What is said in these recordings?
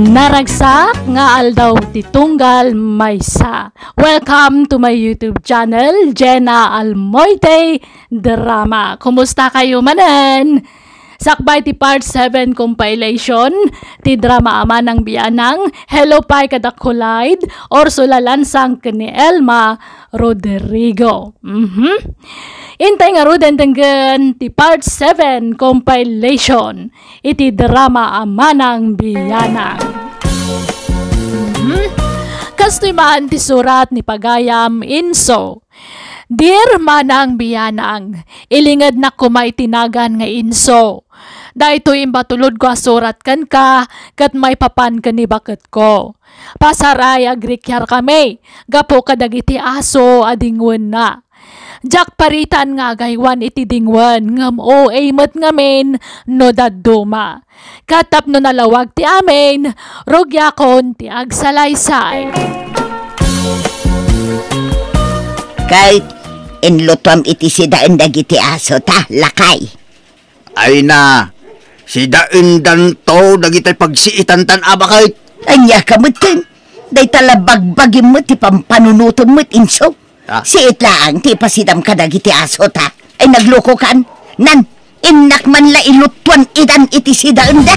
Naragsak nga aldaw titunggal maysa. Welcome to my YouTube channel, Jenna Almoite Drama. Kumusta kayo manan? Sakbay ti Part 7 compilation, ti drama ama ng biyanang, Hello Pai Kadakulide, Ursula sang ni Elma Rodrigo. Mm-hmm. Intay nga ruden tenggen ti Part 7 compilation, iti drama ama ng biyanang. Mhm. Kastoy ti surat ni Pagayam Inso. Dear manang biyanang, ilingad na kumay tinagan nga inso. Dahito imbatulod ko asurat kan ka, kat may papan ka ni bakit ko. Pasaray agrikyar kami, gapo kadagiti aso adingwen na. Jack paritan nga gaywan iti dingwan ngam o aimat ngamin no dadduma. Katap no nalawag ti amin, rogyakon ti agsalaysay. Kahit Inlutuam iti sidaan dagiti aso ta, lakay. Ay na, sidaan danto dagiti pagsiitan tan abakay. Anya kamutin, day talabagbagin mo ti pampanunuton mo inso. Ah? Si itlaang ti pasidam ka dagiti aso ta, ay nagloko kan. Nan, inak man la ilutuan idan iti sidaan da.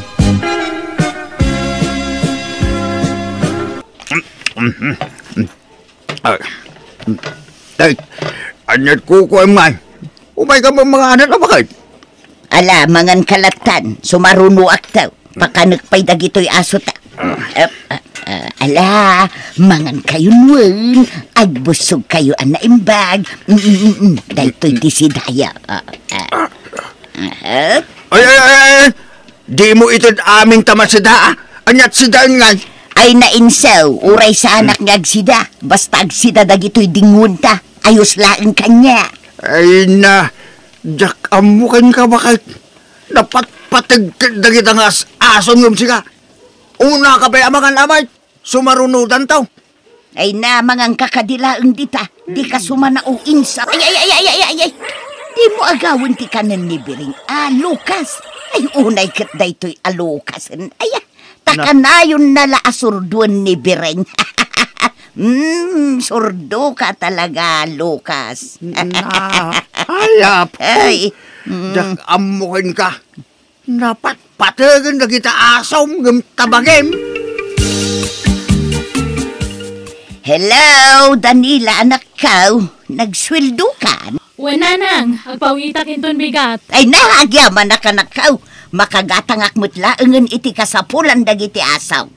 Mm-hmm. Uh, mm, uh, mm. Anat ko ko man. Umay ka ba mga anak na bakit? Ala, mangan kalatan. Sumaruno aktaw. Pakanagpay dagito'y aso ta. Uh, uh, uh, ala, mangan kayo nun. Agbusog kayo ang naimbag. Mm, mm -mm -mm. Dayto'y Ay, ay, ay, Di mo ito'd aming tamasida. Anyat sidaan nga. Ay nainsaw, uray sa anak nga agsida. Basta agsida dagito'y dingunta ayuslain ka niya. Ay na, Jack, amukan ka bakit? Napatpatig dagit ang as ason yung sika. Una ka pa amangan amay, sumarunudan tao. Ay na, mangang kakadilaan dita, di ka sumanauin sa... Ay, ay, ay, ay, ay, ay, ay. Di mo agawin ti kanan ni Biring. Ah, Lucas. Ay, unay kat da ito'y alukasan. Ay, ah, takanayon na la asurduan ni Biring. Mmm, sordo ka talaga, Lucas. na, hala ah. ah, po. Ay. Mm. ka. Dapat patigan na kita asom ng tabagim. Hello, Danila, anak ka. Nagsweldo ka? Wala nang. Agpawita kinton bigat. Ay, nahagyaman na ka Makagatang kaw. Makagatangak iti kasapulan dagiti asaw.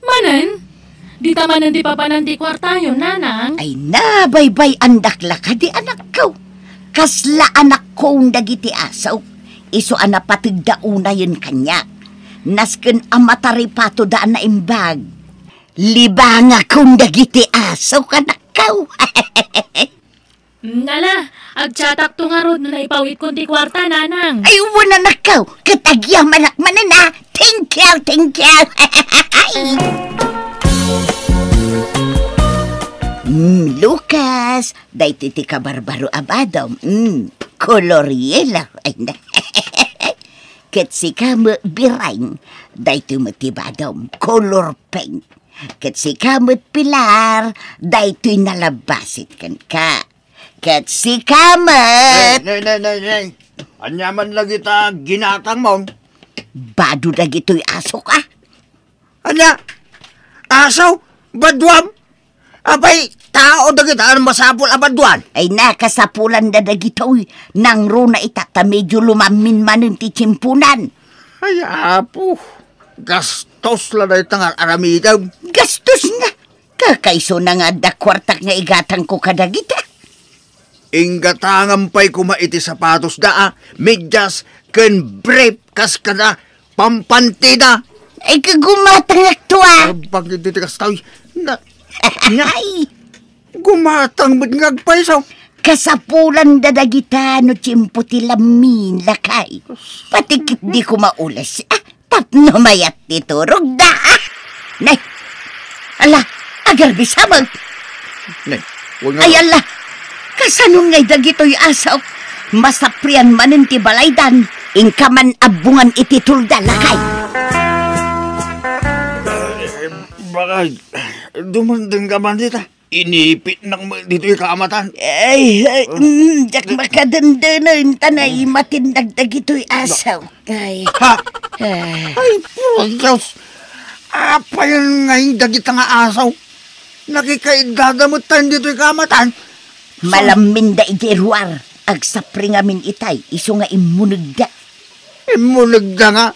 Manan? Di taman hindi pa panan di kwartayo, nanang. Ay na, baybay andak ka di anak ko. Kasla anak ko dagiti asaw. Iso anapatig dauna yun kanya. Nasken amataripato daan na imbag. Libanga kong dagiti asaw kanak ko. Nala, agtsatak to nga rod na ipawit ko kwarta, nanang. Ay, wala na kaw. Katagyaw manak manana. Thank you, thank you. Mm, Lucas, titi ka barbaro abadom. Mm, koloriela. Ket si kamu birang, daitu matibadom, kolor peng. Ket si kamu pilar, daitu nalabasit kan ka. Ket si kamu... Nay, nay, nay, nay, anyaman lagi ta ginatang mong. Badu lagi to'y asok ah. Anya, aso, badwam, Abay, tao dagit ang masapul abaduan. Ay nakasapulan da dagito eh. nang runa itata medyo lumamin man ng tichimpunan. Ay, apo. Gastos la na itang aramidam. Gastos na? Kakaiso na nga da kwartak nga igatang ko kadagita. Ingatangan pa'y kumaiti sapatos da, ah. medyas, ken brief kas kada, pampantida. Ay, kagumatang aktua. Ah. Pag titikas tayo, na, Nay! Gumatang ba't ngagpay sa... Kasapulan da dagitano tiyempo tilamin lakay. Patikit di ko maulas. Ah, tapno mayat titurog da. Ah. Nay! Ala, agar bisabag. Nay, huwag nga... Ay ala, kasanong ngay dagito'y asaw. Masaprian manin ti balaydan. Ingkaman abungan ititulda lakay. Ah baka dumundang ka man dito. Inipit ng dito yung kaamatan. Ay, ay, oh. mm, jak makadandanan, tanay, matindagdag ito'y asaw. Ay, Ha? Ay, po, Diyos. Apa yan nga yung dagit nga asaw? Nakikaidadamot tayo dito yung kaamatan. malamin da igiruar. Agsapri ngamin itay, iso nga imunod da. Imunag na nga.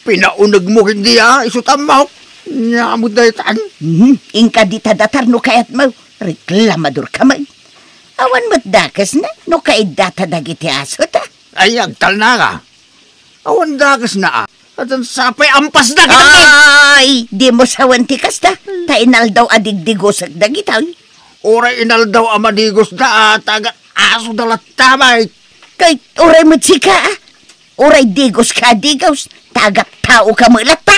Pinaunag mo hindi ha, ah. isutamaw. Nyamud daytan. Mm, inka dita datar no kayat mo. Reklamadur kamay. Awan mo't dakas na, no kaid data dagiti aso ta. Ay, agtal na ka. Awan dakas na ah. At ang sapay, ampas na kita. Ay, di mo sawan tikas ta. Ta inal daw adigdigosag dagitan. Oray inal daw amadigos da at ah, agat aso dalat tamay. Kay, oray mo tsika ah. Uray digos ka digos, tagap tao ka mulata.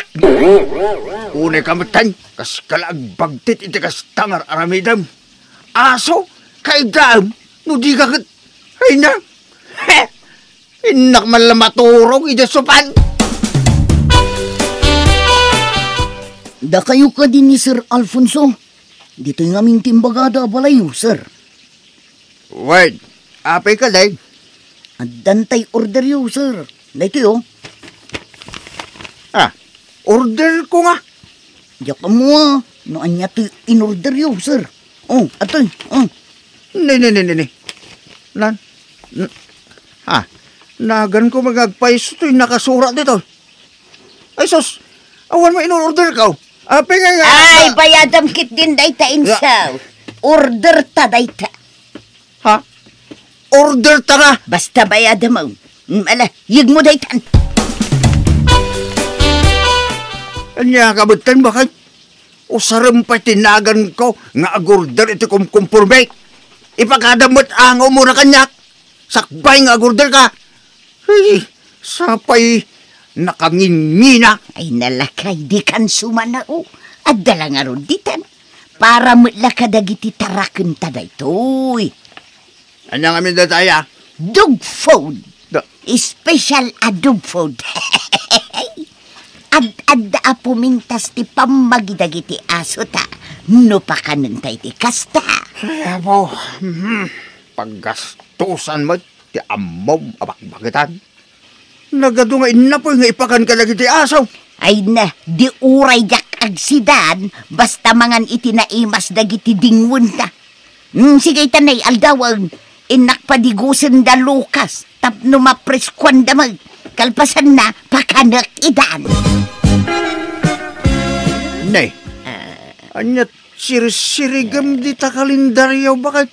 Unay kamatan, kas kalaag bagtit iti kas tangar aramidam. Aso, kay dam, no di ka kat, ay na, heh, inak man lang maturong, idasupan. Da kayo ka din ni Sir Alfonso. Dito'y aming timbagada balayo, sir. Wait, apay ka lang. Dantay order yo, sir. Dito yo. Ah, order ko nga. Diyak mo ah. No, anya to in order yo, sir. Oh, atoy. Oh. Ne, ne, ne, ne, ne. Lan. N- ha, ah, nagan ko magagpaiso to nakasura dito. Ay, sus. Awan mo in order ka. Oh. Apa ah, nga nga. Ay, bayadam kit din dayta in Order ta dayta. Ha? Order tara! Basta bayad mm, mo. Ala, yig mo daytan. Anya kabutan bakit? O sarang patinagan ko nga agorder iti kumkumporme. Ipakadamot ango mo na kanyak. Sakbay nga agorder ka. Ay, sapay nakangingina. Ay nalakay di kan sumana o. Adala nga ditan. Para mo lakadagiti tarakin taday to'y. Ano kami da tayo? Dog food. Da. Special adog food. Ad-ad apumintas ti pammagidagiti aso ta. No pakanantay ti kasta. Ay, abo. Hmm. Paggastusan mo ti amaw abakbakitan. Nagadungay na po nga ipakan ka lagi ti aso. Ay na, di uray yak agsidan, basta mangan iti itinaimas dagiti dingwon ta. Mm, sige tanay, aldawag, inakpadigusin da lukas tapno mapreskwan damag kalpasan na pakanak idan. Nay, uh, anyat sirisirigam uh, di takalindaryaw bakit?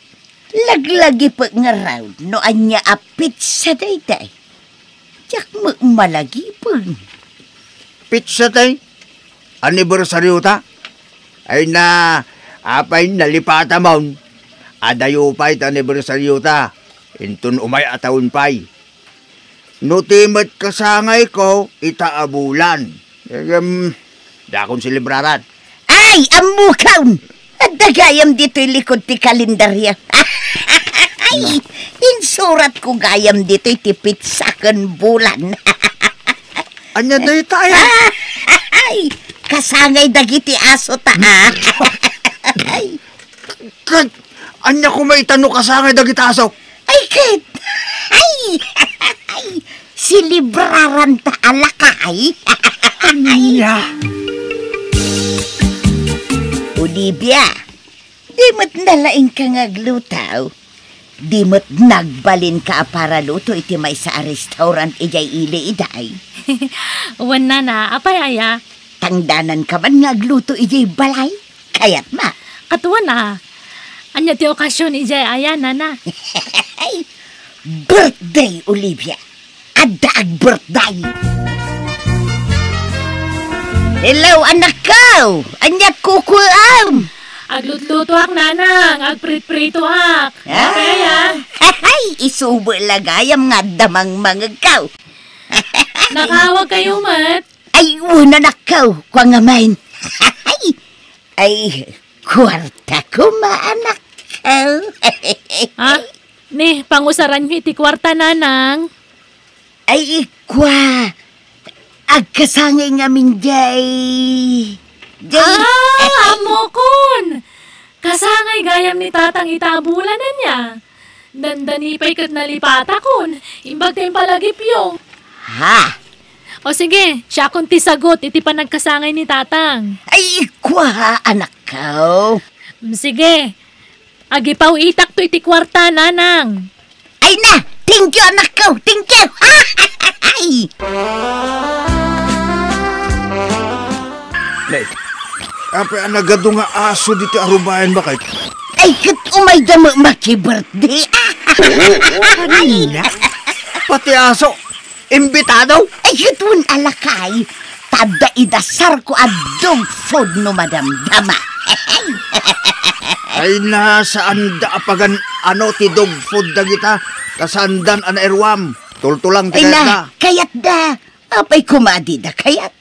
Laglagi pa nga raw no anya apit sa dayday. Yak mo malagi pa. Pit sa day? Anibersaryo ta? Ay na, apay nalipata maun. Adayo pa'y tanibersaryo ta. Intun umay atawon pa'y. No timat kasangay ko, itaabulan. Um, dakon silibrarat. Ay, amukaw! Dagayam dito'y likod ti kalendarya. Ay, insurat ko gayam dito'y tipit sakan bulan. Anya na tayo? Ay, kasangay dagiti aso ta. Ah. Ay. Anya ko may tanong ka sa akin dagitasok. Ay, kid! Ay! ay silibraran ta alaka ay. Anya! Olivia, di mo't nalaing ka nga glutaw. Di mo't nagbalin ka para luto iti may sa restaurant ijay ili iday. Wan na na, apay aya. Tangdanan ka man nga gluto ijay balay. Kayat ma. Katuan na, Anya ti okasyon ijay e ayan, nana. birthday, Olivia. Adda ang birthday. Hello, anak ko. Anya kukuam. Aglutluto ak, nanang. Agprit-prito ak. Ah. Okay, ah. Ay, isubo lagayam nga damang mga kaw. Nakawag kayo, mat. Ay, una na kaw, kwangamain. Ay, ay, kwarta ko, maanak ha? Ne, pangusaran nyo iti kwarta nanang. Ay, ikwa. Agkasangay nga day. Jay. Ah, amokon. Kasangay gayam ni tatang itabula na niya. Dandanipay kat nalipata kun. Imbag kayong palagipyo. Ha? O sige, siya akong tisagot, iti pa nagkasangay ni tatang. Ay, ikwa, anak ko. Mm, sige, Agipaw itak to iti kwarta, nanang. Ay na! Thank you, anak ko! Thank you! Like, ape anagado nga aso dito arubayan ba kay? Ay, kat umay da maki-birthday! Kanina? Pati aso, imbitado? Ay, katun alakay! Tada idasar ko adong food no madamdama. Ay na sa anda apagan ano ti dog food dagita kasandan an erwam tultulang ti kayat kayat da apay kumadi da kayat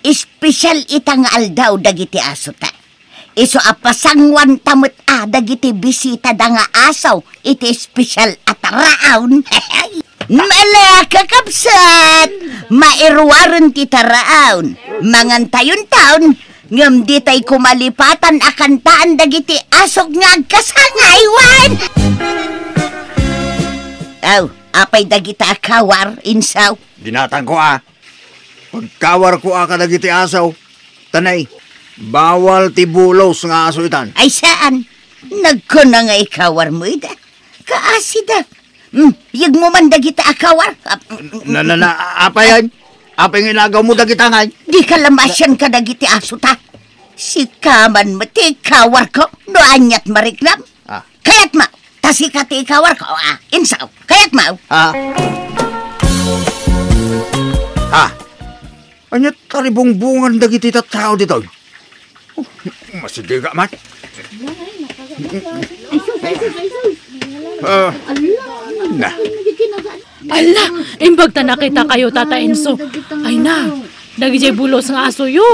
espesyal itang aldaw dagiti aso ta iso apasangwan tamut a ah, dagiti bisita da nga asaw iti espesyal ataraon Malakakapsat! Mairwaron ti taraon. Mangan tayon taon, Ngam ditay kumalipatan akantaan dagiti asog nga agkasangaywan! Aw, oh, apay dagita akawar, insaw. Dinatan ko ah. Pagkawar ko ah kadagiti asaw. Tanay, bawal tibulos nga aso itan. Ay saan? Nagkuna nga ikawar mo ida. Kaasida. da. Mm, yag mo man dagita akawar. Na na na, apayan. Aping inagaw mo dagiti angay. Di ka lamasyan ka dagiti aso ta. Si kaman mati kawar ko no anyat mariknam. Ah. Kayat ma, tasi ka ti kawar ko ah, insaw. Kayat ma. Ah. Ah. Anyat taribong bungan dagiti tattao dito. Oh, masidiga man. Ay, sus, ay, sus, ay, sus na. Ah. Ala, imbag ta nakita kayo, Tata Enzo. Ay na, Nagijay bulos nga aso yo.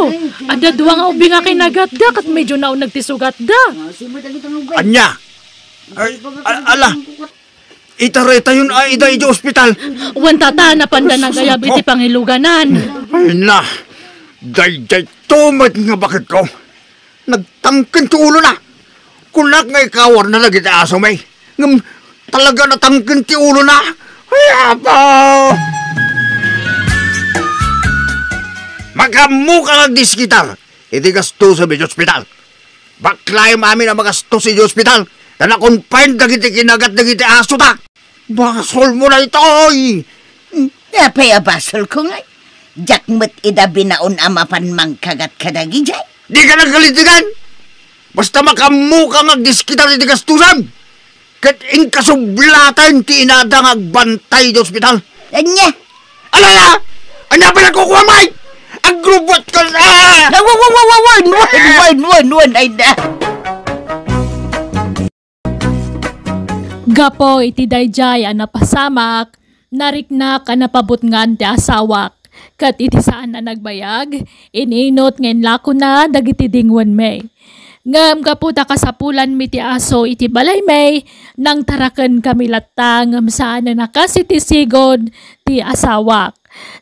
Ada duwa nga ubi nga kinagat da, kat medyo naon nagtisugat da. Anya! Ay, ala! Itareta yun ay ida ida ospital. Wan tata, napanda na gaya biti pangiluganan. Ay na! Dayday tumat nga bakit ko. Nagtangkin ulo na. Kulak nga ikawar na lagi ta aso may. Ngam, talaga natangkin ti ulo na. Ay, apaw! Magkamu ka ng diskitar. Hindi gasto sa medyo hospital. Baklay amin na magasto sa medyo hospital. Na na-confine dagiti kinagat dagiti aso ta. Basol mo na ito, oy! Napay abasol ko ngay. Jak met ida binaon amapan mang kagat kadagi jay. Di ka nagkalitigan! Basta makamu ka ng diskitar iti gastusan! Kat ing kasublatan ti inadangag bantay di ospital. Anya? Alala! Anya pala kukuha may! Ang grubot ko na! Wan, wan, wan, wan, wan, wan, wan, wan, ay na! Gapoy ti dayjay ang napasamak, nariknak ang napabutngan ti Kat iti saan na nagbayag, ininot ngayon lako na dagiti dingwan ngam kaputa kasapulan miti aso iti balay may, nang taraken kami latta ngam saan na nakasitisigod ti asawak.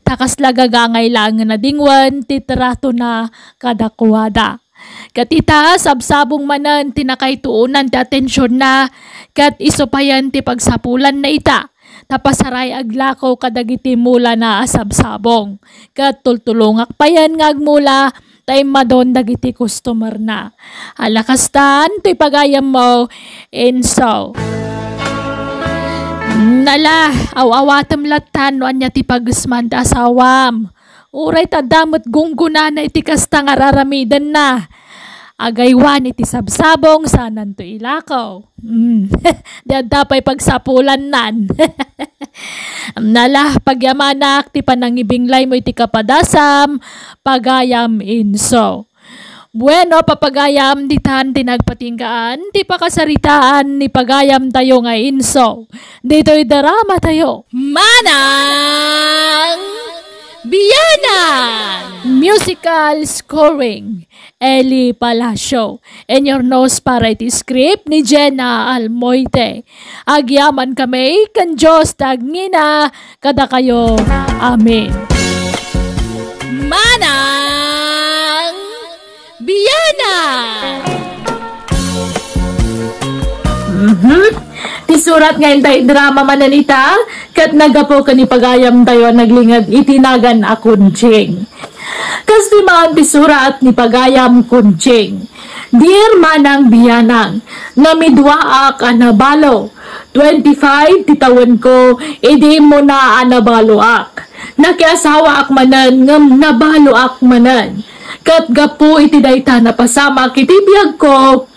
Takas lagagangay lang na dingwan ti trato na kadakwada. Katita, sabsabong manan tinakay tuunan ti atensyon na kat isopayan ti pagsapulan na ita. Tapasaray aglakaw kadagiti mula na asabsabong. Kat tultulungak payan ngagmula tay madon dagiti customer na. Alakastan, to'y pagayam mo, and so. Nala, awawatam latan no anya ti pagusman, asawam. Uray tadamot gungguna na iti kasta nga na agaywan iti sabsabong sanan to ilakaw. Mm. Dadapay pagsapulan nan. Nalah pagyamanak ti panangibinglay mo iti kapadasam pagayam inso. Bueno, papagayam ditan tinagpatinggaan, di pakasaritaan ni pagayam tayo nga inso. Dito'y darama tayo. Manang Biyanan! Musical scoring Eli Palacio. And your nose para iti script ni Jenna Almoite. Agyaman kami, kan Diyos tagnina kada kayo. Amen. Manang Biyana! Biyana! Mm-hmm. Isurat ngayon tayo drama mananita, kat nagapo ka ni pagayam tayo naglingad itinagan akunching. Kasti maan pisurat ni pagayam kunching. Dear Manang Biyanang, namidwaa ka ak anabalo. 25 titawan ko, edi mo na anabalo ak. Nakiasawa ak manan, ngam nabalo ak manan. Kat gapo iti dayta na pasama kitibiyag ko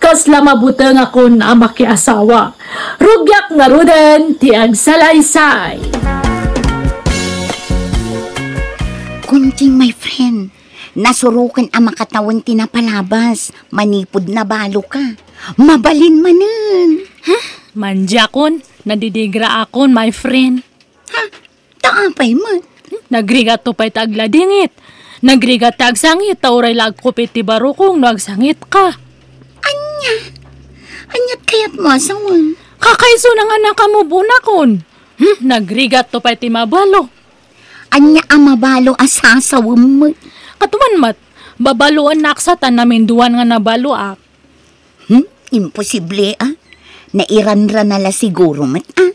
kas lamabutang ako na makiasawa. Rugyak nga rudan, tiag salaysay. Kunting my friend, nasurukan ang makatawan tinapalabas, manipod na balo ka. Mabalin manan. Ha? Manjakon, nadidigra akon, my friend. Ha? Taapay man. Nagrigat to pa'y tagladingit. Nagrigat tagsangit, tauray lag ko barukong nagsangit ka. Anya, anyat kayat mo asangon. Kakaiso ng anak ka mo bunakon. Hmm, nagrigat to pa ti mabalo. Anya ang mabalo asasawam mo. Katuman mat, babaloan nak sa tanamin duwan nga nabalo ak. Ah. Hmm, imposible ah. Nairanra nala siguro mat ah.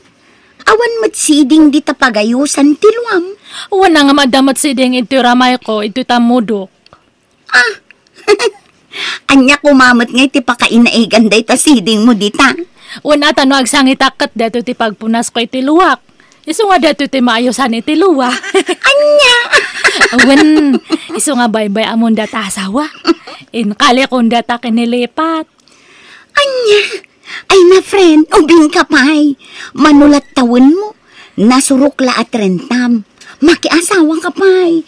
Awan mat siding di tapagayusan tiluam. Wala nga madamat siding ito ramay ko, ito tamudok. Ah, Anya kumamot ngay ti pakainaigan day ta siding mo dita. Una tanwag sangitakat dato ti pagpunas ko iti luwak. Iso nga dato ti maayosan iti luwa. Anya! Awan, iso nga baybay amon data asawa. Inkali kong data kinilipat. Anya! Ay na friend, ubing ka pay. Manulat tawon mo. Nasurok Nasurukla at rentam. Makiasawang ka pay.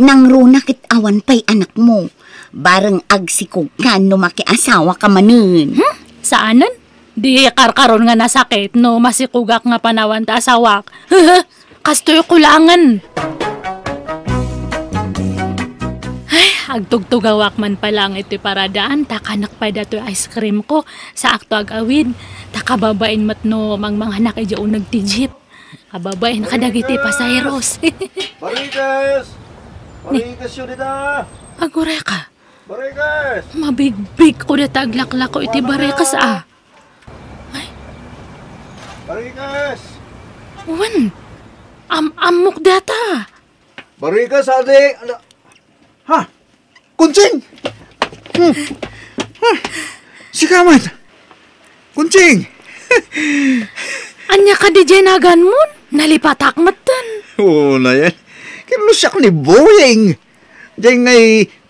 Nang runa kit awan pay anak mo Barang agsikog ka no makiasawa ka manin. Huh? Hmm? Saanan? Di karkaron nga nasakit no masikugak nga panawan ta asawak. Kastoy kulangan. Ay, agtugtugawak man palang ito'y paradaan, takanak pa da dato'y ice cream ko sa akto agawid. Takababain matno mangmanghanak ay diyo nagtijit. Kababain kadagiti pasayros. Paritas! Paritas yun ita! Aguray ka. Barikas! Mabigbig ko na taglaklak ko iti barikas ah. Ay. Barikas! Uwan! Am amok data! Barikas ade! Ha? Kuncing! Hmm. Ha? Si Kamat! Kuncing! Anya ka di jenagan mo? Nalipatak matan. Oo na yan. Kinusyak ni Boeing. Diyan ngay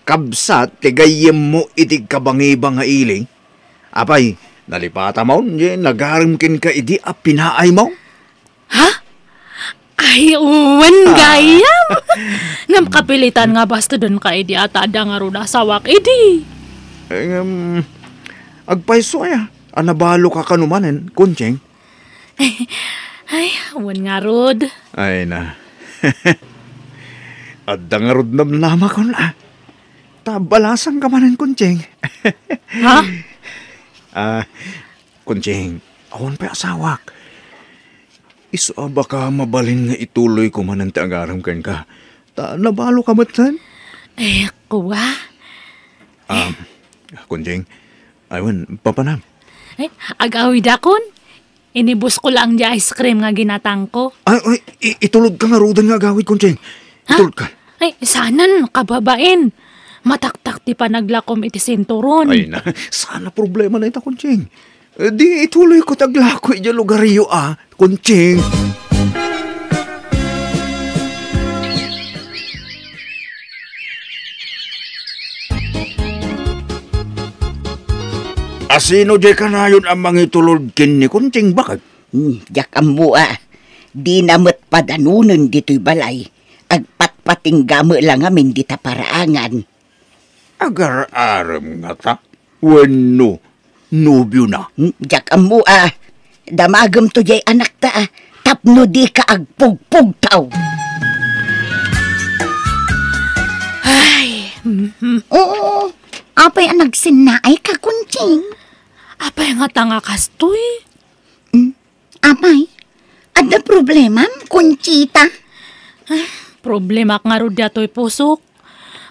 kabsat kagayem mo iti kabangiba nga iling. Apay, nalipata mo, nagarimkin ka iti a pinaay mo. Ha? Ay, uwan ah. gayam. Namkapilitan nga basta doon ka iti ata da nga ruda sawak iti. Um, eh, agpaiso ay, anabalo ka kanumanin, kuncheng. Ay, ay, uwan nga rod. Ay na. At dangarod nam nama ko na. Ah. Tabalasang ka manan, Kuncheng. ha? Ah, uh, Kuncheng, awan pa asawak. Isa ah, baka mabalin nga ituloy ko manan ti agaram kan ka. Ta nabalo ka matan? Eh, kuwa. Um, ah, Kuncheng, aywan, papanam. Ay, eh, agawid akon. Inibus ko lang di ice cream nga ginatang ko. Ay, ay itulog ka nga, Rodan nga agawid, Kuncheng. Itulog ka. Ay, sanan, kababain. Mataktak ti naglakom iti sinturon. Ay na, sana problema na ita, Kunching. E, di ituloy ko taglako iti lugariyo ah, Kunching. Asino di ka na yun ang mangitulod kin ni Kunting bakit? Hmm, yak ang mua. Di ah. namat padanunan dito'y balay. Agpatpating gamo lang amin di taparaangan agar-aram nga ta, wano, nubyo na. Hmm, jak amu ah, damagam to jay anak ta ah, tapno di ka agpugpug tao. Ay, oo, oh, apay ang nagsinaay ka kunting. Apay nga tanga kastoy. Mm, apay, ada problema kunchita. Ay, ah, problema nga ro datoy pusok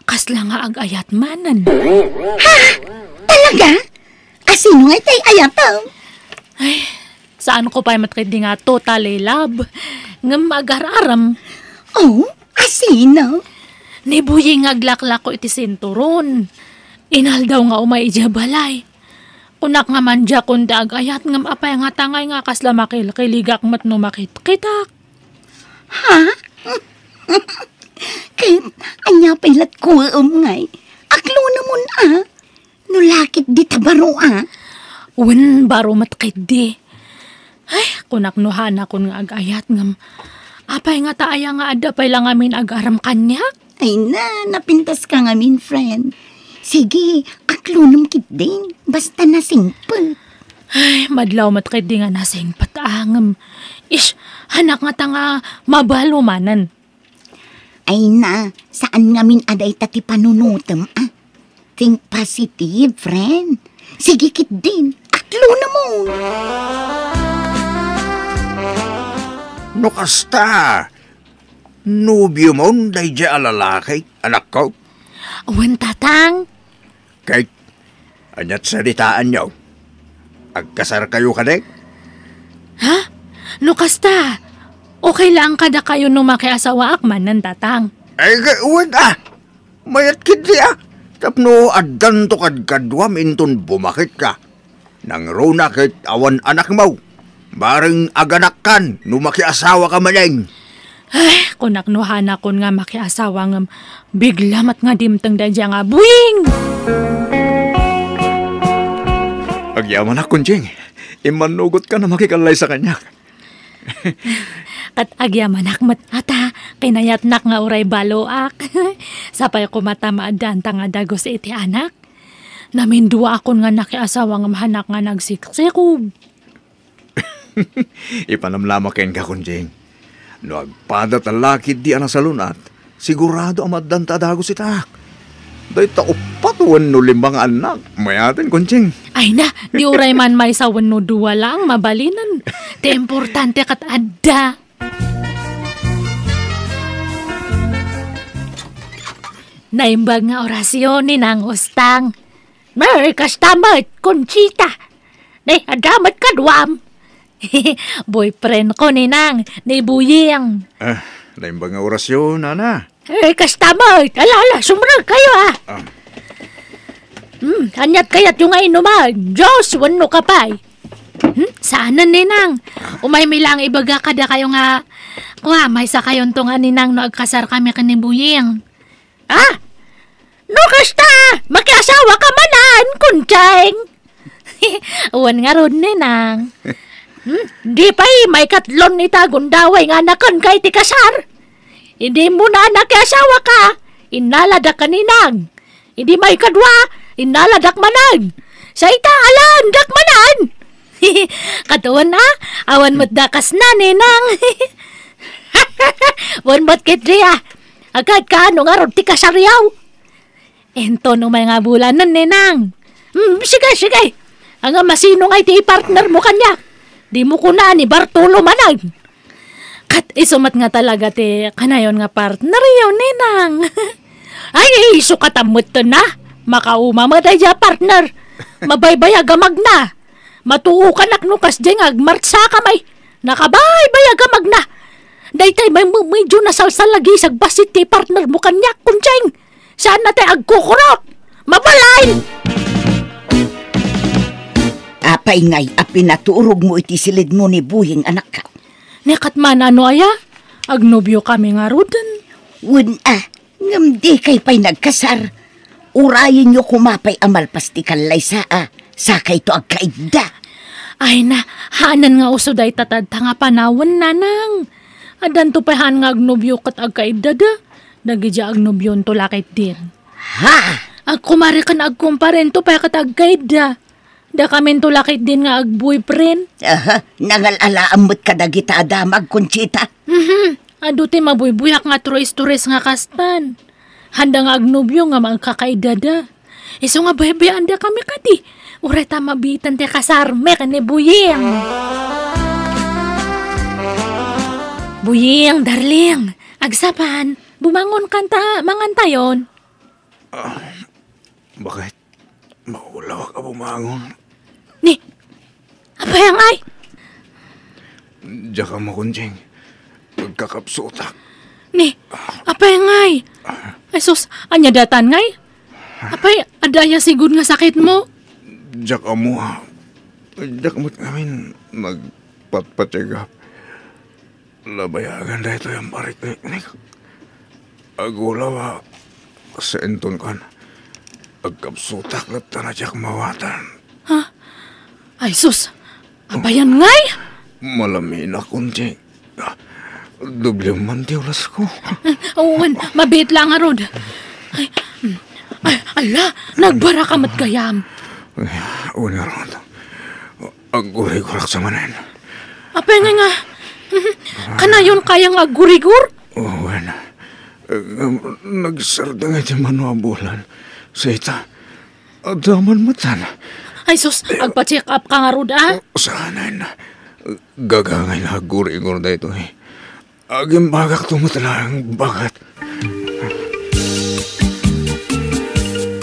kasla nga ag ayat manan. Ha? Talaga? Asino nga tay ayataw? Ay, saan ko pa matkindi nga total love? Nga magararam. Oh, asino? Nibuyi nga aglaklak ko iti sinturon. Inal daw nga umay ijabalay. Unak nga man dya kundag ayat ngam apay nga tangay nga kasla makilkiligak mat no makitkitak. Ha? Ket, anya pilat ko ah, um Aklo namun ah. Nulakit di tabaro ah. Wen baro matkit di. Ay, kunak nuhan akon nga agayat ngam. Apay nga taaya nga ada pay lang amin agaram kanya. Ay na, napintas ka ngamin, friend. Sige, aklunong kit din. Basta nasing pa. Ay, madlaw matkit di nga nasing pataangam. Ah, Ish, anak nga tanga mabalo manan. Ay na, saan ngamin aday tati panunutam ah? Think positive, friend. Sige kit din, aklo na mo. No kasta, nubyo mo day dya alalaki, anak ko. Awan tatang. Kay, anyat salitaan niyo. Agkasar kayo kanek? Ha? No kasta, Okay lang kada kayo no makiasawa akman ng tatang. Ay, gawin ah! Mayat kid siya. Ah! Tapno addan to kadkadwam minton bumakit ka. Nang rona awan anak mo. Baring aganak kan no makiasawa ka maling. Ay, kunak no hanakon nga makiasawa ng bigla mat nga dimtang dadya nga buing! Agyaman akon, Jing. Imanugot ka na makikalay sa kanya. Kat agyaman akmat ata, kinayatnak nga uray baloak. Sapay ko matamaadaan ta nga dagos iti anak. Namindua akon nga nakiasawa nga mahanak nga nagsiksikob. Ipanamlama kain ka kun, Jing. No agpada talakid di anasalunat, sigurado amaddan ta dagos itak. Day ta upat wano limang anak. Mayatin, kunching. Ay na, di uray man may sa wano duwa lang mabalinan. Te importante kat adda. Naimbag nga orasyon ni nang ustang. Mer, kastamat, kunchita. Nay, adamat kadwam. Boyfriend ko ni nang, ni Buyeng. Ah, naimbag nga orasyon, ana. Eh, kastama, oy. Eh. Ala, ala, kayo, ha? Ah. Hmm, anyat kayat yung ay numa. Diyos, wano ka pa, eh. Hmm, saanan ni nang. Umay mi lang ibaga kada kayo nga. Kuha, may sa kayon tong aninang no agkasar kami kanibuyeng. Ah! No kasta! Makiasawa ka manan, kuncheng! Uwan nga ron ni nang. Hmm, di pa'y eh, may katlon ni Tagundaway nga nakon kay ti kasar. Hindi mo na anak asawa ka. Inaladak kaninang. Hindi may kadwa. Inaladak manan. Sa ita alam, manan. Katawan na, awan mo't dakas na ninang. Wan mo't kitria. Ah. Agad ka, ano nga ron, tika sariyaw. Ento no may nga bulanan ninang. Mm, sige, sige. Ang masino nga iti partner mo kanya. Di mo kuna ni Bartolo manag. Kat isumat nga talaga te kanayon nga part. Nariyaw ninang. Ay, iso eh, katamot to na. Makauma mo tayo partner. Mabaybay agamag na. Matuo ka naknukas dyan agmart sa kamay. Nakabaybay agamag na. Daytay may medyo nasalsal lagi sagbasit ti partner mo kanya kunjeng. Saan na tayo agkukurot? Mabalay! Apay ngay, apinaturog mo iti silid mo ni buhing anak ka Nekat man ano aya? Agnobyo kami nga rudan. Wuna, ngamdi kay pa'y nagkasar. Urayin nyo kumapay amal pastikan laysa ah. Sakay to agkaida. Ay na, hanan nga uso day tatadta nga panawan nanang. Adan to pahan nga agnobyo kat agkaida da. Nagidya agnobyon to lakit din. Ha! Ag kumarikan ag kumparento pa kat agkaida. Da kamin tulakit din nga ag boyfriend. Aha, nangalalaan mo't kadagita adamag, Conchita. Mhm, adu ti mabuybuyak nga tures-tures nga kastan. Handa nga agnubyo nga magkakaidada. Ah. Iso nga bebe, anda kami kati. Ure ta mabitan ti kasarme kani buyeng. Buyeng, darling, agsapan, bumangon kanta, mangantayon. Uh, ah, bakit? Maulaw ka bumangon. Apayang ay! Diyak ang makunjing. Pagkakapsuta. Ni, apayang ay! Ay sus, anya datan ngay? ada adaya sigod nga sakit mo. Diyak amo ha. Diyak mo't namin nagpatpatigap. Labayagan dahito yung pariknik. Agulaw ha. Sa enton kan. Agkapsutak na tanadyak mawatan. Ha? Ay sus! Abayan ngay! Malamin akong di. Doble man di ulas ko. Uwan, mabit lang nga Ay, ay, ala, nagbara ka mat gayam. Una rod. Agurigurak sa manan. Apay nga nga. Kanayon kayang agurigur? Uwan. Nagsarda nga di manuabulan. Sa ita, adaman matan. Adaman ay sus, agpa-check up ka nga rod ah. Usahanan. Oh, Gagangay na guri-gur na ito eh. Agim bagak tumutalang bagat.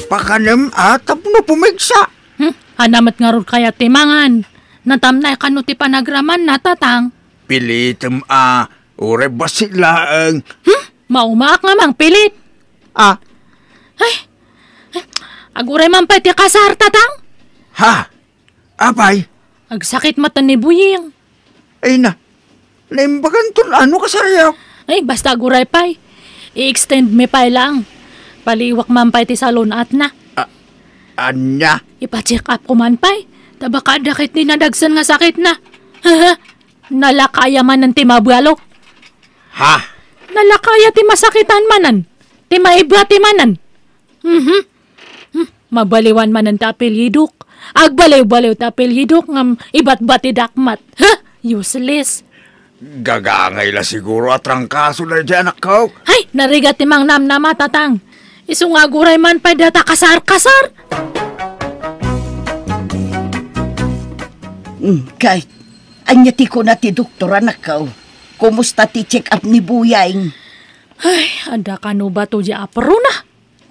Pakanem atap no pumigsa. Hmm, hanamat nga rod kaya timangan. Natamnay ti panagraman natatang. Pilitim ah, ure basilaang. Hmm, maumaak nga mang pilit. Ah. Ay, ay aguray man pa ti kasar tatang. Ha? Apay? Agsakit mata ni Buying. Ay na, naimbagan to ano kasariyak? Ay, basta guray pay. I-extend me pay lang. Paliwak man pay ti salon at na. A- anya? Ipa-check up ko man pay. Tabaka dakit ni nadagsan nga sakit na. Nalakaya man ng timabwalo. Ha? Nalakaya ti masakitan manan. Ti maibra ti manan. Mm-hmm. Hmm, mabaliwan man ang tapilidok. Agbaliw-baliw ta pilyidok ng ibat dakmat. Ha? Useless. Gagangay la siguro at rangkaso na dyan, anak ko. Ay, narigat timang namnama, tatang. Isungaguray man pa data kasar-kasar. Mm, kay, anya ti ko na ti doktora anak ko. Kumusta ti check up ni Buyang? Ay, anda ka no ba to di apro na?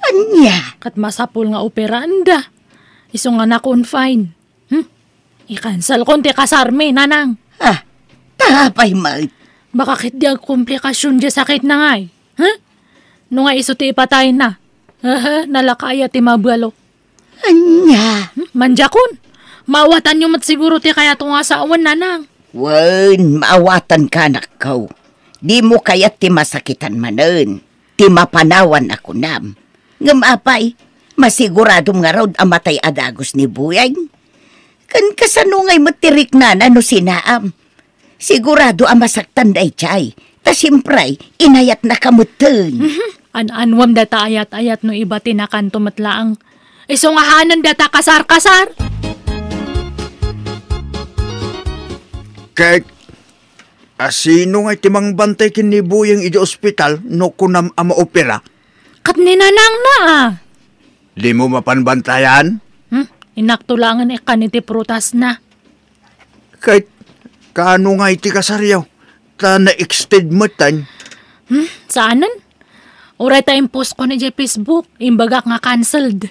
Anya? Kat masapol nga operanda. Iso nga na-confine. Hmm? I-cancel konti kasarme, nanang. Ha? Ah, Tapay mal. Bakakit di ag komplikasyon di sakit na nga eh. Ha? No nga iso ti ipatay na. Ha nalakaya ti mabalo. Anya? Hmm? Manjakon. Mawatan yung mat siguro ti kaya to nga nanang. Wan, maawatan ka anak kaw. Di mo kaya ti masakitan manan. Ti mapanawan ako nam. Ngamapay, Masigurado nga raw amatay adagos ni Buyag. Kan nga'y matirik na ano sinaam. Sigurado ang masaktan day chay. Ta simpray, inayat na kamutun. Mhm. An-anwam data ayat-ayat no iba tinakan tumatlaang. Isungahanan data kasar-kasar. Kek, asino nga timang bantay kinibuyang ijo ospital no kunam ama opera? Kat ninanang na ah. Di mo mapanbantayan? Hmm? Inaktulangan ikan e iti prutas na. Kahit kaano nga iti kasaryaw, ta na-extend mo tan. Hmm? Saanan? Oray tayong post ko na di Facebook, imbaga nga cancelled.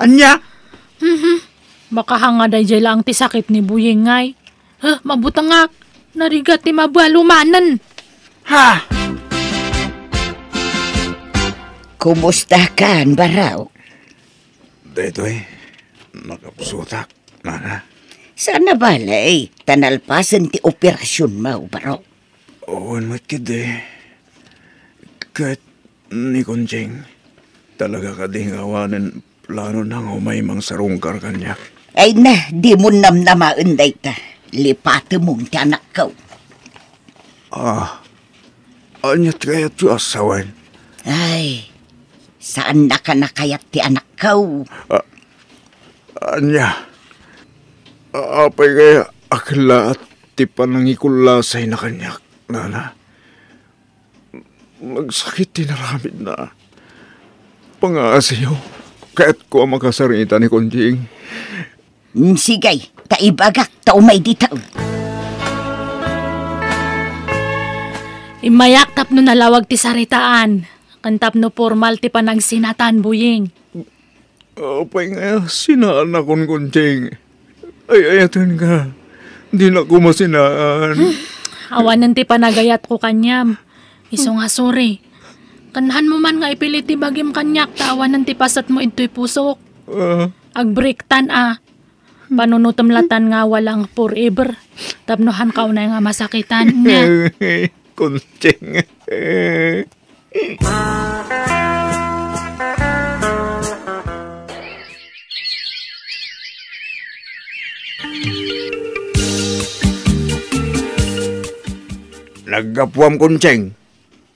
Anya? Mm-hmm. Baka hanga na lang ti sakit ni Buyingay. Huh, mabutang nga, narigat ti mabalumanan. Ha! Kumusta ka, Baraw? tay toy. Nakapsutak, eh. mana. Sana bala eh. Tanalpasan ti operasyon mo, baro. Oon mat kid eh. Kat ni Kunjing, talaga ka ding awanan plano nang humaymang sarungkar kanya. Ay na, di mo namnamaan day ta. Lipate mong ti anak ko. Ah, anyat kaya tu asawan. Ay, Saan na ka nakayat ti anak ko? Uh, anya, apay kaya akla at ti panangikulasay na kanyak, nana. Magsakit ti naramid na. Pangaasiyo, kaya't ko ang makasarita ni Kunjing. Mm, Sigay, taibagak, taumay di tao. Imayakap no nalawag ti saritaan. Kantap no formal ti panagsinatan, Buying. Apay nga, sinaan akong kunting. Ay, ayatan ka. Hindi na ko masinaan. Awanan ti panagayat ko kanyam. Iso nga sorry. Kanhan mo man nga ipilit ti bagim kanyak, tawanan ti pasat mo ito'y pusok. Uh, Agbrektan ah. latan nga walang forever. Tapnohan ka na nga masakitan nga. Kunting. Eh. Nagapuam kunceng.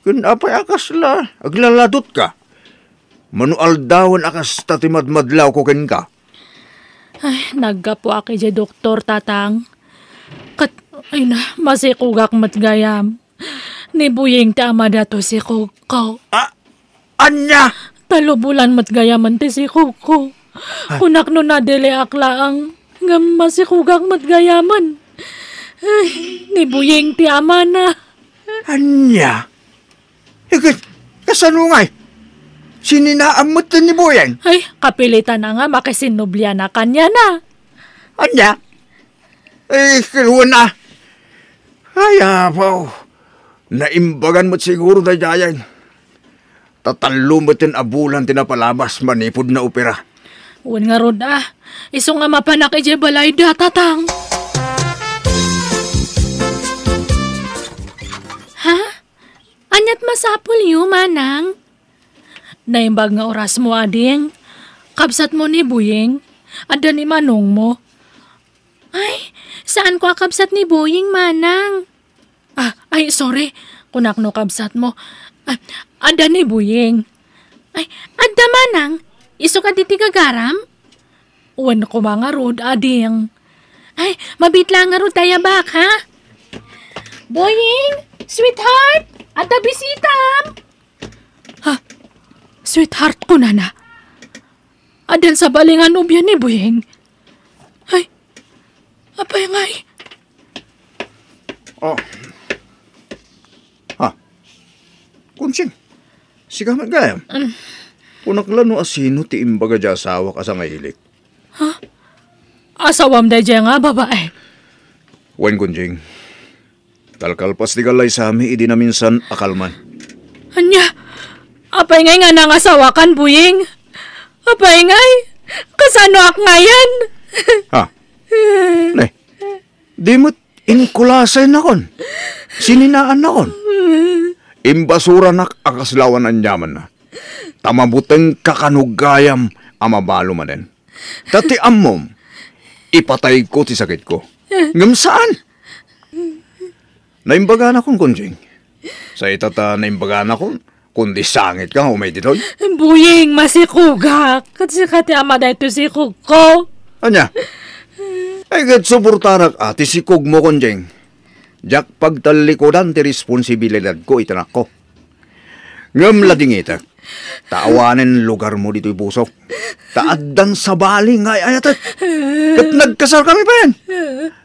Kun apay akas la, aglaladot ka. Manual dawan akas tatimadmadlaw ko ken ka. Ay, nagapo aki je doktor tatang. Kat, ay na, masikugak matgayam. Nibuying tama dato si Koko. Ah, anya? Talubulan matgayaman ti si Koko. Ah. Kunak no na dele akla ang ngamma si Kugang matgayaman. Ay, nibuying ti ama na. Anya? Ikit, kasano nga'y? Sininaamot na ni Buyan. Ay, kapilitan na nga makisinublia na kanya na. Anya? Ay, kiruan na. Ay, Naimbagan mo't siguro da jayan. Tatalo mo't abulan tinapalabas manipod na opera. Uwan nga rod ah. Isong nga mapanak ije balay da tatang. Ha? Anyat masapol yu manang? Naimbag nga oras mo ading. Kapsat mo ni Buying. Ada ni Manong mo. Ay, saan ko akapsat ni Buying manang? Ah, ay, sorry. Kunak no kabsat mo. Ah, ada ni buying. Ay, ada manang. Isu ka diti kagaram? Uwan ko mga rod, ading. Ay, mabitla nga rod tayo bak, ha? Boying, sweetheart, ada bisitam. Ha, sweetheart ko na na. Adan sa balingan ubya ni Boying. Ay, apay ngay. Eh. Oh, Kunsing, sigaman ka yan. Eh. Punakla no asino ti imbaga di asawa ka sa ngailik. Ha? Huh? Asawam da dyan nga, babae. Wen kunjing, kalkalpas di galay sa amin, idi na minsan akalman. Anya, apay ngay nga nang asawakan, buying. Apay ngay, kasano ak nga ha? Ne, di mo't inkulasay na kon. Sininaan na kon. Imbasura nak akaslawan ang yaman na. Tamabuteng kakanugayam amabalo manen. Dati amom, ipatay ko ti sakit ko. Ngam saan? Naimbaga na kunjing. Sa itata naimbaga na kundi sangit ka, umay ditoy. Buying, masikugak. Kasi kati ama na ito sikug ko. Anya? Ay, gat suportanak ati ah, sikug mo kunjing. Jak pagtalikodan ti responsibilidad ko itanak ko. Ngam lading ita. Taawanin lugar mo dito'y busok. Taaddan sa bali nga ayat at. Kat nagkasar kami pa yan.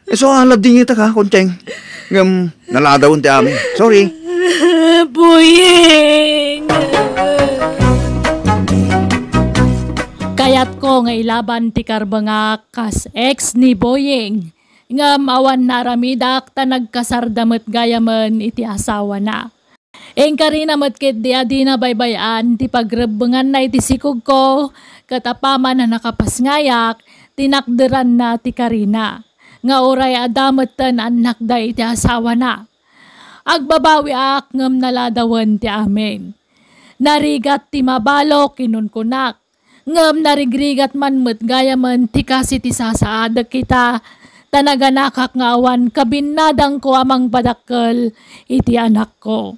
E so alad ita ka, kunteng. Ngam, naladaw ti amin. Sorry. Buyeng! Kayat ko nga ilaban ti karbanga kas ex ni Boyeng nga mawan naramidak ta tanag kasardamet gayaman iti asawa na. Engka rin matkit di adina baybayan, ti pagrebengan na iti sikog ko, katapaman na nakapasngayak, tinakderan na ti karina. Nga oray adamat tan anak da iti asawa na. Agbabawi ak ngam naladawan ti amin. Narigat ti mabalok inunkunak. Ngam narigrigat man met gayaman ti kasi ti sasaadag kita, Tanaga nakakngawan, kabinadang ko amang badakkel, iti anak ko.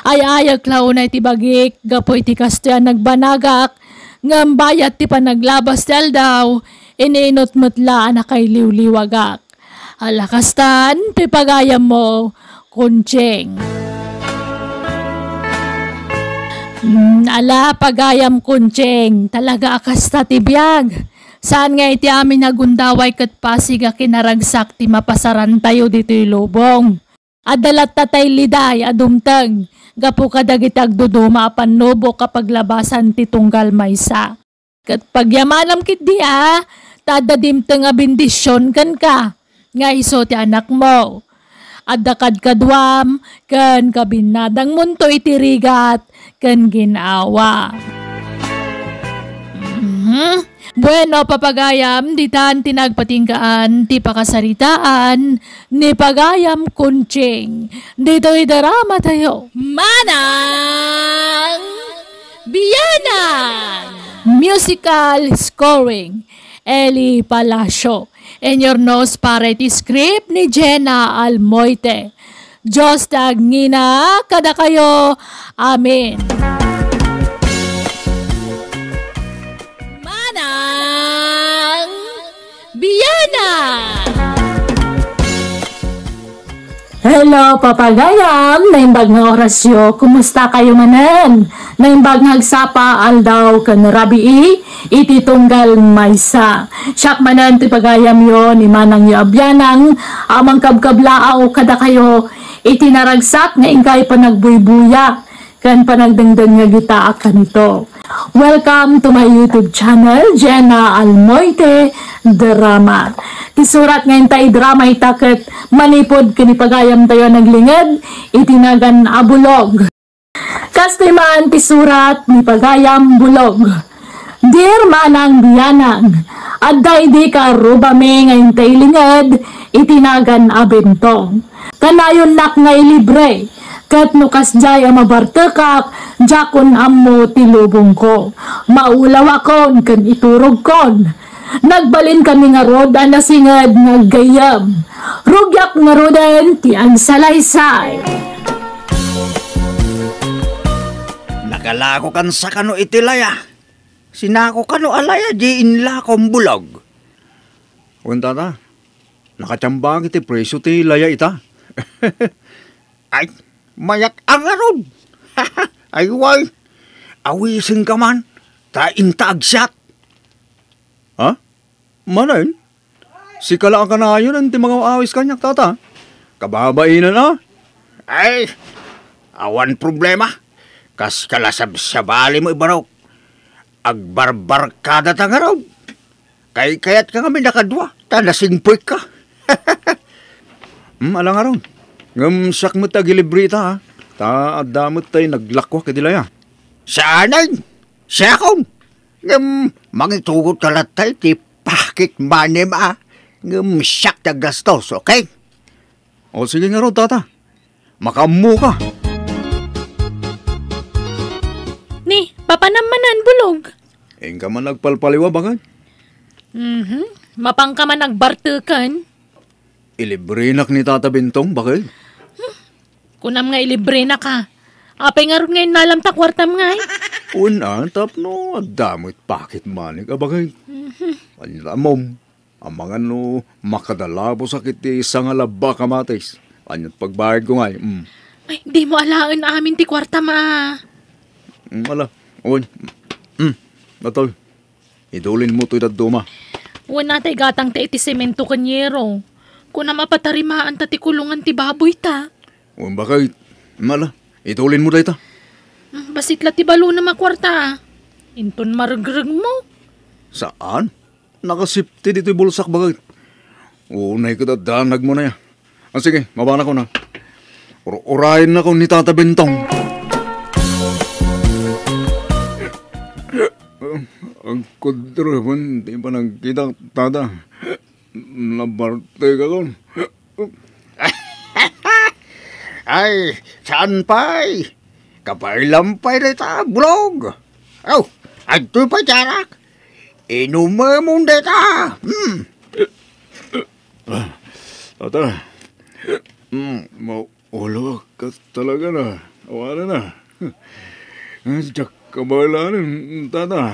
Ay ayag lao na iti bagik, gapoy iti kastoyan nagbanagak, ngambayat ti panaglabas dal daw, ininot mutla anak kay liwliwagak. Alakastan, pipagayam mo, kuncheng. Mm, ala, pagayam kuncheng, talaga akasta tibiyag. Saan nga iti amin nagundaway kat pasig kinaragsak ti mapasaran tayo dito lubong. Adalat tatay liday adumtang. Gapu kadag itagduduma apan nobo kapag labasan ti tunggal maysa. Kat pagyamanam kit di ah, tadadimta nga bendisyon kan ka. Nga iso ti anak mo adakad kadwam, kan kabinadang munto itirigat, kan ginawa. Mm-hmm. Bueno, papagayam, ditan tinagpatingkaan, ti pakasaritaan, ni pagayam kunching. Dito idarama tayo. Manang Biyanan! Musical scoring, Eli Palacio. And your nose para iti script ni Jenna Almoite. Diyos tagnina, kada kayo. Amen. Rihanna! Hello, papagayam! Naimbag nga orasyo, kumusta kayo manan? Naimbag nga agsapa, aldaw kanarabii, ititunggal maysa. Siyak manan, tipagayam yon, imanang yaabyanang, amang kabkablaaw kada kayo, itinaragsak nga ingkay panagbuibuya, kan panagdangdan nga gita akan ito. Welcome to my YouTube channel, Jenna Almoite Drama. Isurat ngayon tayo drama itaket manipod kinipagayam tayo naglingad, itinagan abulog. Kastiman, pisurat ni pagayam bulog. Dear manang biyanang, aday di ka rubame ngayon tayo linged, itinagan abentong. Kanayon lak ngay libre, Ket no kasjay ang mabartekak, jakon ammo tilubong ko. Maulaw akon, kan iturog kon. Nagbalin kami nga roda na singad nga gayam. Rugyak nga rodan, ti ang salaysay. Nakalako kan sa kano itilaya. Sinako kano alaya, di inlakong bulag. Unta ta, nakachambang iti preso ti laya ita. Ay, mayak ang arod. Ayway, awisin ka man, tain taagsat. Ha? Manayin? Si kalaan ka na yun, hindi mga awis kanyak, tata. Kababainan na. Ay, awan problema. Kas kalasab sa bali mo ibaraw. Agbarbarkada tang araw. Kay kayat ka kami nakadwa, tanasing puwik ka. hmm, alang araw. Ngam sak mo ta gilibre ha. Ta adamot tay naglakwa ka ya. Saanay? Sakong! Ngam mangitugot kalat tay ti pakik manim ah. Ngam sak ta gastos, okay? O sige nga ron tata. Makamu ka. Ni, manan bulog. Ing ka man nagpalpaliwa bagan? Mhm. Mapang ka man nagbartukan. Ilibrenak ni Tata Bintong, bakit? Kunam nga ilibre na ka. Apay nga ron ngayon nalam ta nga eh. Unang tapno, damit pakit manig abagay. Mm-hmm. Anlamom, ang mga no, makadalabo sakit isang alaba kamatis. Anya't pagbayad ko nga eh. Mm. Ay, di mo alaan amin ti kwarta ma. Ah. Mm, ala, on. Mm, natol. Idulin mo to'y daduma. Wan natay gatang ti iti semento kanyero. Kung na mapatarimaan ta ti kulungan ti baboy ta. Huwag ba kahit, mala, itulin mo dahita. Basit latibalo na makwarta. Ah. Inton maragrag mo. Saan? Nakasipti dito'y bulsak bagay. Unay ko danag mo na ya. Ah, sige, mabana ko na. Or Orayin na ko ni Tata Bentong. Ah, ang kudro, di pa nagkita, Tata. Nabarte ka ko. Ay, saan pa'y? Kapailan pa'y rita, bulog. Oh, tu pa jarak. Inuma mong deta. Hmm. Ah, tata, mm, maulog ka talaga na. Awala na. Diyak hmm, kabailanin, tata.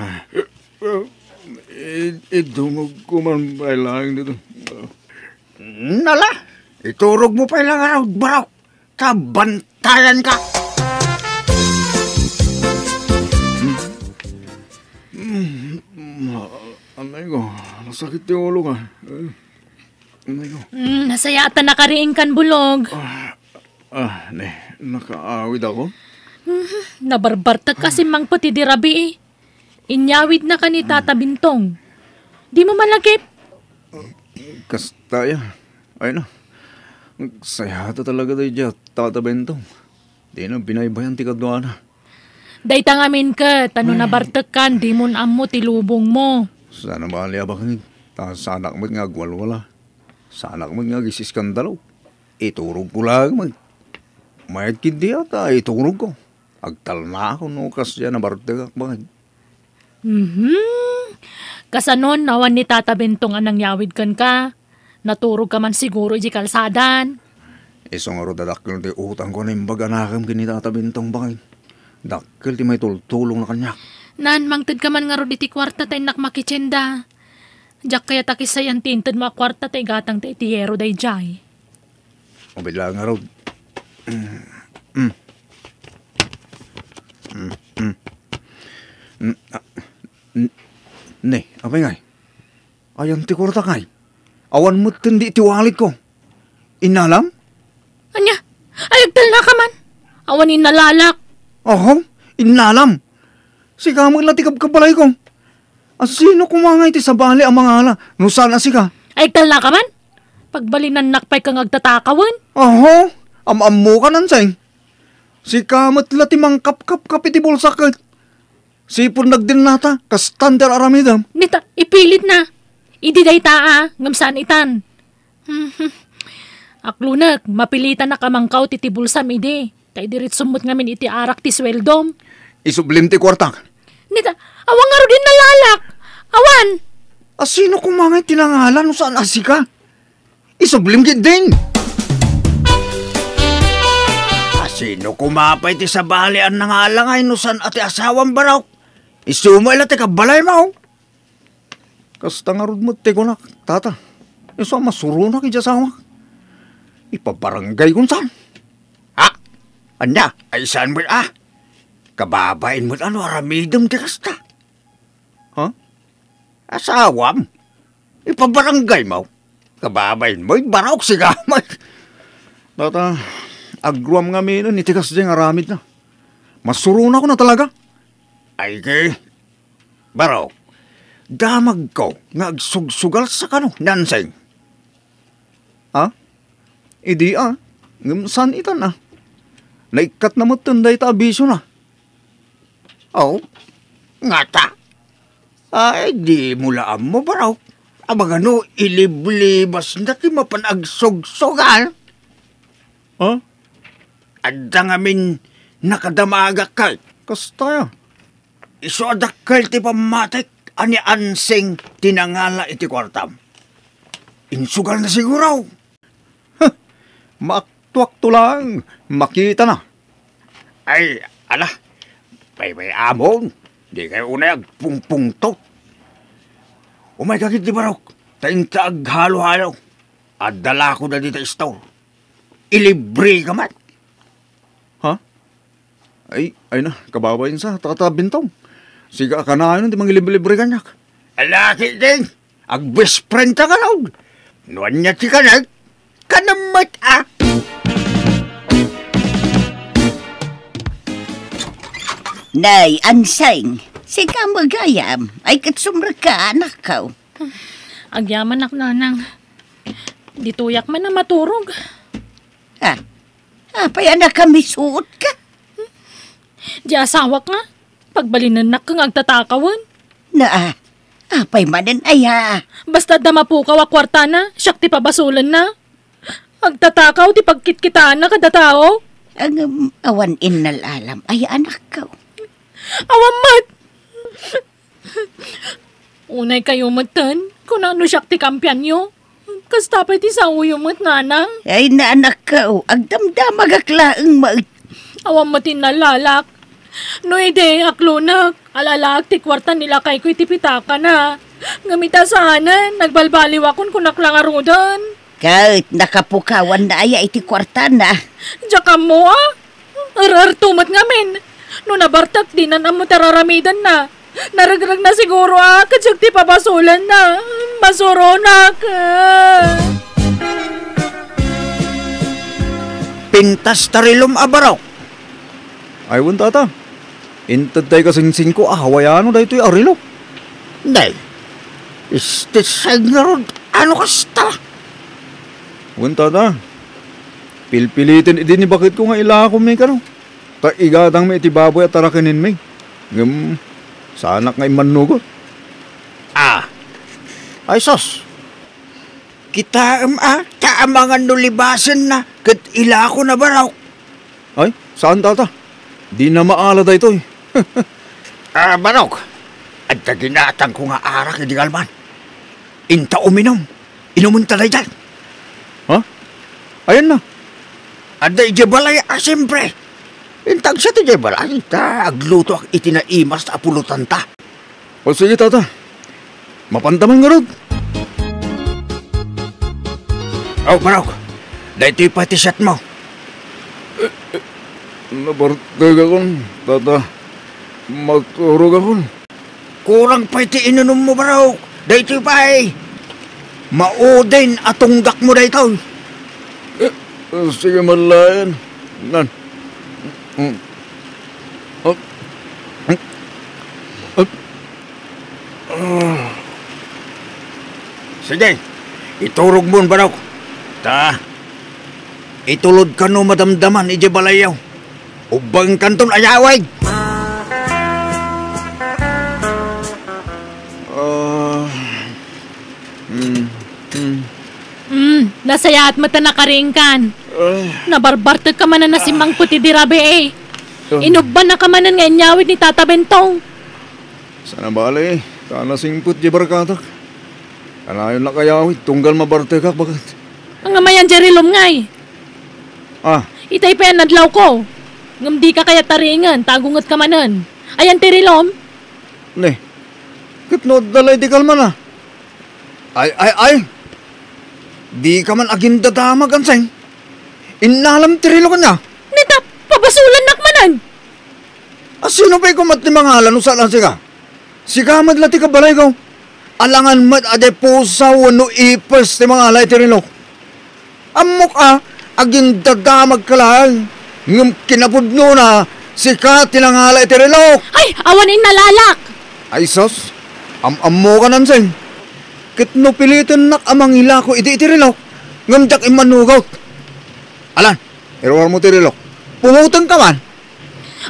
Eh, idumog ko man lang dito. Nala, hmm, iturog mo pa lang araw, ah, barok. Kabantayan ka! Hmm. Hmm. Amigo, nasakit yung ulo ka. Eh, amigo. Mm, nasayata na kariing kan bulog. Ah, ah ne, nakaawid ako? Mm, nabarbarta kasi mang pati di rabi eh. Inyawid na ka ni Tata Bintong. Di mo malagip. Kastaya. Ayun na. Sayata talaga tayo dyan, tata bentong. Di na binaybayan ti kadwana. Day tangamin ka, tanu na bartek kan, di mo amo tilubong mo. Sana maali abak ni, sanak mo nga gwalwala. Sanak mo nga gisiskandalaw. Iturog ko lang mag. Mayat kindi ata, iturog ko. Agtal na ako no, kas dyan na bartek akbangin. Mm-hmm. Kasanon, nawan ni Tata Bentong anang yawid kan ka. Naturog ka man siguro di kalsadan. Isang aro dadakil di utang ko na imbaga nakam kinitatabintang bakay. Dakil di may tultulong na kanya. Nan, mangtid ka man nga ro di kwarta tay nakmakichenda. Diyak kaya takisay ang tintad mga kwarta tay gatang tay tiyero day jay. Umila nga ro. Mm. Mm. Mm. mm ah, ne, apay ngay. Ayan ti kwarta kay. Awan mo tindi tiwalit ko. Inalam? Anya, ayagtal na ka man. Awan inalalak. Oho, inalam. Sika mo ilatikab ka balay ko. At sino kumangay ti sabali ang mga ala? No sana sika? Ayagtal na ka man. Pagbalinan nakpay kang agtatakawan. Oho, amammo ka nansay. Sika mo't latimang kapkap-kapit ibulsakit. Sipon nagdin nata, kastandar aramidam. Nita, ipilit na. Idi day taa, ah, ngamsaan itan. Aklunak, mapilitan na kamangkaw titibulsam idi. Tay dirit sumot ngamin iti arak ti sweldom. Isublim ti kwartak. Nita, awang nga din nalalak. Awan! Asino kumangay tinangalan no saan asika? Isublim gid din. Asino kumapay ti sa balian nangalangay no saan ati asawang baraw? Isumal ti kabalay mao. Kas tangarod mo, na, tata. Isa masurunak ijasawa. Ipabarangay kung saan. Ha? Anda, ay saan mo ah? Kababain mo ano, aramidom di kasta. Ha? Huh? Asawam. Ipabarangay mo. Kababain mo, baraok si gamay. Tata, agruam nga minon, itikas dyan aramid na. na ko na talaga. Ay kay, baraok damag ko nga agsugsugal sa kano dancing. Ha? Idi ah, ngumsan ita na. Naikat na matunday ta abiso na. Oh, nga ta. Ay, di mulaan mo baraw. Abang ano, iliblibas na ti mapanagsugsugal. Ha? Huh? Adda nga min nakadamaga kay. Kasta ya. Iso adakal ti pamatik ani ansing tinangala iti kwartam. Insugal na siguro. Huh, maaktuak to lang, makita na. Ay, ala, baybay amon, di kayo unay agpungpungtot. Umay kakit di barok, tainta aghalo-halo, at dala ko na dito store. Ilibre ka man. Ha? Ay, ay na, kababayin sa tatabintong. Siga ka na yun, di mangilibre-libre ka na. Alaki din, ag best friend ta ka raw. Nuan niya si kanag, kanamat ah. Nay, ansayng, siga magayam, ay katsumra ka anak ka. Agyaman ak nanang, dituyak man na maturog. Ha? Ah, ah pay anak ka misuot ka? Di asawak ka? Pagbalinan na kang agtatakawan. Na, apay manan ay Basta dama po ka kwarta na, syakti pa basulan na. Agtatakaw ti pagkitkitaan na kada tao. Ang um, awan innal alam ay anak ka. Awan mat! Unay kayo matan, kung ano syakti kampyan nyo. Kas tapay ti sa uyo mat nanang. Ay na anak ka o, agdamdamag aklaang mait. Awan matin nalalak, No ide, haklo na. Alalaag ti kwarta nila kay ko'y tipitaka na. Ngamita sana, nagbalbaliwakon ko naklangarudan. Kahit nakapukawan na aya iti kwarta na. Diyaka mo ah. Arar tumat ngamin. No nabartak dinan ang mutararamidan na. Naragrag na siguro ah, kadyag ti pabasulan na. Masoronak. Ah. Pintas tarilom abaraw. Ah, Aywan tata. Intad tayo kasingsing ko, ahawayano ah, dahi ito'y arilo. Day, is this ron, ano ka kasta? Wanta ta, pilpilitin din ni bakit ko nga ila ko may kano. Taigatang may itibaboy at tarakinin may. Ngam, sanak nga imanugot. Ah, ay sos, kita am ah, kaamangan nulibasan na, kat ilako na baraw. Ay, saan tata? Di na maala da ito eh. Ah, manok. At ginatang ko nga arak hindi kalman. Inta uminom. Inumun talay dyan. Ha? Huh? Ayan na. Ada ijebalay a ah, sempre. Intag siya ti jebalay. Ta, agluto ak itinaimas ta apulutan ta. O sige, tata. Mapantaman nga rod. Oh, manok. Dahito yung patisat mo. Eh, eh, Nabartag akong, tata. Tata. Magturog ako. Kurang pa iti inanom mo bro. Dahito pa eh. Maudin atunggak mo dahito. Eh, uh, sige malayan. Nan. Mm. Oh. Mm. Sige, iturog mo barok. Ta, itulod ka no madamdaman, ije balayaw. Ubang kanton ayaway. Nasaya at mata na karingkan. Nabarbarte ka man na si Mang Puti di rabe eh. Uh, Inubban na ka man nga inyawid ni Tata Bentong. Sana bali eh. Kana singput di barkatak. Kanayon na kayawid. Eh. Tunggal mabarte ka bagat. Ang amayan Jerilom ngay. Eh. Ah. Itay pa yan nadlaw ko. Ngam di ka kaya taringan. Tagungot ka manan. Ayan Terilom. Ne. Kitno dalay di kalma na. Ay, ay, ay. Di ka man agim dadamag, ansay. Inalam tirilo ka na. Nita, pabasulan nakmanan. Ah, sino pa'y kumat ni mga alam sa alam sika? Sika madlati ka balay ko. Alangan mat ade pusa wano ipas ni mga alay tirilo. Amok ah, agim dadamag ka Ngum kinapod no na, sika tinangala tirilo. Ay, awan in nalalak. Ay, sos, am-amo ka nansay. Ket no piliton nak amang ila ko idi itirilok. Oh. Ngamjak imanugaw. Alan, iruwar mo tirilok. Oh. Pumutang ka man.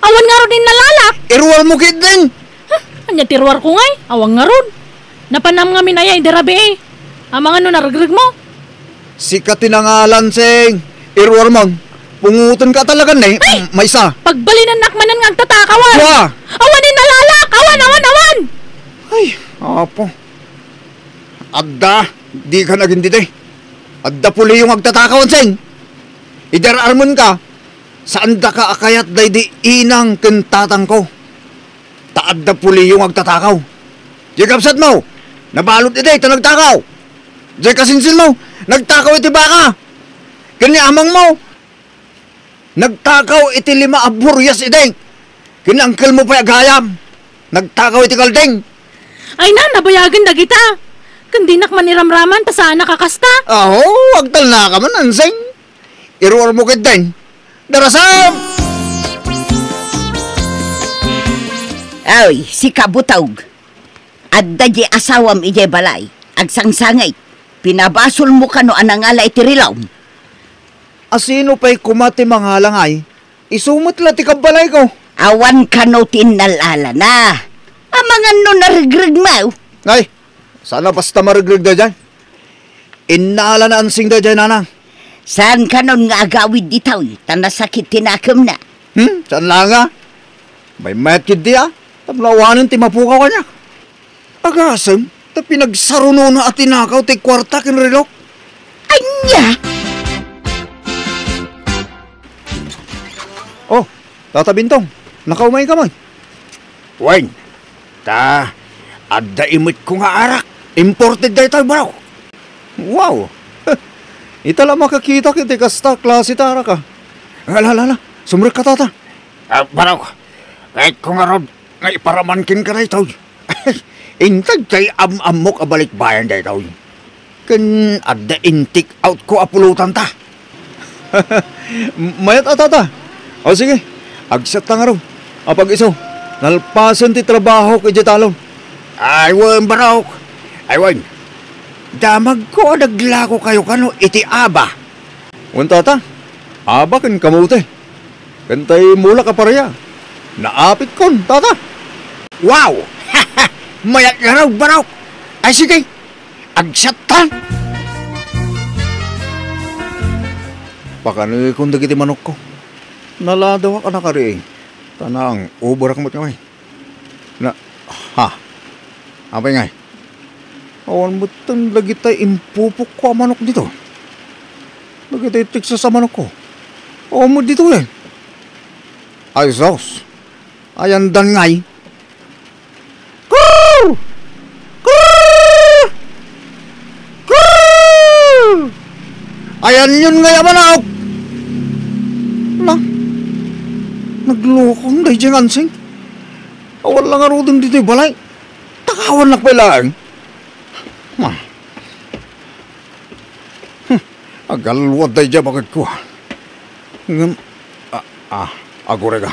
Awan nga ron nalalak. Iruwar mo kid din. Huh? Anya tiruwar ko ngay. Awan nga ron. Napanam nga minaya idarabi eh. Amang ano naragrag mo? Sikat tinangalan sing. Iruwar mong. Pungutan ka talaga ne. Ay! May Pagbalinan nakmanan nga ang Wa! Awan ni nalalak! Awan, awan, awan! Ay, apo. Agda, di ka naging ditay. Agda puli yung agtatakaw, sing. Idararmon ka, saan da ka akayat day di inang kentatang ko. Taad puli yung agtatakaw. Di Jigapsat mo, nabalot iday, nagtakaw. Di kasinsin mo, nagtakaw iti baka. Kani amang mo, nagtakaw iti lima aburyas iday. Kini angkel mo pa agayam. Nagtakaw iti kalding. Ay na, nabayagan na kita. Kundi nak maniramraman ta sana kakasta. Aho, oh, agtal na ka man, ansing. Iruar mo kit din. Darasam! Ay, si Kabutaug. Adda di asawam ije balay. Agsangsangay. Pinabasol mo kano anangala itirilaw. Asino pa'y kumati mangalang ay? Isumot la ti kabalay ko. Awan ka no tinalala na. Amangan no narigrig mo. Ay, sana basta marigrig da dyan. Inaala na ansing da dyan, nanang. Saan ka nun nga agawid di taon? Eh? Tanasakit tinakam na. Hmm? Saan lang nga? May mayat kid di ah. Tablawanan ti mapukaw ka niya. Agasem, ta pinagsaruno na at tinakaw ti kwarta kinrilok. Anya! Oh, Tata Bintong, nakaumay ka man. Wen, ta, adda imit ko nga arak. Imported na ito, bro. Wow. Itala makakita kita eh, kasta klase tara ka. Ah. Ala, ala, ala. Sumrik ka tata. Uh, ah, baraw. Kahit kung aron, nga iparamankin ka na ito. Intag tay am-amok abalik bayan na ito. Kan ada intik out ko apulutan ta. Mayat atata. Ah, o sige, agsat nga raw. Apag iso, nalpasan ti trabaho kay Jetalon. Ay, wan barawk. Aywan, damag ko naglako kayo kano iti aba. Untata, aba kan kamute. Kantay mula ka pareya. Naapit kon, tata. Wow! Mayat na raw baraw. Ay sige, agsatan. Pakano kung dagiti manok ko. Naladawa ka na kari. Eh. Tanang, uburak mo't kamay. Eh. Na, ha. Apay ngay. Eh. Awan mo itong lagitay impupok ko ang manok dito. Lagitay tiksa sa manok ko. Awan mo dito eh. Ay saos. Ayan dan ngay. Kurr! Kurr! Kurr! Ayan yun ngay ang manok. Ah. Na. Naglukong day dyan ansing. Awan lang aro din dito balay. Takawan lang pala eh. Ma. Hm. Agal luwat dahi jah bagat Ngam. Ah. Ah. Aku rega.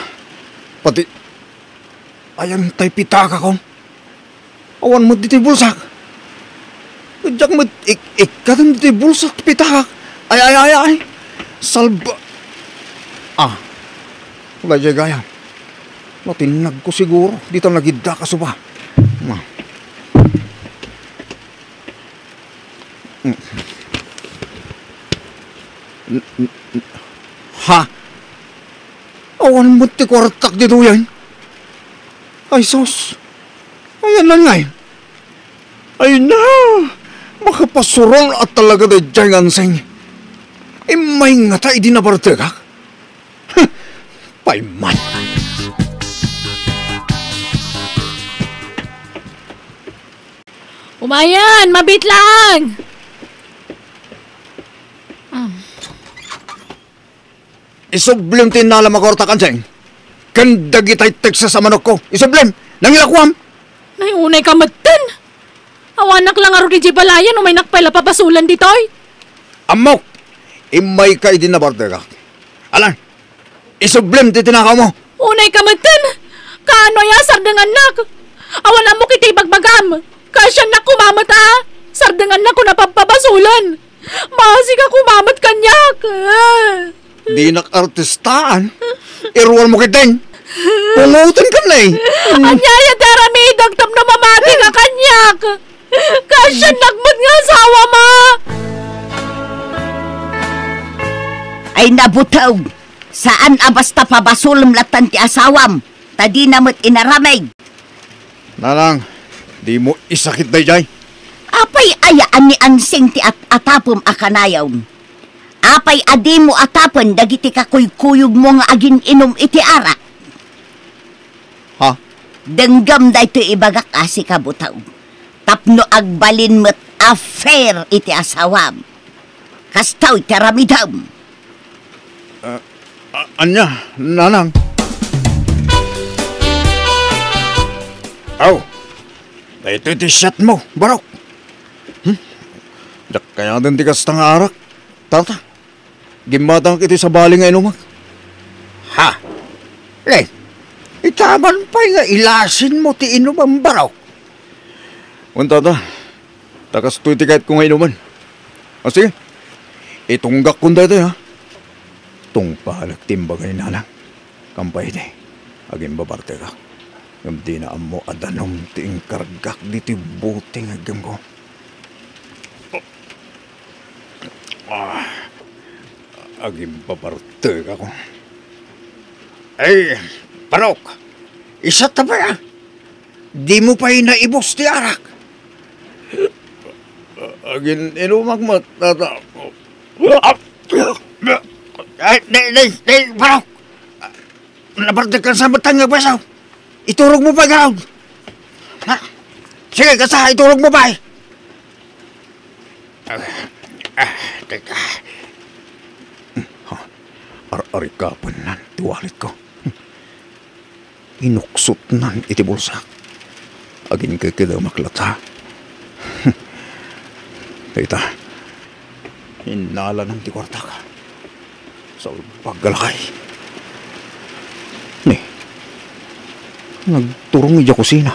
Pati. Ayan tay pita ka kong. Awan mo di tibulsak. Kajak mo ik ikatan di tibulsak pita ka. Ay ay ay Salba. Ah. Wala jaga ya. Natinag ko siguro. Dito nagidda ka subah. Ha? Awan mo ti kwartak dito yan. Ay sos, ayan na nga eh. Ay na, makapasurong at talaga da dyan ang sing. E eh, may nga tayo dinabarte eh, ka? Paiman! Umayan, mabit lang! Isublim tin nalam ako orta kanseng. Kandag itay Texas sa manok ko. Isublim! Nangilakwam! Nayunay ka matan! Awanak lang aro ni Jibalayan o may nakpaila papasulan dito ay. Amok! Imay ka din na barter ka. Alan! Isublim ti tinakaw mo! Unay ka matan! Kaano ya ng anak! Awan amok iti bagbagam! Kasya na kumamata! Ah. Sardangan na ko napapabasulan! Masig ako mamat kanyak! Ah. Di nakartistaan. Iruan mo kiting. Pungutin ka na eh. Anyaya darami, dagtam na mamati ka kanyak. Kasya nagmud nga asawa ma. Ay nabutaw. Saan abasta pabasulom latan ti asawam? Tadi namot inaramig. Nalang, di mo isakit dayjay. Apay ayaan ni ansing ti at atapom akanayaw. Apay adi mo atapon dagiti kakuykuyog mo nga agin inom iti ara. Ha? Denggam da ito ibagak asi ah, kabutaw. Tapno agbalin met affair iti asawam. Kastaw iti ramidam. Uh, ah, uh, ah, anya, nanang. Aw, oh, ito iti shot mo, barok. Hmm? Dak kaya din tigas ng arak. Tata. Gimbatang kiti sa bali nga inumak. Ha? Lay, itaman pa nga ilasin mo ti inom ang baraw. Unta ta, takas tuwiti kahit kung inuman. O sige, itunggak kong dito ha. Tung pahalak timbagay na lang. Kampay di, agin babarte ka. Yung di na mo adanong ting kargak dito buting agam ko. Ah agim paparteg ako. Ay, Panok, isa tabi ah. Di mo pa inaibos ti arak. Agin inumag matata. Ay, day, day, day, Panok. Nabardag ka sa batang basaw. Iturog mo pa gawag. Ha? Sige, kasaha, iturog mo pa eh. Ah, ah, teka arikapan nan tiwalit ko. Inuksot nan iti bulsak. Agin kay kada maklata. Tita, inala ng ti kwarta ka. Sa paggalakay. Ni, nagturong iya kusina.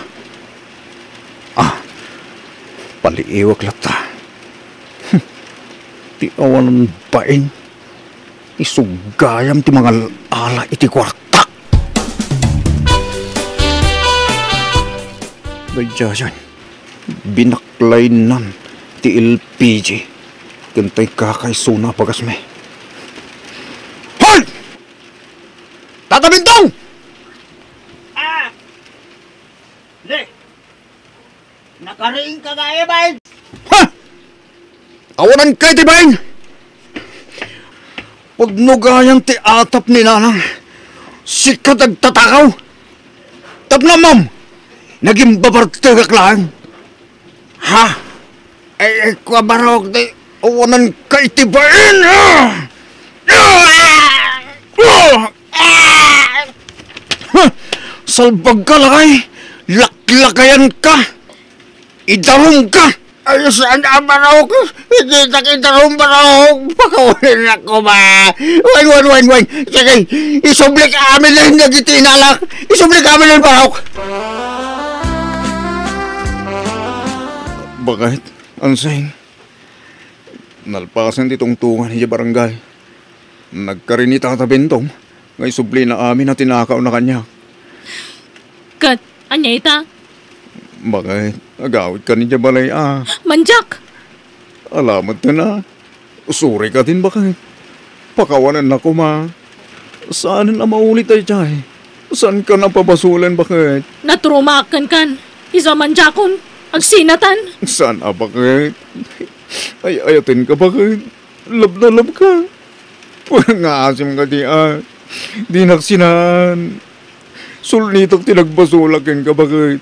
Ah, paliiwag lata. Ti awalan pain. Isugayam ti mga ala iti kwarta. Badyajan, binaklay nan ti LPG. Kantay kakaisuna pagasme. me. Hoy! Tatabintong! Ah! Le! Nakariin ka na eh, Bain! Ha! Awanan kay ti Bain! Pag nugayan ti atap ni nanang, sikat agtatakaw. Tapna ma'am, naging babartigak lang. Ha? Ay, eh, ay eh, kwabarok di, uwanan ka itibain. ha? Ah! Ah! Ah! Salbag ka lakay, laklakayan ka, idarong ka. Ayos Alusan ang barok! Hindi nakita kong barok! Pakawalin ako ba? Wan, wan, wan, wan! Sige, isublik amin na yung nagitinalak! Isublik amin ang barok! Bakit? Ano, ang saing? Nalpasan ditong tungan ni barangay. Nagkarini tata bentong. Ngay subli na amin na tinakaw na kanya. Kat, anya ita? Mga nagawit ka niya balay ah. Manjak! Alamat ka na. Suri ka din ba kay? Pakawanan na ko ma. Saan na maulit ay chay? Saan ka na papasulan bakit? Natrumakan kan. Isa manjakon. Ang sinatan. Saan ah bakit? Ay ayatin ka bakit? Lab na lab ka. Parang asim ka di ah. Di naksinan. Sulnitok tinagbasulakin ka bakit?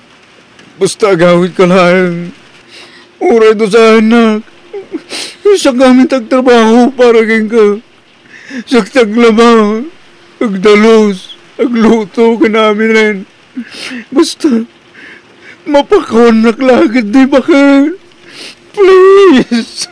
Basta gawin ka lang. Uray do sa anak. Sa kami tagtrabaho para king ka. Sa taglaba, agdalos, agluto ka namin rin. Basta, mapakonak lagad di ba ka? Please.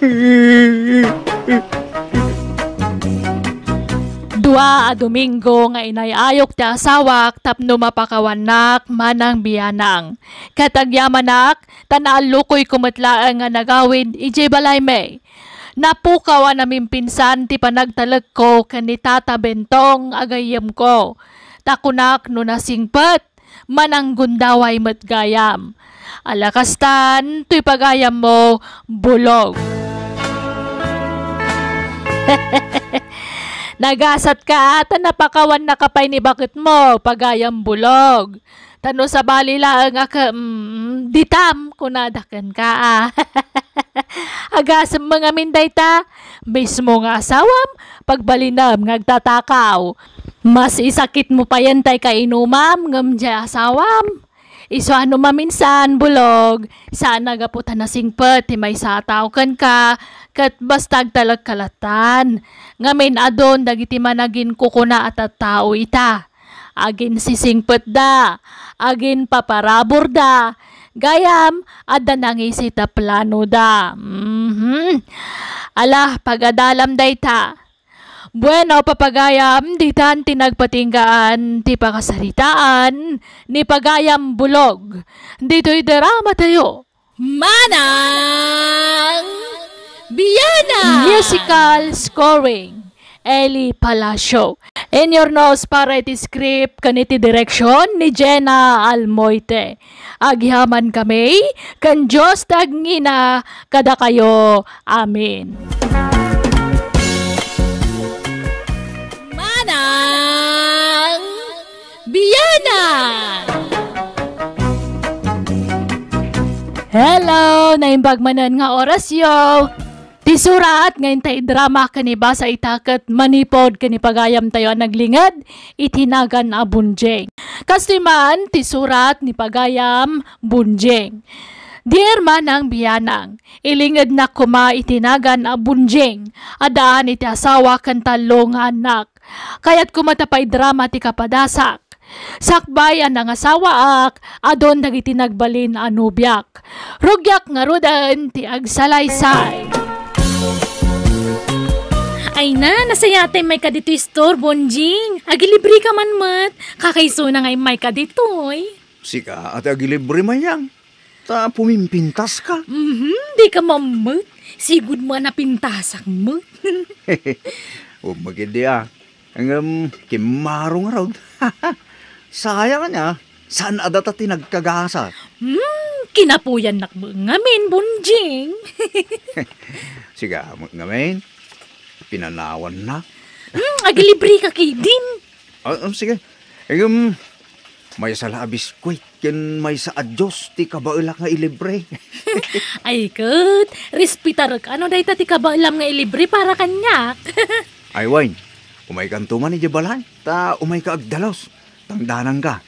Dua a Domingo nga inayayok ti asawak tapno mapakawanak manang biyanang. Katagyamanak, tanalukoy kumatlaan nga nagawid ije balay may. Napukawa namin pinsan ti panagtalag ko kani tata bentong agayam ko. Takunak no nasingpat, mananggundaway matgayam. Alakastan, tuy pagayam mo, bulog. Hehehehe Nagasat ka ata napakawan na kapay ni bakit mo, pagayang bulog. Tano sa bali laang aka, mm, ditam, kunadakan ka ah. Agas mga minday ta, mismo nga asawam, pagbalinam ngagtatakaw. Mas isakit mo pa yan tay kainumam, ngamdya asawam. Iso ano maminsan, bulog, saan nagaputan na singpet, may sa tao kan ka, kat bastag talag kalatan ngamin adon dagiti managin kukuna at at tao ita. Agin sisingpet da, agin paparabor da, gayam adda nangisita plano da. Mm-hmm. Ala, pagadalam dayta. Bueno, papagayam, ditan tinagpatinggaan, ti pakasaritaan, ni pagayam bulog. Dito'y derama tayo. Manang! Biana! Musical scoring, Eli Palacio. In your nose para iti script kaniti direksyon ni Jenna Almoite. Agyaman kami, kan Diyos tagnina, kada kayo. Amen. Manang Biana! Hello! Naimbagmanan nga oras yo! Ti suraat ngayon tayo drama kaniba sa itakat manipod kanipagayam tayo naglingad itinagan na bunjeng. Kastiman ti surat ni pagayam bunjeng. Dear manang biyanang, ilingad na kuma itinagan na bunjeng, adaan iti asawa kan talong anak, kaya't kumatapay drama ti kapadasak. Sakbayan ng asawaak, adon dagiti nagbalin anubyak. Rugyak nga rudan ti agsalaysay. Ay na, nasaya tay may kadito store, Bonjing. Agilibri ka man mat. Kakaiso na ngay may kaditoy. Sika, at agilibri man yan. Ta pumimpintas ka. Mm-hmm, di ka mamat. Sigud mo na pintasak mo. o magindi ah. Ang um, kimarong raw. Sayang niya. Saan adata tinagkagasa? Hmm, kinapuyan nakbo ngamin, Bunjing. Sige, ngamin. Pinanawan na. Hmm, agilibre ka kay din. Ah, ah, sige. Ayun, eh, um, may sa labis kwit, yan may sa adyos, ti kabaila nga ilibre. Ay, kot, respitar ka. Ano dahi ti kabailam nga ilibre para kanyak? Ay, wine, umay kang tuman ni Jabalan, ta umay ka agdalos, tangdanan ka.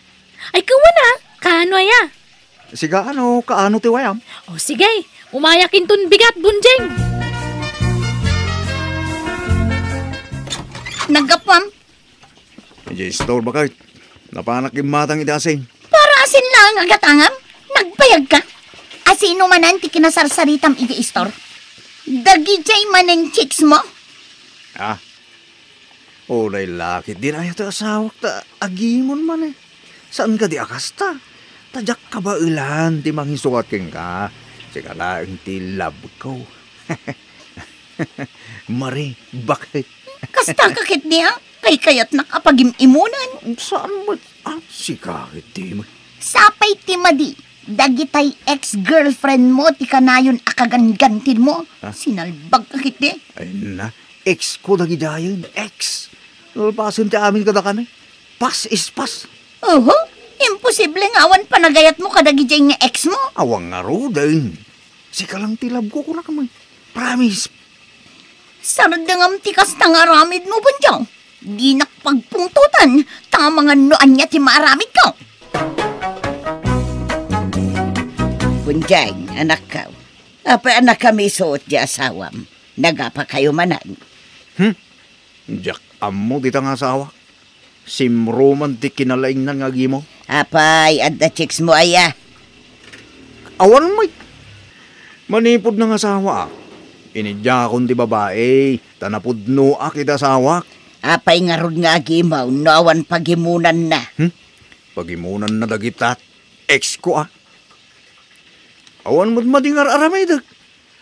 Ay, kawa na, kaano aya? Siga ano, kaano ti wayam? O sige, umayakin tun bigat, bunjeng. Nagapam? Medyo store ba kayo? Napanak yung matang iti asin. Para asin lang agatangam? Nagbayag ka? Asino man ang tikinasarsaritam iti store? Dagijay man ang chicks mo? Ah, Ulay lakit din ayaw ta asawak ta agimon man eh. Saan ka di akasta? Tadyak ka ba ilan di manghisukat ka? Sika lang ti love ko. Mari, bakit? Kasta kakit niya, kay kayat nakapagimimunan. Saan mo? Ah, si kakit di mo. Sapay ti madi, dagitay ex-girlfriend mo, ti kanayon akagangantin mo. Ah? Sinalbag kakit ni. Ay na, ex ko dagidayan, ex. Nalpasin ti amin kada kami. Pas is pas. Oho, uh-huh. imposible nga awan panagayat mo kadagijay nga ex mo. Awang nga ro, dahin. Sika lang tilab ko ko kurak mo. Promise, Sardang ang tikas ng aramid mo, Bunjong. Di nakpagpungtutan, tama mga noan niya ti maaramid ko. Bunjang, anak ka. Apa anak kami suot di asawam. Nagapa kayo manan. Hmm? Jack, amo di tang asawa. Simruman ti kinalaing na nga gimo. Apay, at the chicks mo aya. Awan may. Manipod ng asawa. Ah. Inidya kundi babae, tanapudno akita ah, sawak. Apay nga ron nga gimaw, nawan pagimunan na. Hmm? Pagimunan na dagitat. Ex ko ah. Awan mo't madingar aramay dag.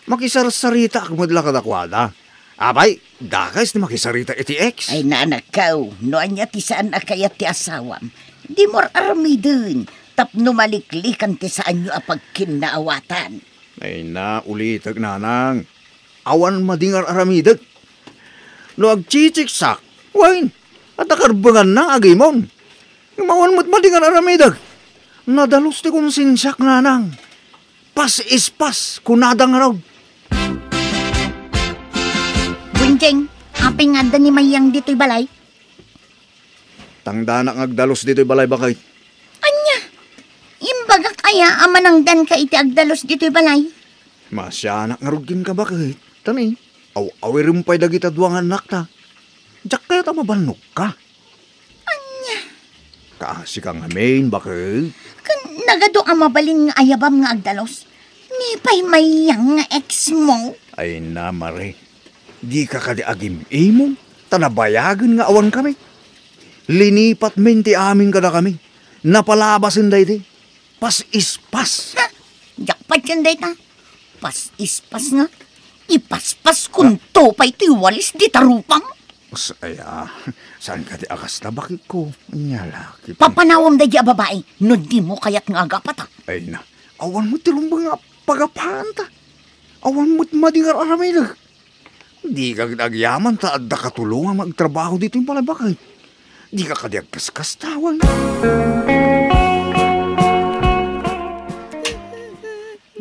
Makisarsarita ak madla kadakwada. Abay, dakas na makisarita iti ex. Ay nanakaw, kao, noan niya ti saan na ti asawam. Di mor aramay dun. Tap numaliklikan ti saan nyo apagkin na awatan. Ay na, ulitag nanang awan madingar aramidag. No agchichiksak, wain, at akarbangan na agimon. Imawan mo't madingar aramidag. Nadalos ti kong sinsak na nang. Pas is pas, kunadang raw. Bunjeng, aping nga ni mayang dito'y balay. Tangdana nga agdalos dito'y balay bakay. Anya, imbaga kaya amanangdan ka iti agdalos dito'y balay. Masyanak nga rugin ka bakit? Tani, aw awirim pa'y dagiti aduang anak ta. Diyak kaya ta mabalnok ka. Anya. Kaasi kang hamain, bakit? Eh? Kan nagado ang mabalin nga ayabam nga agdalos. Ni pa'y mayang nga ex mo. Ay na, Mare. Di ka kadi agim imong. Tanabayagan nga awan kami. Linipat men ti amin kada kami. Napalabasin day ti. Pas ispas. pas. Ha? Jakpat yan day ta. Pas ispas pas nga. Ipaspas kun to pa iti walis di tarupang. Saya, ah, saan ka di akas na bakit ko? Nyalaki. Papanawam da di ah, babae, no di mo kayat nga agapata. Ah. Ay na, awan mo tilumbang nga pagapahan Awan mo't madingar aramay lag. Di ka nagyaman ta at nakatulungan magtrabaho dito yung palabakay. Di ka kadiag kaskas tawal. Music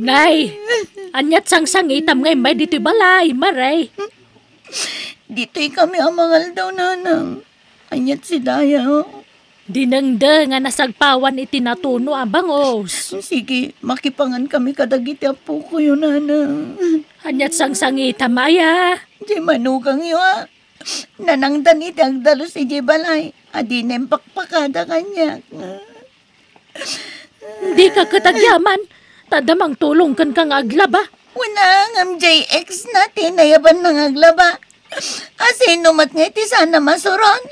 Nay, anyat sang-sang itam ngay may dito'y balay, maray. Dito'y kami amangal daw, nanang. Anyat si Daya, oh. Dinangda nga nasagpawan itinatuno ang bangos. Sige, makipangan kami kadagiti apu ko yun, nanang. Anyat sang-sang itam, maya. Di manugang yun, ah. Nanangdan ang dalo si Jibalay. Adinem pakpakada kanya. Hindi ka katagyaman. Tadamang tulong kan kang aglaba. Wala ang MJX natin, nayaban ng aglaba. Kasi numat nga iti sana masuron.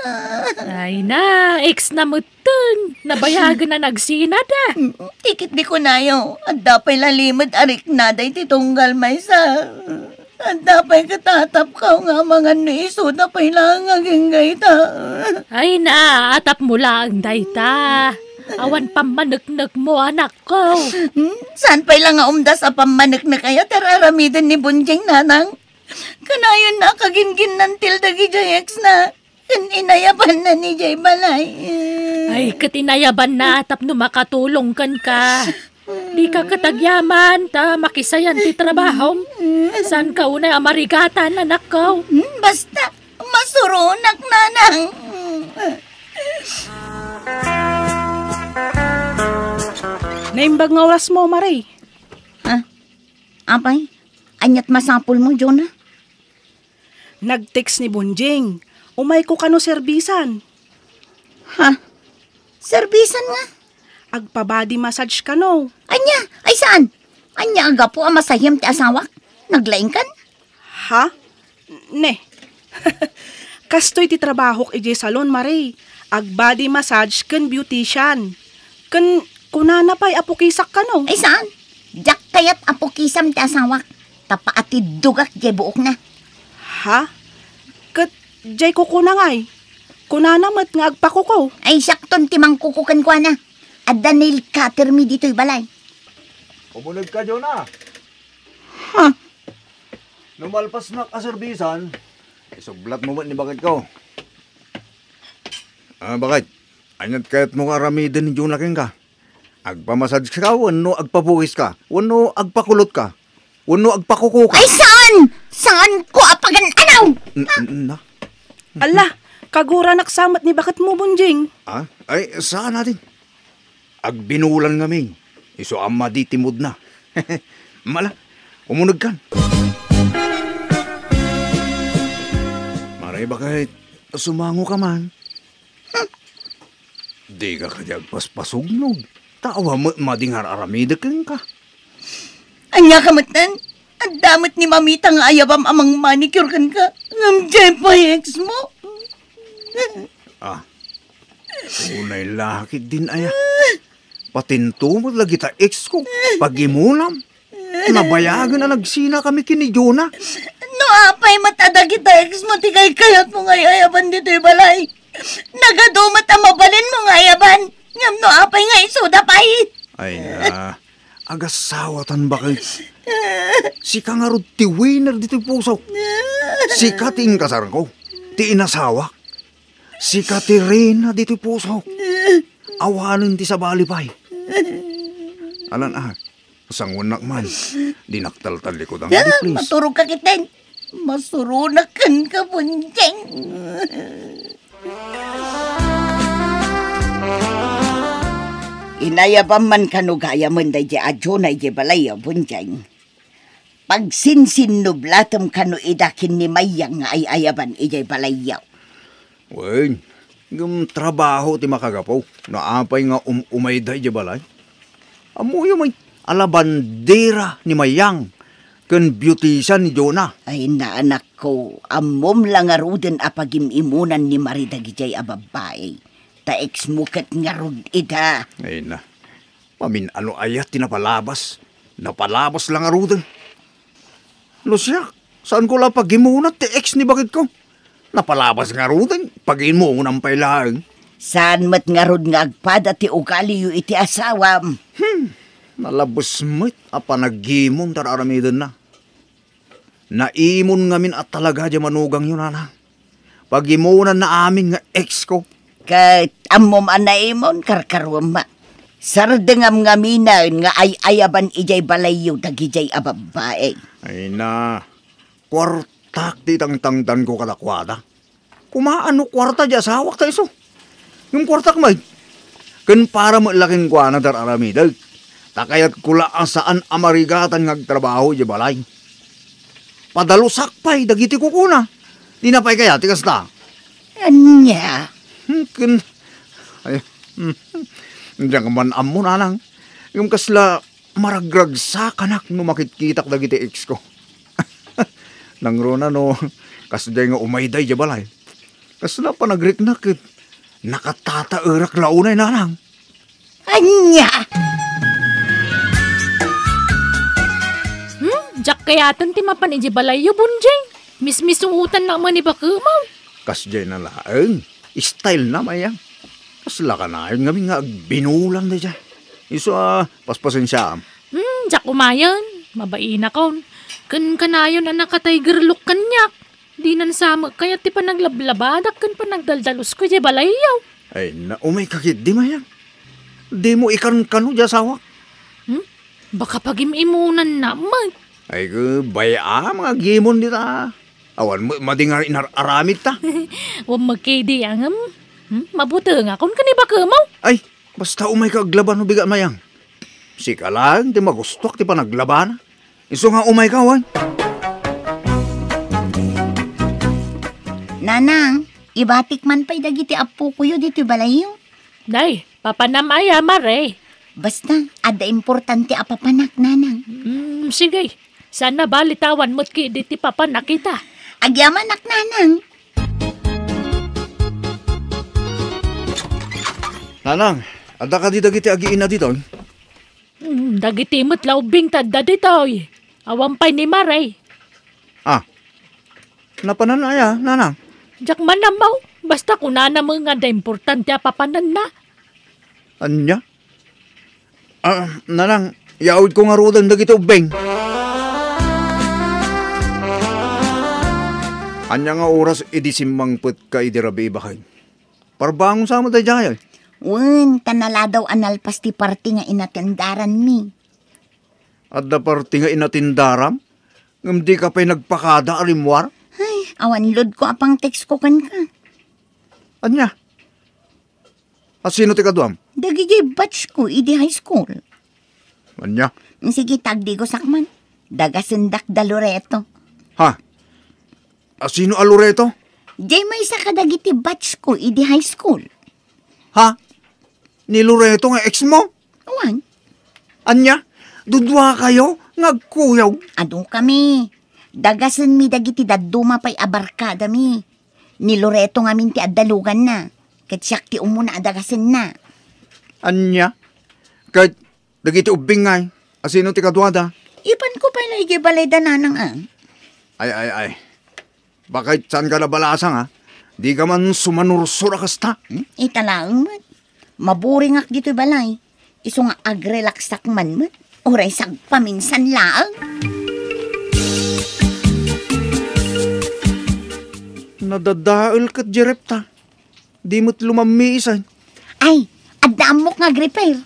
Ay na, ex na mutun. Nabayagan na nagsinada. Tikit di ko na yaw. At dapay lalimad arik na day titunggal may sa... At dapay katatap ka nga mga niso na pailang aging ta. Ay na, atap mula ang dayta. Awan pamanaknak mo, anak ko. Hmm? Saan pa ilang umda sa pamanaknak kaya tararamidin ni Bunjing nanang? Kanayon na kagingin ng tilda gijayex na inayaban na ni Jay Balay. Ay, katinayaban na atap no makatulong kan ka. Di ka katagyaman, ta makisayan ti trabaho. San ka unay amarigatan, nanak ko? Hmm, basta, masurunak nanang. Naimbag nga oras mo, Maray. Ha? Ah, apay, anyat masapol mo, Jonah? Nag-text ni Bunjing. Umay ko kano serbisan. Ha? Serbisan nga? Agpabody massage ka no. Anya, ay saan? Anya aga po ang masayim ti asawak? Naglaing kan? Ha? Ne. Kastoy ti trabaho ije salon, Maray. Agbody massage kan beautician. Kan kunana pa'y apukisak ka no. Ay saan? Jak kayat apukisam ti asawak. Tapaati dugak jay buok na. Ha? Kat jay kukuna ngay. Kunana mat nga agpakukaw. Ay sakton timang kukukan ko na. Adda nail cutter mi dito'y balay. Kumulag ka, Jonah. Ha? Huh? Numalpas na kaserbisan, isublat mo ba ni bakit ko? Ah, bakit? Anyat kayat mo aramidin ni Junaking ka. Agpamasaj ka, wano agpabuhis ka, wano agpakulot ka, wano agpakuko ka. Ay, saan? Saan ko apagan anaw? Na? Ala, kagura naksamat ni bakit mo, Bunjing? Ah? Ay, saan natin? Agbinulan ngaming. Iso ama di timod na. Mala, umunog kan. Maray ba kahit sumango ka man? Di ka kajag paspasugnog. Tawa mo mading hararamida kang ka. Anya kamatan, ang damot ni mamita nga ayabam amang manicure kan ka. Ngam dyan pa ex mo. ah, unay lahakit din aya. Patinto mo lagi ta ex ko, pagimulam. Nabayagan na nagsina kami kini Jonah. No, apay matada kita ex mo, tigay kayat mo ngayayaban dito balay. Nagadumat ang mabalin mo nga yaban. Ngam no apay nga isuda pa eh. Ay na. Ah, Agasawatan ba kay? Si kangarod ti winner dito puso. Si kating kasar ko. Ti inasawa. Si kati Rena dito puso. Awanin ti sa balipay. Alan ah, sang wanak man. Dinaktaltal likod ang hadi, ah, please. Maturog ka kitin. Masurunakan ka, Bunjeng. Inayabang man kanugaya man day di adyo na di balaya bunjang. Pagsinsin nublatam kanu idakin ni mayang ay ayaban ijay balayaw. Wen, yung trabaho ti makagapaw, naapay nga umumay day di balay. Amuyo may alabandera ni mayang Ken beautician ni Jonah. Ay na anak ko, amom lang aruden apagimimunan ni Marida gijay ababae. Ta ex muket nga rod ida. Ay na, mamin ano ayat tinapalabas. Napalabas lang aruden. Ano siya? Saan ko lang pagimunat ti ex ni bakit ko? Napalabas nga aruden, pagimunan pa ilang. Saan mat nga rod nga agpada ti ugali yu iti asawam? Hmm, nalabos mo't apanagimon tararamidon na. Naimon ngamin at talaga di manugang yun, ana. Pagimunan na amin nga ex ko. Kahit amom anaimon, karkarwam ma. Sardengam nga minan nga ay ayaban ijay balayo dagijay ababae. Ay na, kwartak di tang tangdan ko kadakwada. Kumaano kwarta di asawak tayo so. Yung kwartak may, kan para malaking kwa na dar aramidag. Takayat kula saan amarigatan ngagtrabaho di balay. Padalusak pa'y dagiti kukuna. Di na pa'y kaya, tigas ta. Anya. Hmm, kin... Ay, hindi hmm, hmm. ka man amon anang. Yung kasla maragragsa kanak no makikita dagiti ex ko. Nangrona no, kasday nga umayday di balay. Kasla pa nagriknak, nakatata urak launay nanang. Anya! Anya! Kaya tan ti mapan iji balayo bunjay. Mismisungutan na man iba kumaw. Kas jay na laeng. Style na mayang. Kasla ka na yun eh, kami nga binulan na jay. Iso ah, paspasensya am. Hmm, jak umayan. Mabain akon. Kan kanayon na tiger look kanyak. Di nan sama kaya ti panaglablabadak kan panagdaldalos ko jay balayaw. Ay na umay kakit di mayang. Di mo ikan kanu jay sawa. Hmm? Baka pagimimunan na mag. Ay, baya ah, mga gimon dita. Awan, madingar inaramit ta. Huwag magkidi ang ah, am. Hmm? Mabuti nga kung kaniba kamaw. Ay, basta umay ka aglaban no bigat mayang. Sika lang, di magustok, di pa naglaban. Iso nga umay ka, wan. Nanang, ibatik man pa'y dagiti apo ko yun dito balayo. Day, papanamaya mare. Basta, ada importante apapanak, nanang. Mm, sige, sana balitawan litawan mo't ki di ti papa nakita? Agyaman nak nanang. Nanang, ada ka di dagiti agiin na dito? Mm, dagiti mo't laubing tadda dito. Awampay ni Maray. Ah, napanan aya, nanang. Jak man na mau, basta kunana nga da importante papanan na. Anya? Ah, nanang, yaud ko nga rodan dagiti ubing. Ah. Anya nga oras, edi put ka idirabi ibahin. Parbangon sa mo tayo jayay. Wen, kanala daw analpas ti party nga inatindaran mi. At da party nga inatindaram? Ngam di ka pa'y nagpakada arimwar? Ay, awanlod ko apang text ko kan ka. Anya? At sino ti kaduam? Dagigay batch ko, idi high school. Anya? Sige, tagdi ko sakman. Dagasindak da Loreto. Ha? Ah, sino alureto? Jay may isa kadagiti batch ko idi high school. Ha? Ni Loreto nga ex mo? Uwan. Anya? Dudwa kayo? Ngagkuyaw? Ado kami. Dagasan mi dagiti daduma pa'y abarkada mi. Ni Loreto nga minti ti adalugan na. Kat siyak ti umuna adagasan na. Anya? Kat dagiti ubing ngay. Asino ti kadwada? Ipan ko pa'y naigibalay dananang ang. Ay, ay, ay. Bakit saan ka nabalasang ha? Di ka man sumanursura kasta. Hmm? Italaang man. Maburing ak dito balay. Iso nga agrelaksak man man. Oray sag paminsan laang. Nadadaol kat jerepta. Di mo't lumamiisan. Ay, adamok nga agrepair.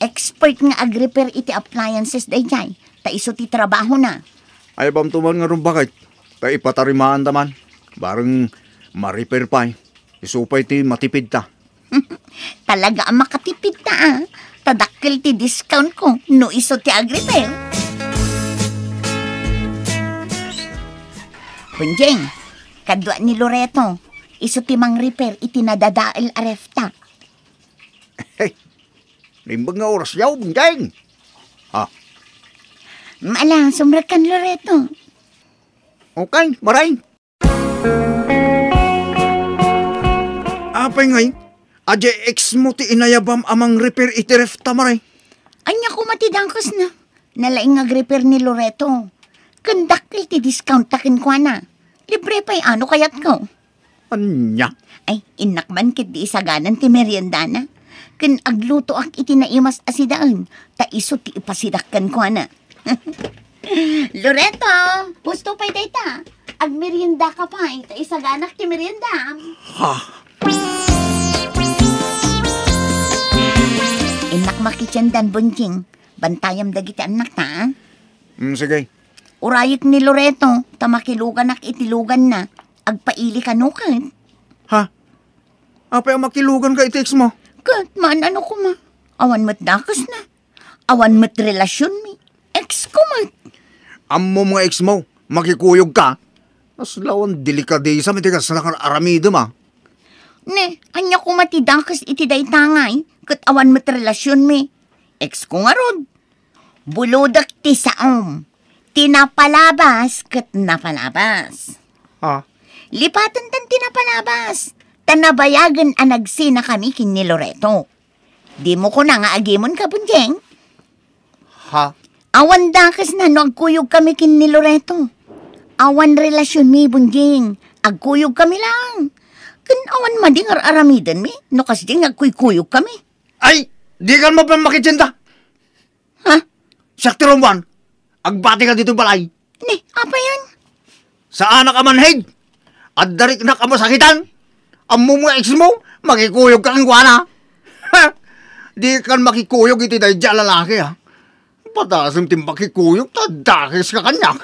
Expert nga agrepair iti appliances day dayjay. Ta iso ti trabaho na. Ay bam tuman nga rin bakit? Tay ipatarimaan taman. Barang ma-repair pa eh. Isupay ti matipid ta. Talaga ang makatipid ta ah. Tadakil ti discount ko no iso ti agripair. Punjeng, kadwa ni Loreto, iso ti mang repair itinadadail arefta. Hey, limbag nga oras yaw, Punjeng. Ah. Mala, sumrakan Loreto. Okay, maray. Apay ngay, adya ex mo ti inayabam amang repair itiref tamaray. Anya ko matidangkos na. Nalaing nga repair ni Loreto. Kandakil ti discount takin ko na. Libre pa'y ano kayat ko? Anya? Ay, inakman kit di isaganan ti merienda na. Kin agluto ak iti naimas asidaan, ta iso ti ipasidakan ko na. Loreto, gusto pa'y data. merienda ka pa, ito ganak ti merienda. Ha? Inak makitsendan bunjing, bantayam dagiti anak ta. Ah. Mm, sige. Urayik ni Loreto, tamakilugan ak itilugan na, agpaili ka nukat. Ha? Apa Apay makilugan ka itix mo? Kat, man ano ko ma, awan mat nakas na, awan mat relasyon mi, ex ko mat ammo mga ex mo, makikuyog ka. Naslawan delikadesa, mitigas na kang aramido ma. Ah. Ne, anya ko matidangkas itiday tangay, katawan mat relasyon me. Ex ko nga rod. Buludak ti saom. Tinapalabas kat napalabas. Ha? Ah. Lipatan tan tinapalabas. Tanabayagan ang nagsina kami kin ni Loreto. Di mo ko na nga agimon ka, Punjeng. Ha? Awan dakis na no agkuyog kami kin ni Loreto. Awan relasyon mi bunjing. Agkuyog kami lang. Kin awan mading aramidan mi. No kasi ding agkuykuyog kami. Ay! Di ka mo pa makitsinta. Ha? Sakti Romwan. Agbati ka dito balay. Ni, apa yan? Sa anak amanhig. At darik na kamasakitan. Ang mumuex mo, magikuyog ka ang guwana. Ha? Di ka makikuyog ito dahil dyan lalaki ha padasim ti bakikuyok ta dakis ka kanyak.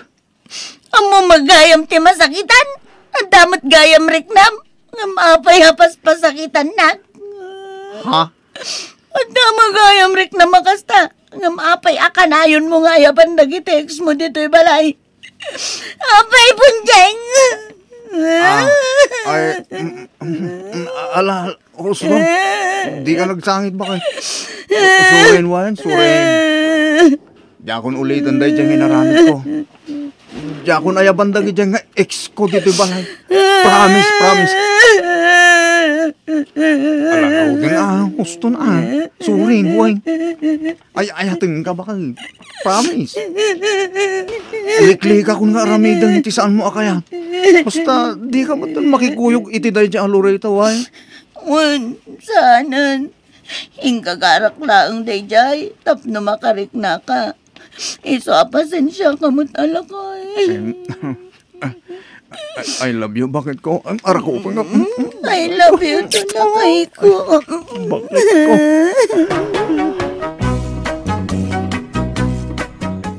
Amo magayam ti masakitan. Ang damat gayam riknam. Nga maapay hapas pasakitan na. Ha? Ang gayam riknam makasta. Nga maapay akanayon mo nga yapan nagitex mo dito'y balay. Apay punjeng! Ah, ay, mm, mm, mm, ala, Roslo, di ka nagsangit ba kay? Surin, Juan, surin. Diyakon ulit ang dahil diyang hinarami ko. Diyakon ayabandag diyang ex ko dito balay. Promise, promise. Alam din ah, gusto na ah. Sorry, boy. Ay, ayatin ka ba bakal. Promise. Liklik ako nga aramidan iti saan mo akaya. Basta, di ka ba't makikuyog iti dahi dyan alureta, why? Wan, saanan. Ingkagarak laang dayjay, tap na makarik na ka. Iso, pasensya ka mo't alakay. Eh. I, I love you. Bakit ko? Ang ara ko pa nga. Mm, I love you to na way ko. Bakit ko?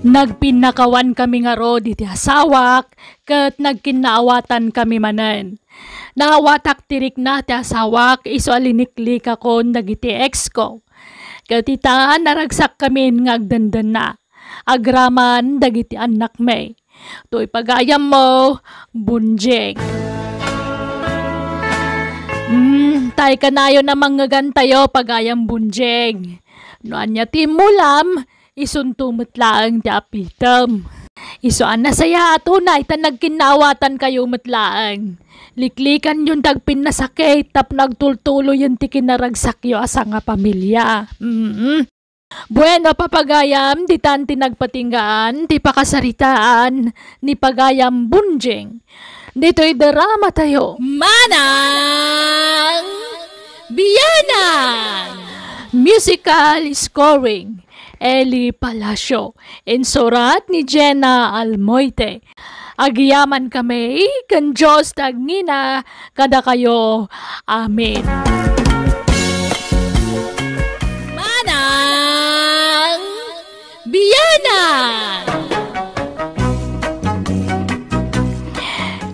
Nagpinakawan kami nga ro diti asawak ket nagkinaawatan kami manen. Nahawatak tirik na ti asawak iso aliniklik ako nagiti ex ko. Ket naragsak kami ngagdandan na. Agraman dagiti anak may To'y pagayam mo, bunjeng. Mm, tay kanayo na manggagan tayo pagayam bunjeng. Noan niya timulam, isuntumot laang ti apitam. na saya atunay tan nagkinawatan kayo matlaan. Liklikan yung tagpin na sakit tap nagtultulo yung ti kinaragsak yo asa nga pamilya. Mm-mm. Bueno, papagayam, di tanti nagpatinggaan, di pakasaritaan, ni pagayam bunjeng. Dito'y darama tayo. Manang Biyanan! Musical scoring, Eli Palacio. Insurat ni Jenna Almoite. Agyaman kami, kan Diyos tagnina, kada kayo. Amen. Rihanna!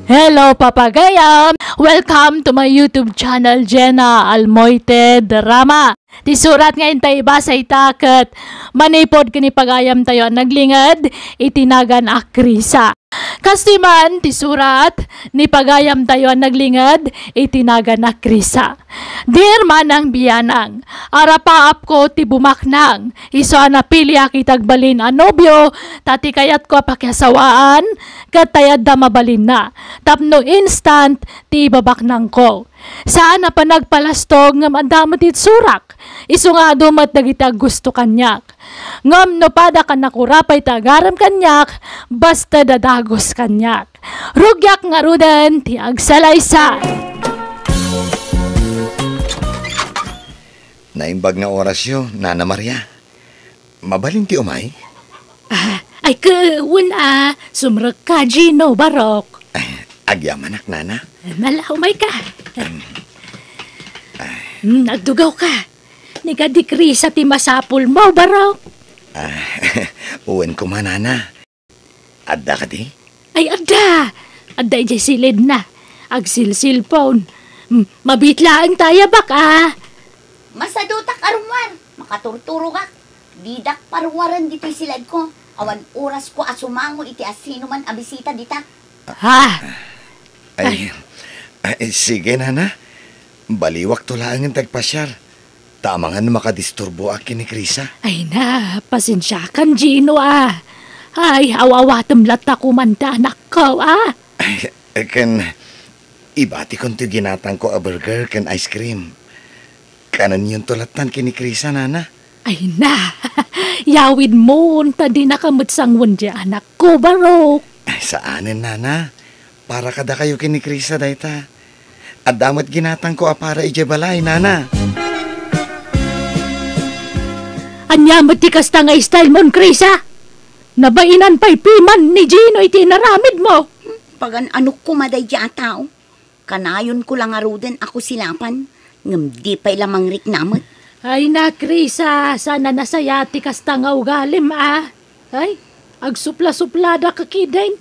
Hello, Papagayam! Welcome to my YouTube channel, Jenna Almoite Drama. Ti surat nga intay iba sa itakat? Manipod kini pagayam tayo naglingad, itinagan akrisa. Kastiman, ti surat, ni pagayam tayo ang naglingad, itinaga na krisa. Dear manang biyanang, arapaap ko ti bumaknang, iso na pili akitagbalin anobyo, nobyo, tati kayat ko pakyasawaan, tayad da na. Tapno instant, ti ibabak ng ko. Saan na panagpalastog ngam adamat surak? Isu nga dumat dagita gusto kanyak. Ngam no pada kan nakurapay tagaram kanyak, basta dadagos kanyak. Rugyak nga rudan, ti agsalaysa. Naimbag na oras yo, Nana Maria. Mabalin ti umay? Ah, ay kawun a, ah. sumrag ka, Gino Barok. Agyamanak, nana. Malaw may ka. Mm, Nagdugaw ka. Nigadikri sa timasapol mo, Barok. Ah, uwan ko man, nana. Adda ka di? Ay, adda. Adda di silid na. Agsilsil phone. Mm, Mabitlaan tayo baka. Ah. Masadutak arumar. Makaturturo ka. Didak parwaran dito'y silad ko. Awan oras ko asumango iti asino man abisita dita. Ha? Ay, ay sige nana. Baliwak to lang ang tagpasyar. Tamangan makadisturbo akin ni Krisa. Ay na, pasensyakan, Gino ah. Ay, awawatam lata ko man da, anak ko ah. Ay, eh, kan, ibati kong tiginatan ko a burger kan ice cream. Kanan yun tulatan kini Krisa, nana. Ay na, yawid mo, unta di nakamutsang wundi anak ko, barok. Ay, saanin, nana? Para kada kayo kinikrisa dayta. At damat ginatang ko ah, para ijebalay, nana. Anya matikas kasta nga style mon, Krisa? Nabainan pa'y piman ni Gino itinaramid mo. Pag anok ko maday ah, tao. Kanayon ko lang aruden ah, ako silapan. Ngam di pa'y lamang riknamot. Ay na, Krisa, sana nasayati kas tangaw galim, ah. Ay, agsupla-suplada ka, kakiden.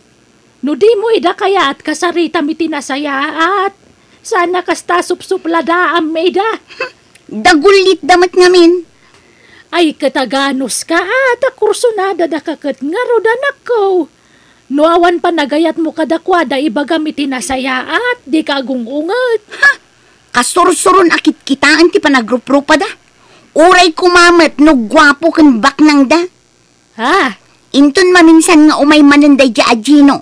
No di mo ida kaya at kasarita mi at Sana kasta supsuplada am ida. Dagulit damat ngamin. Ay kataganos ka at akurso na kakat nga rodanak ko. Nuawan pa nagayat mo kadakwada ibagam at di ka agungungat. Ha! Kasursurun akit kitaan ti panagruprupa da Uray kumamat, no gwapo kan baknang da. Ha? Inton maminsan nga umay mananday di ajino.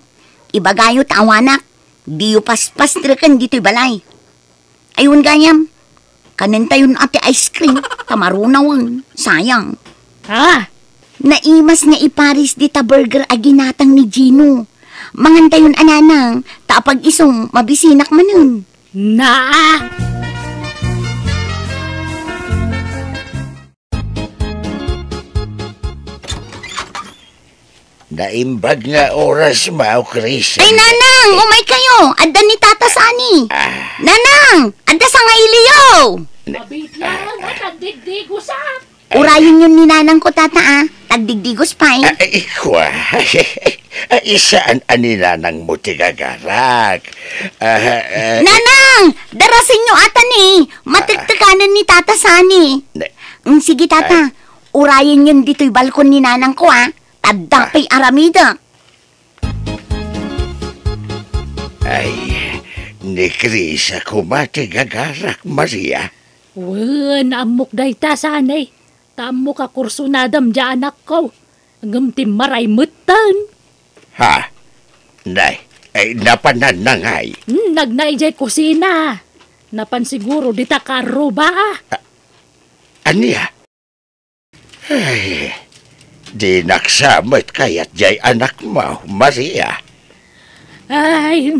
Ibagayo tawanak, diyo paspas kan dito'y balay. Ayun ganyam, kanin tayon ate ice cream, tamarunawan, sayang. Ha? Naimas nga iparis dita burger aginatang ni Gino. Mangan Mangantayon ananang, tapag isong mabisinak manun. Na! Naimbag nga oras mao, Chris. Ay, nanang! Umay kayo! Adda ni tata sani! Ah. Nanang! Adda sa nga iliyo! Mabigyan na tagdigdigos ah! ah. Urayin yun ni nanang ko, tata ah. Tagdigdigos pa eh. Ay, kwa. Ay, ani nanang mo tigagarak? Ah, ah, Nanang! Darasin nyo ata ni! Matiktikaanan ni tata sani! Na- mm, sige, tata. Ah. Urayin yun dito'y balkon ni nanang ko ah. Tadapay aramida. Ay, ni Chris ako matigagarak, Maria. Wala, naamok day ta sanay. Tamo ka kurso nadam dya anak ko. Ngamti maray mutan. Ha? Nay, ay napanan na ngay. Hmm, nagnay jay kusina. Napansiguro siguro dita karo ba? Aniya? Ay, Di naksamit kayat jay anak mo, Maria. Ay,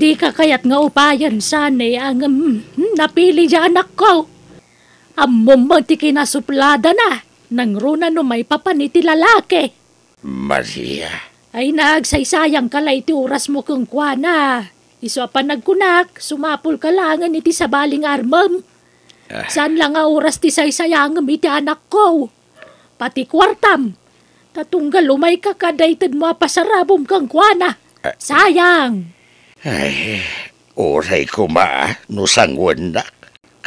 di ka kayat nga upayan sana ang um, napili di anak ko. Among ti kinasuplada na, nang runa no may papaniti lalaki. Maria. Ay nagsaysayang kalay ti oras mo kung kwa na. Iso pa nagkunak, sumapol ka lang iti sa baling armam. Ah. Saan lang nga oras ti saysayang iti anak ko? Pati kwartam. Tatunggal umay ka ka dayted mapasarabom kang kuana. Eh. Sayang. Ay, oray ko ma, nusangwan na.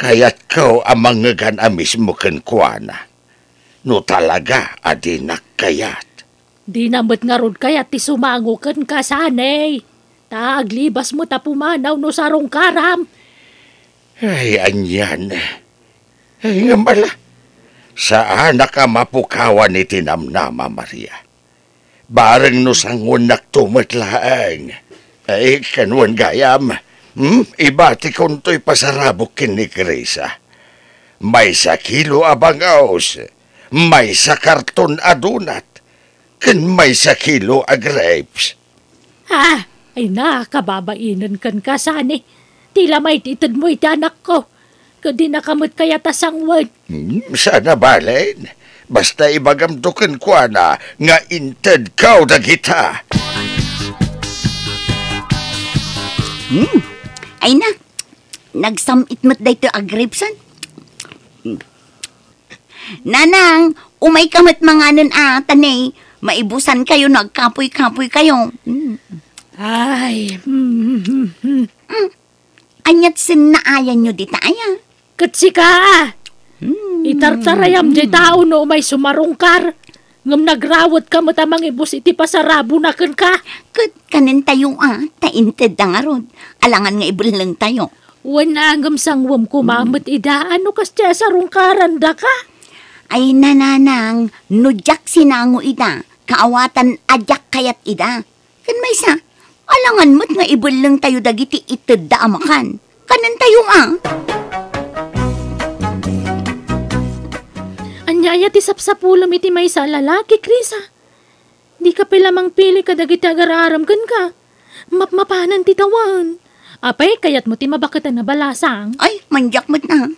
Kaya't ko amangagan amis mo kan kuana. No talaga, adinak kayat. Di namot nga rod kayat ti sumangukan ka sanay. Taaglibas mo tapumanaw no sarong karam. Ay, anyan. Ay, nga mala sa anak ka mapukawa ni tinamnama Maria. Barang no sangon nagtumatlaang. Ay, eh, kanuan gayam. Hmm? Ibati kuntoy to'y pasarabok kin ni Kresa. May sa kilo abang aos. May sa karton adunat. Kan may sa kilo a grapes. Ah, ay nakababainan kan kasani. Tila may titid mo iti anak ko. Kadi nakamot kaya tasang word. Hmm, sana balen. Basta ibagamdukin ko na nga inted kao da kita. Hmm. Ay na, nagsamit mo't dayto agripson. Hmm. Nanang, umay kamat manganon ah, tanay. Maibusan kayo, nagkapoy-kapoy kayo. Hmm. Ay. Mm, Anyat sin naayan nyo dita, aya katsika. Hmm. Itartarayam di tao no may sumarungkar. Ngam nagrawat ka matamang ibus iti pasarabo na kan ka. Kat kanin tayo ah, tainted na nga ron. Alangan nga ibulang tayo. Wana ngam sangwam ko hmm. mamut hmm. ida, ano kas tiya sarungkaran da ka? Ay nananang, nudyak sinango ida, kaawatan ajak kayat ida. Kan may sa, alangan mo't nga ibulang tayo dagiti itid da amakan. Kanin tayo ah. Anyaya ti sapsapulom iti may sa lalaki, Krisa. Di ka pilamang pili ka dagiti agararam kan ka. Mapmapanan ti tawan. Apay, kayat mo ti mabakitan na balasang. Ay, manjak mo't na.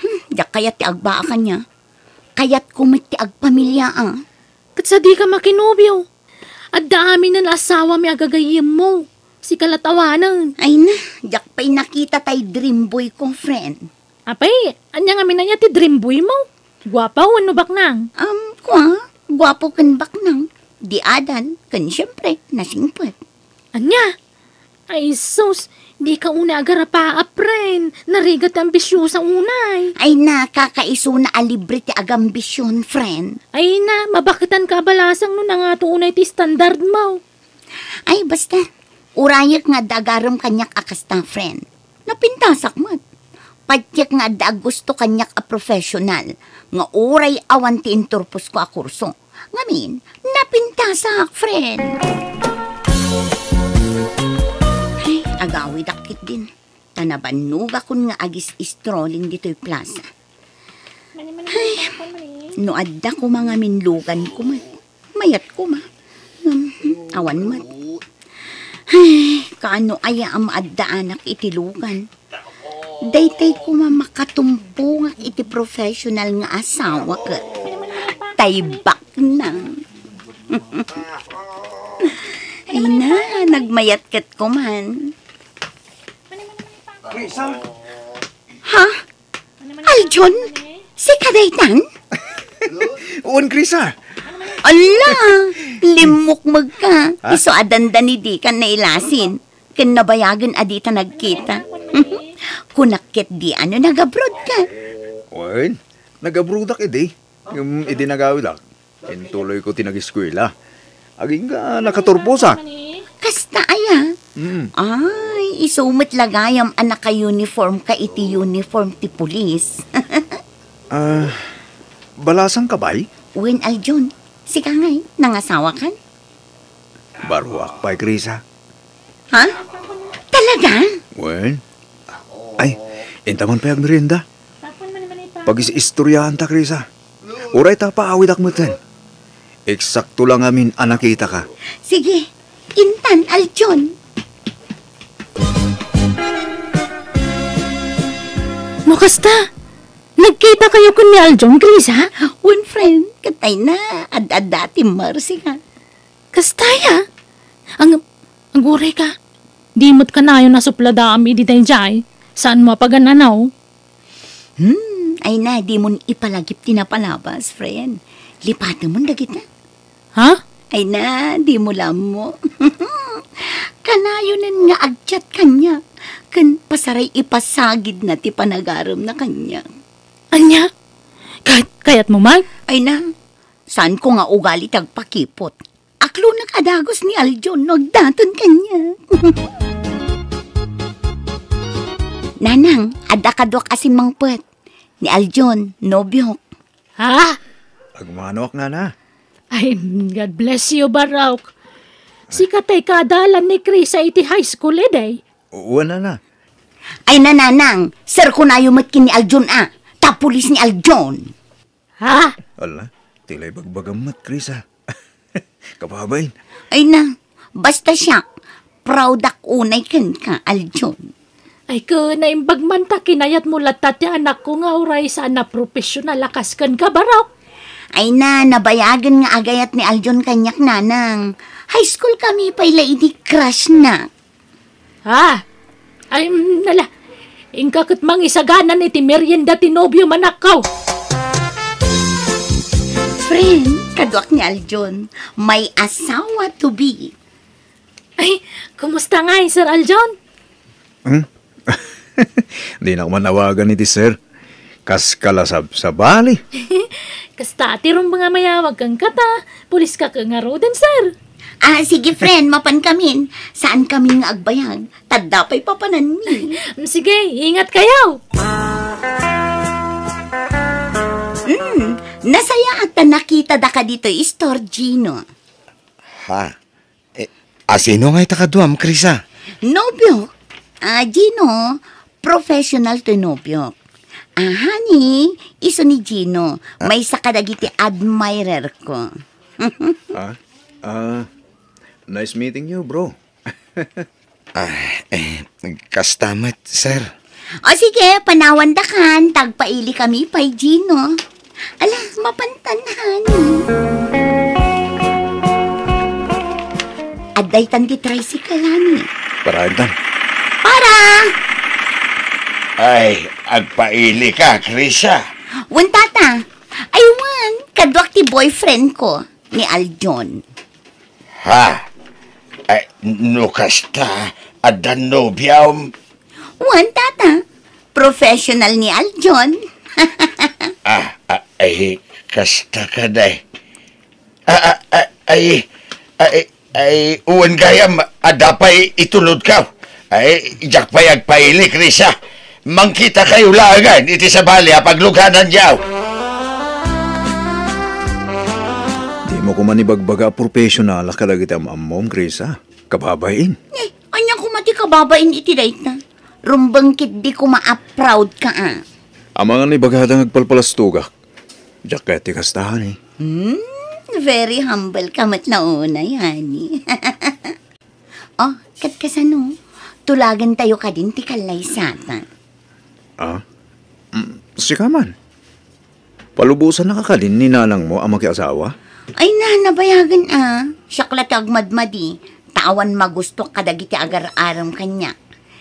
Hmm, yak kayat ti agbaakan niya. Kayat kumit ti agpamilya ah. Kat sa di ka makinubyo. At dami na asawa mi agagayim mo. Si kalatawanan. Ay na, yak pa'y nakita tay dream boy ko, friend. Apay, anya nga minanya ti dream boy mo? Guwapaw, ano baknang? Um, kwa, guwapo kan baknang. Di adan, kan siyempre, nasingpet. Anya? Ay sus, di ka una agarapa, apren. Narigat ambisyo sa unay. Ay na, kakaiso na alibre ti agambisyon, friend. Ay na, mabakitan ka balasang no na nga to unay ti standard mo. Ay, basta. Urayak nga dagaram kanyak akasta, friend. Napintasak mat patyak nga da gusto kanyak a professional nga oray awan ti interpus ko a kurso. Ngamin, napinta sa friend. Ay, agawi dakit din. Tanabanuga kun nga agis strolling dito'y plaza. Ay, noadda ko mga minlugan ko mat. Mayat ko ma. Um, awan mat. Ay, kaano aya ang maadda anak itilugan. Daytay ko mamakatumpo nga iti professional nga asawa ka. Taybak na. Ay na, nagmayat kat ko man. Ha? Ay, John? Si Kadaytan? Uwan, Krisa. Ala, limok magka. Iso adanda ni Dikan na ilasin. Kanabayagan adita nagkita. Kunakit di ano nag-abroad ka. Well, nag-abroad ak edi. Eh, Yung edi nagawid ak. Intuloy ko tinag-eskwela. Aging ka ah, nakaturposak. Kasta aya. Mm. Ay, ah. isumat lagayam anak ka uniform ka iti uniform ti pulis. Ah, uh, balasang ka bay? Wen aljon. Sika ngay, eh, nangasawa kan? Baruak pa, Krisa. Ha? Talaga? Well, ay, intaman pa yung merienda. Pag istoryahan ta, Krisa. Uray ta pa awid akmutan. Eksakto lang amin anakita ka. Sige, intan aljon. Mokasta, nagkita kayo kun ni Aljon, Krisa? One friend, katay na, ad-adati mercy ka. Kastaya, ang, ang guray ka, dimot ka na yun nasuplada kami di tayo Saan pagananaw? Hmm, ay na, di mo ipalagip tinapalabas, friend. Lipatan mo dagit na. Ha? Ay na, di mo lam mo. Kanayunan nga agchat kanya. Kan pasaray ipasagid na ti panagaram na kanya. Anya? Kahit kayat mo Mag? Ay na, saan ko nga ugali tagpakipot? Aklo na kadagos ni Aljon, nagdaton kanya. Nanang, adakadwak asin mangpet. Ni Aljon, nobyok. Ha? Agmanok nga na. Ay, God bless you, Barawk. Si katay kadalan ni Chris sa iti high school eday. eh. Wala na. Ay nananang, sir ko na yung ni Aljon ah. Tapulis ni Aljon. Ha? Ala, tilay bagbagam mat, Chris ah. Kababain. Ay na, basta siya. Proud ak unay kin ka, Aljon. Ay ko na imbagman kinayat mo latat ya anak ko nga oray sana profesional lakas kan ka baraw. Ay na, nabayagan nga agayat ni Aljon kanyak nanang. High school kami pa ila idi crush na. Ha? Ah, ay mm, nala, ingkakot mang isaganan iti merienda tinobyo manakaw. Friend, kaduak ni Aljon, may asawa to be. Ay, kumusta nga eh, Sir Aljon? Hmm? Hindi na ako manawagan ni ti sir. Kas kalasab sa bali. Kasta atirong mga mayawag kang kata. Pulis ka kang arodan, sir. Ah, sige friend, mapan kamin. Saan kami nga agbayang? pa'y papanan mi. sige, ingat kayo. Mm, nasaya at nakita da ka dito, Istor Gino. Ha? Eh, asino nga ita kaduam, Krisa? Nobyo, Ah, Gino, professional tinopyo. Ah, honey, iso ni Gino. Ah. May sakadagiti admirer ko. ah, uh, nice meeting you, bro. ah, eh, kastamat, sir. O sige, panawandakan. Tagpaili kami, pay Gino. Ala, mapantanhan. Aday tan di tricycle, honey. Paraan tan para! Ay, agpaili ka, Krisa. Wan tata, aywan, kaduak ti boyfriend ko, ni Aldon. Ha? Ay, nukas ta, adan no biyam. Wan tata, professional ni Aldon. ah, ah, ay, kasta ka day. Eh. Ah, ah, ah, ay, ay, ay, uwan gayam, adapay itulod ka. Ay, jakpayag paili, Krisa. Mangkita kayo lagan, iti sa bali paglughanan yaw. Di mo kumanibagbaga professional kalag iti amam, Krisa. Kababain. Eh, anyang kumati kababain iti dait na. Rumbangkit di ko ma-proud ka ah. Amang ni bagadang agpalpalastugak. Diyak kaya ti kastahan eh. Hmm, very humble kamat na una yan oh, katkasan no tulagan tayo ka din ti kalaysatan. Ah? Mm, sika man. Palubusan nakakalin ni nanang mo ang makiasawa? Ay na, nabayagan ah. Siyakla tagmadmadi. Tawan magusto kadagiti agar-aram kanya.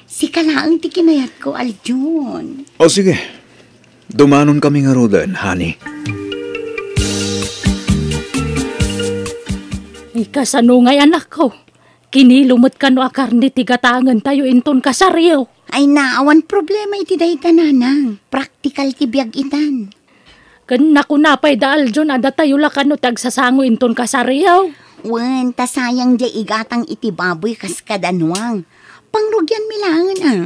Sika lang ti kinayat ko, Aljun. O sige. Dumanon kami nga rodan, honey. Ay, kasano ngay anak ko? Kini lumot kanu a karne ti gatangan tayo inton kasariyo. Ay naawan problema iti day tananang. Praktikal ti biyag itan. Kan nakunapay daal dyan, ada tayo la kanu tagsasango inton kasariyo. Wen, tasayang di igatang iti baboy kas kadanwang. Pangrugyan milangan ah.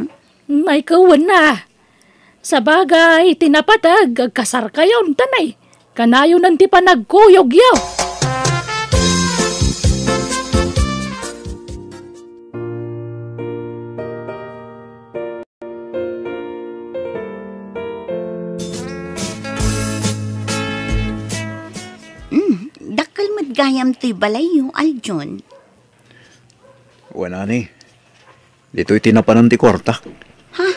May mm, kawan na. Sa tinapatag, kasar kayon, tanay. Kanayo nanti panagkuyog yaw. gayam to'y balayo, Aljon. Wala ni. Dito'y tinapanan ti kwarta. Ha?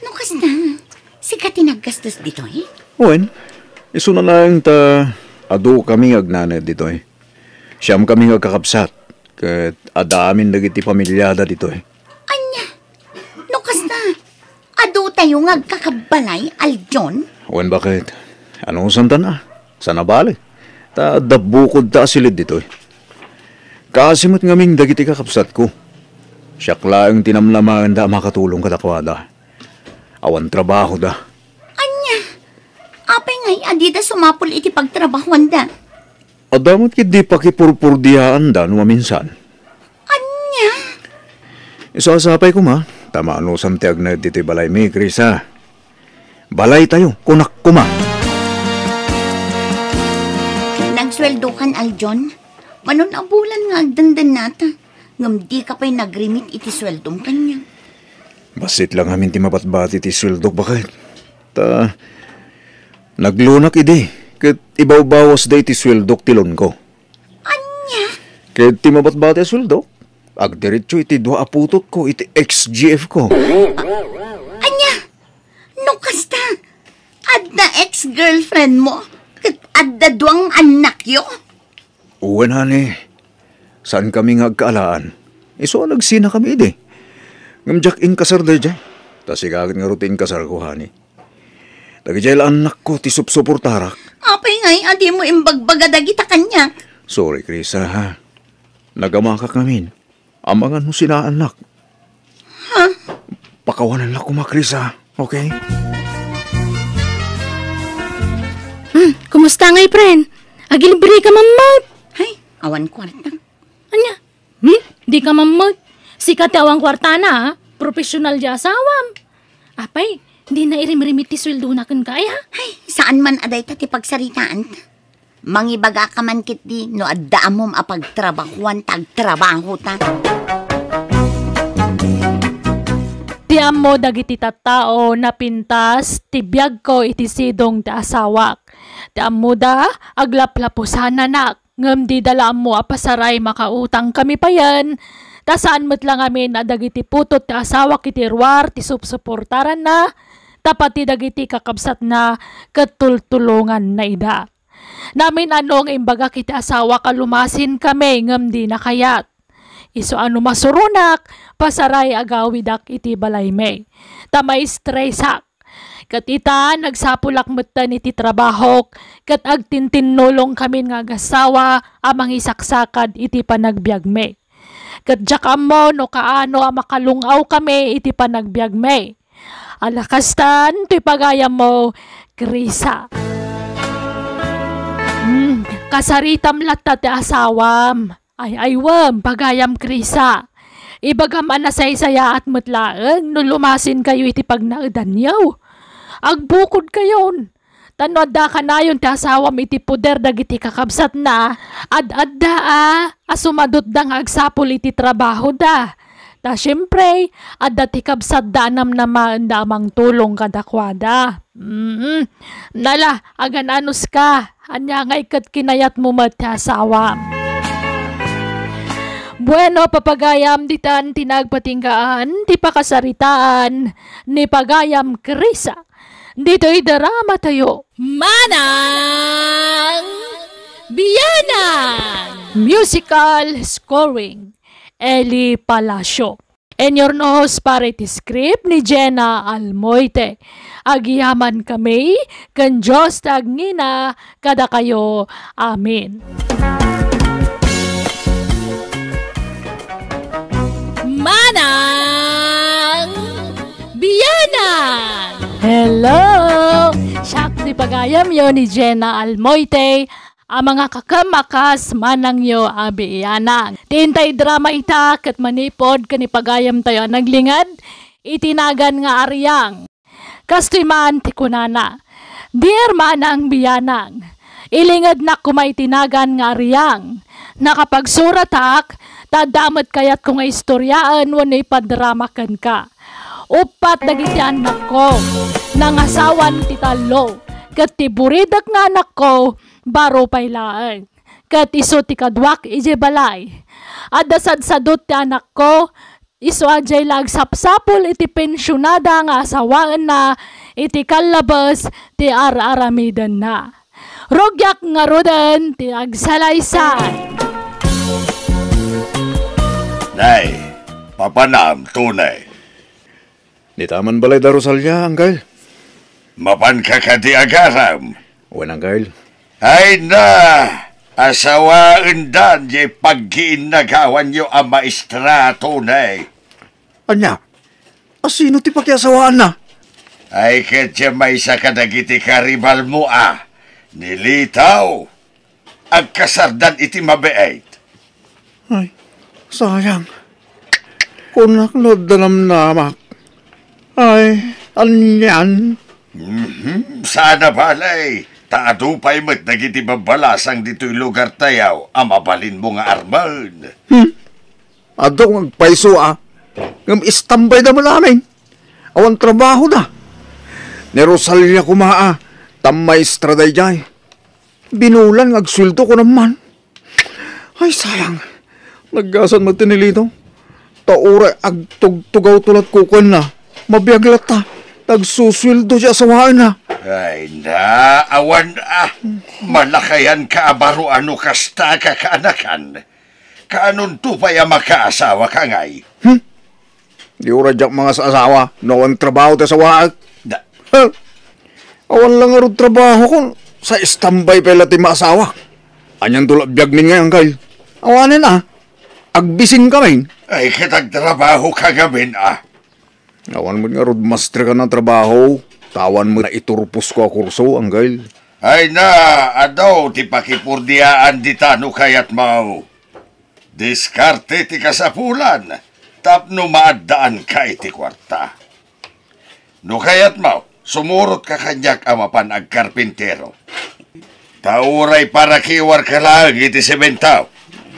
Nukas na. Sika tinaggastos dito eh. Uwen, iso na lang ta adu kami agnanad dito eh. Siyam kami agkakapsat. Kat adamin dagiti pamilyada dito eh. Anya, nukas na. Adu tayo agkakabalay Aljon. Uwen, bakit? Anong santan ah? Sana balik? Ta dabukod ta silid dito eh. Kasimot ngaming dagiti kakapsat ko. Siya klaang tinamlamaan da makatulong kadakwada. Awan trabaho da. Anya, apay ngay adida sumapul iti pagtrabahuan da. Adamot kit di pakipurpurdiyaan da no minsan. Anya? Isasapay ko ma, tama ano santiag na dito balay may Chris Balay tayo, kunak kuma. Balay tayo, kunak kuma. adukan aljon. Manon abulan nga agdandan nata. Ngam di ka pa'y nagrimit iti sweldong kanya. Basit lang amin ti mabatbat iti sweldo bakit. Ta, naglunak ide. ibaw ibawbawas da iti sweldo tilon ko. Anya? Kat ti mabatbat iti sweldo. Agdiretso iti dua aputot ko, iti ex-GF ko. A- Anya? No kasta? At na ex-girlfriend mo? adadwang anak yo? Uwan, honey. Saan kami nga kaalaan? Iso e, nagsina kami ide. Ngamjak in kasar da jay. Tas igagin nga rutin kasar ko, honey. Dagijay anak ko, ti supsuportarak. Apay ngay, adi mo imbagbaga dagita kanya. Sorry, Krisa, ha? Nagamaka kami. Amangan mo sina anak. Ha? Pakawanan ko, kumakrisa, okay? Okay. Kumusta ngay, friend? Agilibre ka mamag. Hay, awan kwarta. Anya? Hmm? Di ka mamag. Sikat awang kwarta na, ha? Profesional di asawam. Apay, di na irimrimiti sweldo na kan kaya. Hay, saan man aday ka ti pagsaritaan Mangibaga ka man kit di, no adda amom apagtrabahuan tagtrabaho ta. Tiyam mo dagiti tattao na pintas, tibiyag ko itisidong ti asawa Damuda, aglaplapusan anak. Ngam di dala mo apasaray makautang kami pa yan. Ta saan mo't lang amin na dagiti putot ti asawa kitirwar ti supsuportaran na. Tapati dagiti kakabsat na katultulungan na ida. Namin anong imbaga kiti asawa kalumasin kami ngam di nakayat iso ano masurunak, pasaray agawidak iti balay may. Tamay stresak, Kat ita, nagsapulakmat ta ni titrabahok, kat agtintinulong kami nga gasawa, amang isaksakad iti panagbiagme. Kat jakamo no kaano makalungaw kami iti panagbiagme. Alakastan, ti pagayam mo, Krisa. Mm, kasaritam latta ti asawam. Ay aywam, pagayam Krisa ibagam anasaysaya at mutlaeng nulumasin kayo iti pag naadanyaw agbukod kayon. Tanwada ka na yun, tasawa iti puder dagiti kakabsat na. Ad-ad da ah, asumadot dang agsapol iti trabaho da. Ta syempre, at ti kabsat danam na mandamang tulong kadakwada. Mm-mm. Nala, agananos ka. Anya nga ikat kinayat mo matasawa. Bueno, papagayam ditan tinagpatinggaan, di pakasaritaan, ni pagayam krisa dito idarama tayo. Manang Biyana! Musical Scoring, Eli Palacio. And your nose parit script ni Jenna Almoite. Agiyaman kami, kan Diyos tagnina, kada kayo. Amen. Manang Biyana! Hello! Shakti pagayam yo ni Jenna Almoite, ang mga kakamakas manang yo abi iyanang. Tintay drama itak at manipod kani pagayam tayo naglingad, itinagan nga ariyang. Kastiman ti kunana, dear manang biyanang, ilingad na tinagan nga ariyang, nakapagsuratak, tadamat kayat kong istoryaan wano'y padramakan ka upat dagitian nako nang asawan ti talo ket ti buridak nga anak ko baro paylaan ket iso ti kadwak ije balay adda sadsadot ti anak ko iso ajay lag iti pensionada nga asawaan na iti kalabas ti ar na rogyak nga roden ti agsalaysay Nay, papanam tunay. Di taman balay da Rosalya, Angkal. Mapan ka ka di agaram. Uwan, Angkal. Ay na! Asawa undan di pagkiinagawan niyo ang maestrato na eh. Anya? Asino ti pakiasawaan na? Ay kadya may sa kadagiti karibal mo ah. Nilitaw. Ang kasardan iti mabeait. Ay, sayang. Kunak lod dalam na, namak. Ay, ano yan? Mm-hmm. Sana balay. Taadupay magdagiti babalasang dito'y lugar tayaw. Amabalin mo nga arman. Hmm. Adong agpaiso ah. Ngam istambay na malamin. Awang trabaho na. Ni Rosalia kumaa. Ah. Tamay straday jay. Binulan agsulto ko naman. Ay sayang. Naggasan matinilito. Taura agtugtugaw tulat kukon na mabiaglata. Nagsuswildo siya sa na. Ay na, awan ah. Malakayan ka abaro ano kasta ka kaanakan. Kaanon tupay ang makaasawa ka ngay. Hmm? Di ura jak mga sa asawa. No ang trabaho ta sa waag. Da. Huh? Awan lang aro trabaho kon sa istambay pala ti maasawa. Anyang tulabiyag min ngayon kay. Awanin ah. Agbisin kami. Ay, kitag trabaho kagamin ah. Awan mo nga roadmaster ka ng trabaho. Tawan mo na iturpos ko a ang anggal. Ay na, adaw ti pakipurdiaan di tano kayat mau. Diskarte ti kasapulan, tapno maadaan ka iti kwarta. No kayat mau, sumurot ka kanyak amapan ag karpintero. Tauray para kiwar ka lang iti sementaw.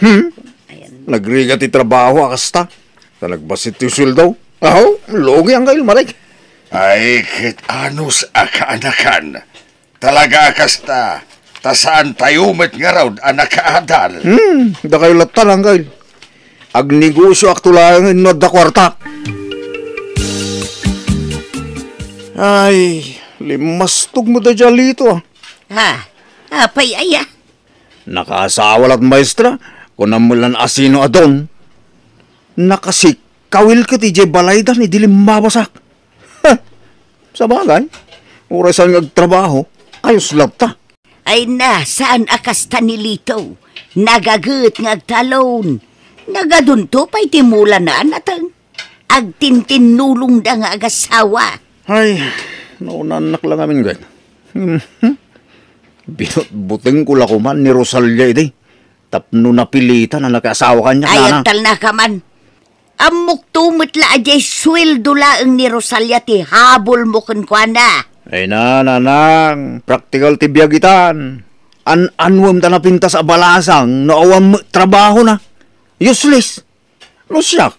Hmm? Nagrigat ti trabaho akasta. Talagbasit ti sweldo. Aho, logi ang kail marik. Ay, kit anus akaanakan. Talaga kasta. Tasaan tayo met nga raw anakaadal. Hmm, da kayo latan ang kail. Ag negosyo aktulangan na da kwarta. Ay, limastog mo da dyan ah. Ha, apay aya. Ah. Nakasawal at maestra, kunamulan asino adon. Nakasik kawil ka ti balayda ni dilim mabasak. sa bagay, oras ang nagtrabaho, ayos labta. Ay na, saan akasta ni Lito? Nagagut ngagtalon. Nagadunto pa'y timula na natang. Agtintin nulong da nga agasawa. Ay, naunanak lang amin gan. Hmm. Binutbuting ko lakuman ni Rosalia iti. Tapno napilitan na nakasawa kanya. Ay, antal na kaman. Amok tumutla ajay sweldo ang ni Rosalia ti habol mo kunkwana. Ay na, nanang, practical tibyagitan. An anwam ta napintas a balasang, naawam trabaho na. Useless. No siya.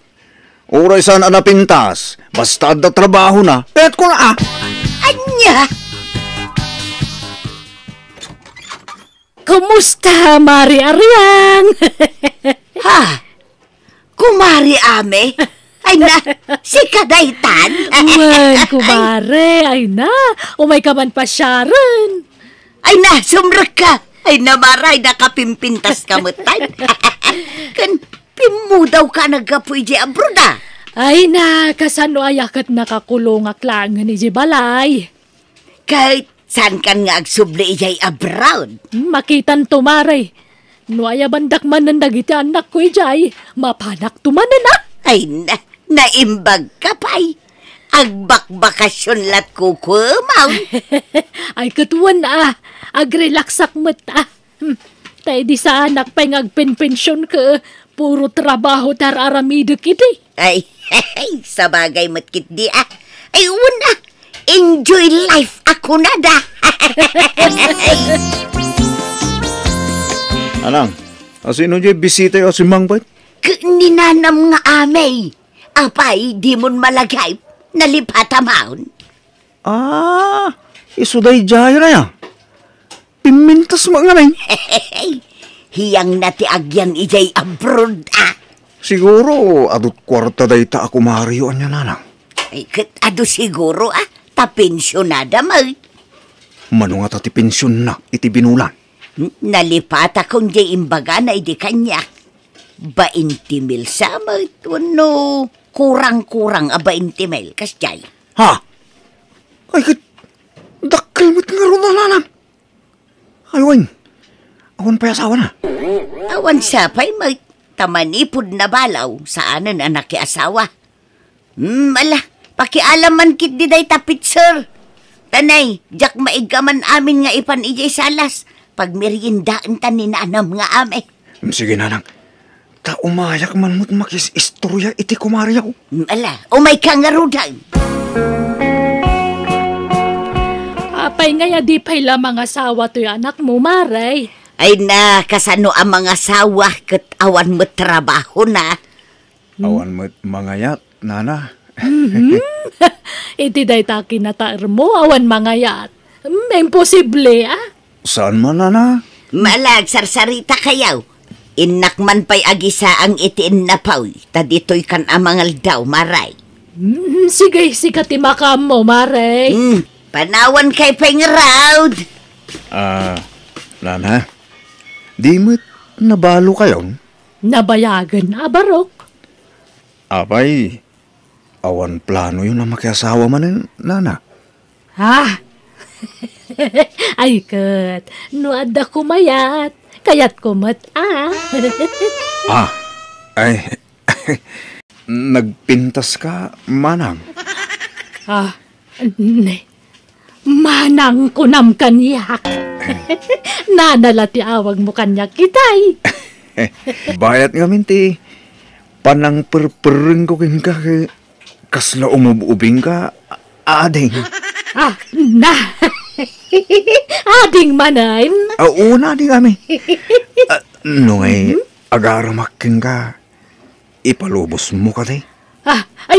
Oray saan anapintas, basta da trabaho na. Pet ko na ah. Anya! Kumusta, Mari Ariang? ha? Kumari Ame? Ay na, si Kadaitan? Uwan, kumare. Ay na, umay ka man pa, Sharon. Ay na, sumrak ka. Ay na, maray, nakapimpintas ka mo, tan. kan, pimu daw ka nagapoy di abroad, Ay na, kasano ayakat nakakulong aklang ni Jibalay. Kahit saan kan nga agsubli iyay abroad? Hmm, makitan tumaray. Nuaya bandak man ng dagiti anak ko, Jay. Mapanak tumanan na. Ay na, naimbag ka pa ay. Agbakbakasyon lat ko kumaw. ay katuan na ah. Agrelaksak mat ah. Hmm. Tayo di sa anak pa'y ngagpenpensyon ka. Puro trabaho tararamido kiti. Ay, ay, sabagay matkit di ah. Ay, una, enjoy life ako na da. Anang, asino niya bisita yung Mang ba? Kininanam nga amay. Apay, di mon malagay. Nalipata Nalipatamaon. Ah, isuday jayra ya. Pimintas mo nga rin. nati natiagyang ijay abroad ah. Siguro, adot kwarta day ta ako mariyo anya nanang. Ay, kat ado siguro ah, ta pensyonada mal. Mano nga ta ti pensyon na, iti binulan nalipata kong di imbaga na idi kanya. Baintimil sama ito no, kurang-kurang a baintimil, kasyay. Ha? Ay, kat, dakil mo't nga ron alanang. Aywan, awan pa asawa na. Awan sa pa'y may tamanipod na balaw saanan ang nakiasawa. Hmm, ala, pakialam man kit di day tapit, sir. Tanay, jak maigaman amin nga ipan ijay salas pagmeriendaan ta ni nanam nga ame. Sige, nanang. Ta umayak man mo't makis istorya iti kumaryaw. Ala, umay ka nga rudan. Apay ngaya di pay lamang asawa to'y anak mo, Maray. Ay na, kasano ang mga asawa kat awan mo trabaho na. Hmm. Awan mo mga yat, nana. Mm-hmm. Iti day takin na mo, awan mga yat. Mm, imposible, ah. Saan man, Ana? Malag, sarsarita kayaw. Inak man pa'y agisa ang itiin na paw. Tad kan amangal daw, maray. Mm, sige, sige, timakam mo, maray. Mm, panawan kay pengraud. Ah, Nana, di mo't nabalo kayon? Nabayagan, abarok. Abay, awan plano yun na makiasawa man, Nana. Ah, Ay kat, nuada kumayat, kayat kumat ah. ah, ay, nagpintas ka, manang. Ah, ne, manang kunam kaniyak. Nanalati awag mo kanya kitay. Bayat nga minti, panang perpereng ko kin ka, kasla umuubing ka, ading. Ah, na. ading manayim. Ah, oo na, ading kami. Ah, nungay, mm-hmm. agaramakin ka. Ipalubos mo ka, day. Ah, ay,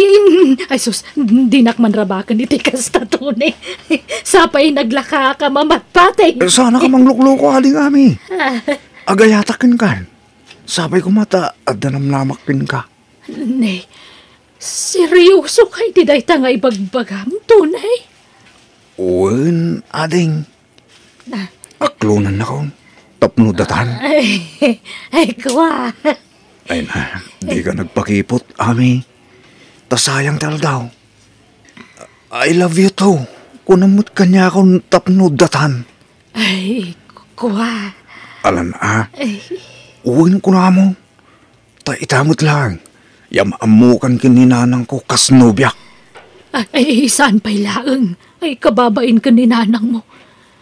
ay, sus, di nakman rabakan iti kasta tunay. Sapay naglaka ka mamatpatay. Eh, sana ka mangluklo ko, ading kami. Ah. Agayatakin kan. Sabay ko mata, at namlamakin ka. Nay, seryoso kay di day tanga ibagbagam tunay. Uwan, ading. Aklonan na kong tapno datan. Ay, ay kwa. Ay na, di ka nagpakipot, Ami. Tasayang tal daw. I love you too. Kunamot ka niya akong tapno datan. Ay, kuwa. Alam na, ah. uwan ko na mo. Ta itamot lang. Yamamukan kininanang ko kasnubyak. Ay, saan pa'y laang? Ay, kababain ka ni nanang mo.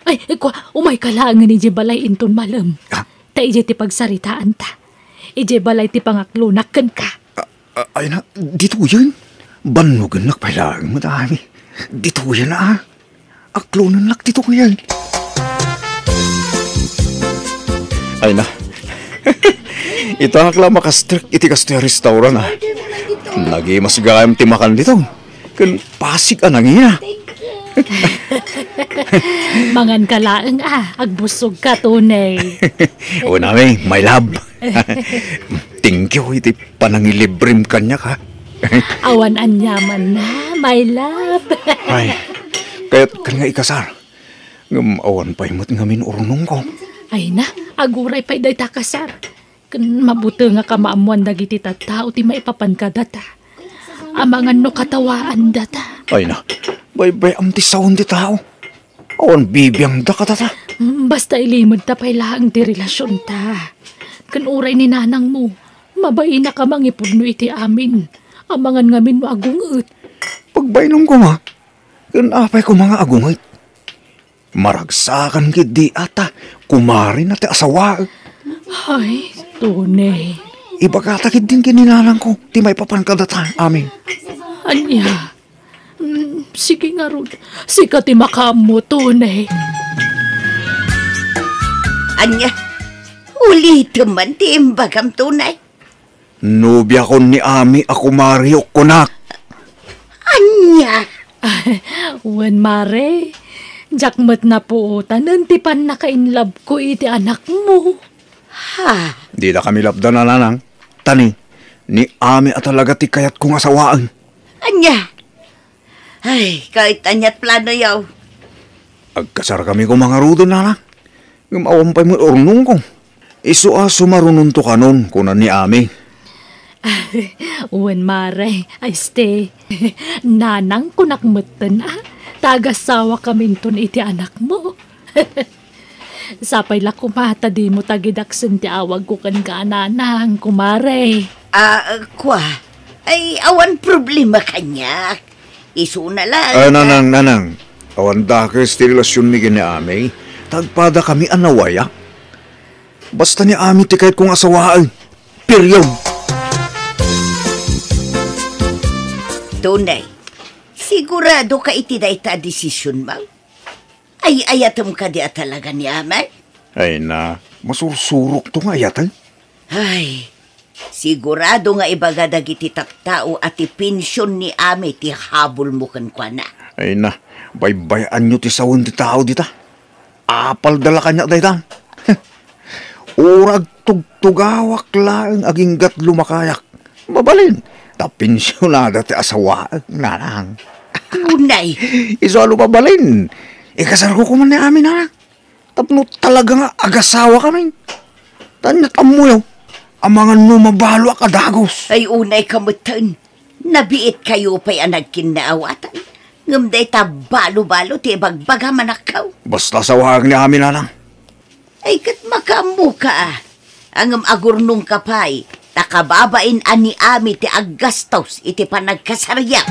Ay, kwa, umay kalangan ni Jibalay inton malam. Ah. Ta ije ti pagsaritaan ta. Ije balay ti pangaklunak kan ka. Ah, ah, ay na, dito yan. Banugan nakpailangan madami. Dito yan ah. Aklunan lak dito yan. Ay na. ito ang akla makastrik iti kastoy restaurant ah. Lagi mas gayam timakan dito. Kan pasig anang iya. Mangan ka laang ah, agbusog ka tunay. o nami, my love. Thank you, iti panangilibrim kanya ka. Awan an na, my love. Ay, kaya't kan nga ikasar. awan pa imot ngamin urunong ko. Ay na, aguray pa iday takasar. Mabuti nga kamamuan dagiti tattao ti maipapan ka data amangan no katawaan data. Ay na, baybay ang tisaon di tao. Awan bibiyang da ka tata. Mm, basta ilimod ta pay laang ti relasyon ta. Kanuray ni nanang mo, mabay na ka mangipudno iti amin. Amangan ngamin mo agungot. Pagbaynong ko nga, kanapay ko mga agungot. Maragsakan gid di ata, kumari na ti asawa. Ay, tunay. Ibagatagid din kinilalang ko, ti may papangkadatan amin. Anya, sige nga rod, sika ti makamutunay. Anya, ulito man ti imbagam tunay. Nubya ko ni Ami ako Mario Kunak. Anya! Wen Mare, jakmat na po, tanan ti pan nakainlab ko iti anak mo. Ha? Di na kami labda na nanang. Tani, ni Ami at talaga ti kayat kong asawaan. Anya! Ay, kahit anya't plano yaw. Agkasar kami ko mga rudo na lang. Gumawampay mo ornong ko. Isu a sumarunong to kanon kunan ni Ami. Uwan mare, ay stay. Nanang kunak mutan ah. Tagasawa kami ton iti anak mo. Sapay la kumata di mo tagidaksin ti awag ko kan kaananang, kumare. Ah, uh, kwa? Ay, awan problema kanya. Isuna lang. Ah, uh, nanang, nanang. Awan dakis ti relasyon mi ginaamay. Tagpada kami anawaya. Basta ni ami ti kahit kong asawaan. Period. Tunay, sigurado ka iti da ita desisyon, mo? Ay ayatom ka di talaga ni Amay? Ay na, masursurok to nga yatan. Ay, sigurado nga ibagadag iti taktao at ipensyon ni Amay ti habol mo kan kwa na. Ay na, baybayan nyo ti sawan ti tao dita. Apal dala kanya dayta. Urag tugtugawak lang aging gat lumakayak. Babalin, tapensyonada ti asawa. Narang. Tunay. Isalo mabalin. Tunay Ikasar eh, ko kuman ni amin na. Tapno talaga nga agasawa kami. Tan natamuyaw. Ang mga numabalo akadagos. Ay unay kamutan. Nabiit kayo pa'y anag kinaawatan. Ngamday ta balo-balo ti bagbaga manakaw. Basta sa wahag ni amin na lang. Ay kat makamu ka ah. Ang agurnong kapay, takababain ani ami ti aggastos iti panagkasaryak.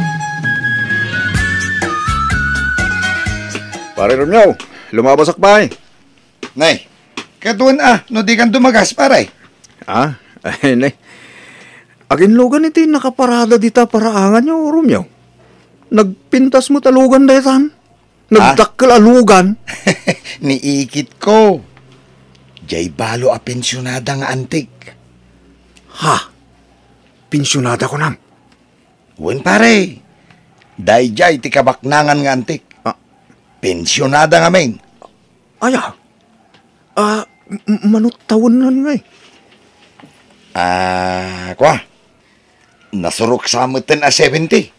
Pare Romeo, lumabasak ba eh? Nay, katuan ah, no di kang dumagas, pare. Ah, ay nay. Agin lugan iti nakaparada dita paraangan nyo, Romeo. Nagpintas mo talugan daytan. Nagdakkel ah? alugan. Niikit ko. Jay balo a pensyonada nga antik. Ha? Pensyonada ko nam? Wen pare. Dayjay ti kabaknangan nga antik pensionada nga, men. Aya, ah, uh, ah, manot taon nan nga eh. Ah, kwa? Nasurok sa amutin na 70.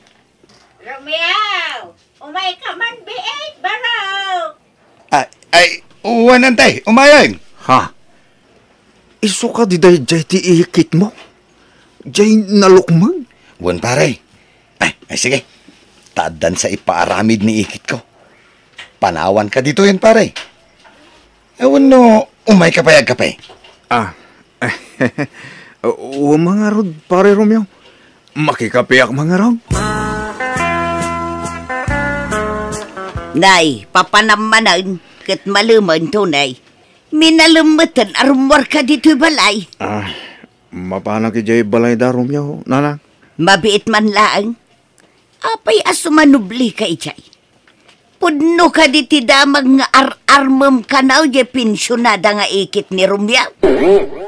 Romeo! Umay ka man biig, baraw! Ay, ay, uwan nantay, umayan! Ha? Iso ka di dahil jay ti ihikit mo? Jay nalukmang? Uwan pare. Ay, ay sige. Tadan sa ipaaramid ni ikit ko. Panawan ka dito yan, pare. Ewan no, umay ka kapayag kapay. Eh. Ah, o mga rod, pare Romeo. Makikapiak mga rod. Nay, papanamanan kat maluman to, nay. Minalumatan arumwar ka dito'y balay. Ah, mapanak ijay balay da, Romeo, nanang. Mabiit man lang. Apay asumanubli ka ijay. Pudno ka di ti damag nga ar-armam kanaw je pensyonada nga ikit ni Rumya.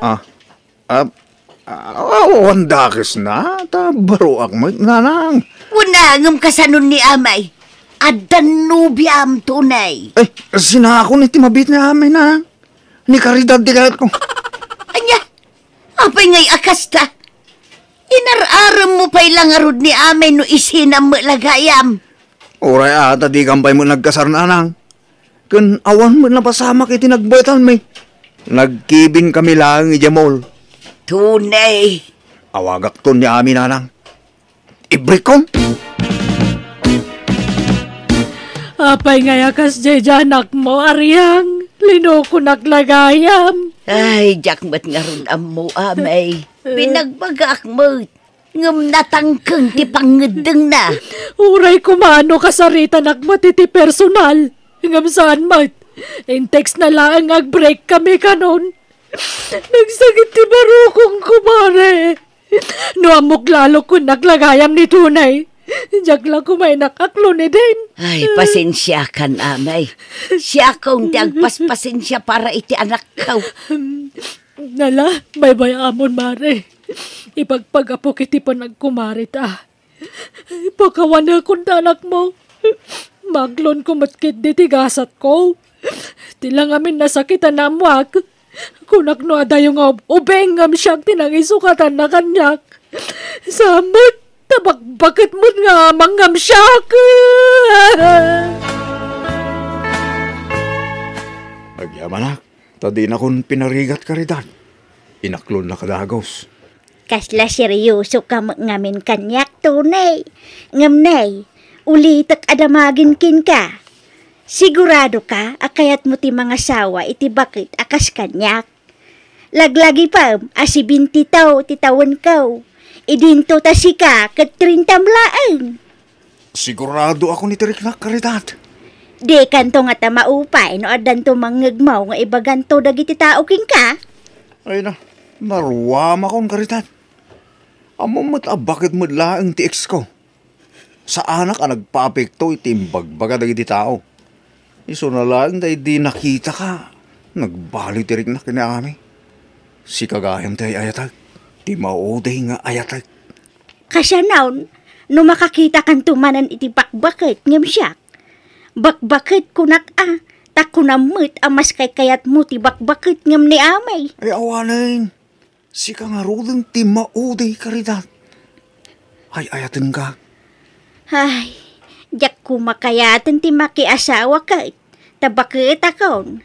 Ah, ah, ah, wandakis na, ta baruak mo nanang. Unangam kasanon ni amay, adan nubya am tunay. Eh, sinako ni timabit ni amay na, ni karidad di ko. Anya, apay ngay akasta, inararam mo pa ilang arud ni amay no isinam malagayam. lagayam. Oray ata ah, di kampay mo nagkasar na nagkasarnanang. Kun awan mo na pasama kay tinagbaitan may. Nagkibin kami lang ijamol. Tunay. Awagak ton ni amin nanang. Ibrikong. Apay ngayakas jay janak mo, Ariang. ko naglagayam. Ay, jak mat nga ron amo, amay. Pinagbagak mo. Ngam natangkang ti pangedeng na. Uray mano kasarita nagmatiti personal. Ngam saan mat? Intex na lang ag-break kami kanon. Nagsagit ti barukong kumare. No amok lalo ko naglagayam ni tunay. Jagla ko may nakaklo ni din. Ay, pasensya ka na, may. Siya kong diagpaspasensya para iti anak ka. Nala, may bayamon, mare. Ipagpagapo kiti panagkumarit ah. Ipakawan na kong danak mo. Maglon ko matkit ditigasat ko. Tilang amin nasakitan na amwak. Ah. Kunak no adayong ah, ubeng ngam siyak tinang isukatan na kanyak. Samot, tabak bakit mo nga manggam siyak. Agyaman ah. na, tadi na kong pinarigat ka ridan. Inaklon na kadagos kasla seryoso ka ngamin kanyak tunay. Ngamnay, ulitak adamagin kin ka. Sigurado ka, akayat mo ti mga sawa iti bakit akas kanyak. Laglagi pa, asi asibin ti titawan kaw. Idinto ta si ka, kat trintamlaan. Sigurado ako ni Tirik na karidad. Di kanto nga tamaupay, no adan to mangagmaw nga ibaganto dagiti tao king ka. Ay na, Narwama kong karitan. Amo mata ah, bakit madlaang ti ex ko. Sa anak ka ah, nagpapekto itimbagbaga dagiti tao. Iso na lang dahil di nakita ka. Nagbali tirik na kinaami. Si kagayam tayo ayatag. Di mauday nga ayatag. Kasya naon, no makakita kan tumanan iti bakbakit ngem siyak. Bakbakit kunak a, ah, takunamit amas kay kayat mo ti bakbakit ngem ni amay. Ay awanin ti しかがローデンティマオーデイカリだ。Ay ah. ayatin ka. Ay, yak kumakayatan ti makiasawa ka. Tabakita kaon.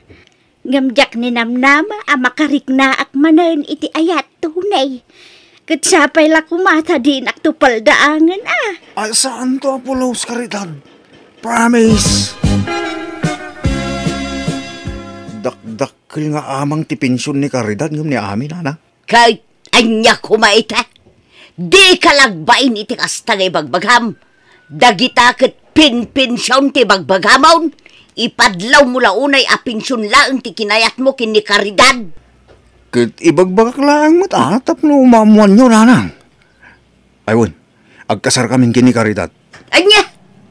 Ngamjak ni namnama a makarikna ak manayin iti ayat tunay. Katsapay la kumata din ak tupal daangan ah. Ay saan to apulos karidad? Promise! Dakdak nga amang ti pensyon ni karidad ngam ni amin anak. Kahit anya kumaita, di kalagbain iti kasta ngay bagbagham. Dagita kat pinpinsyon ti bagbaghamon, ipadlaw mula unay a pensyon ti kinayat mo kinikaridad. Kat ibagbagak laang mo ta, umamuan nyo nanang. Ayun, agkasar kaming kinikaridad. Anya,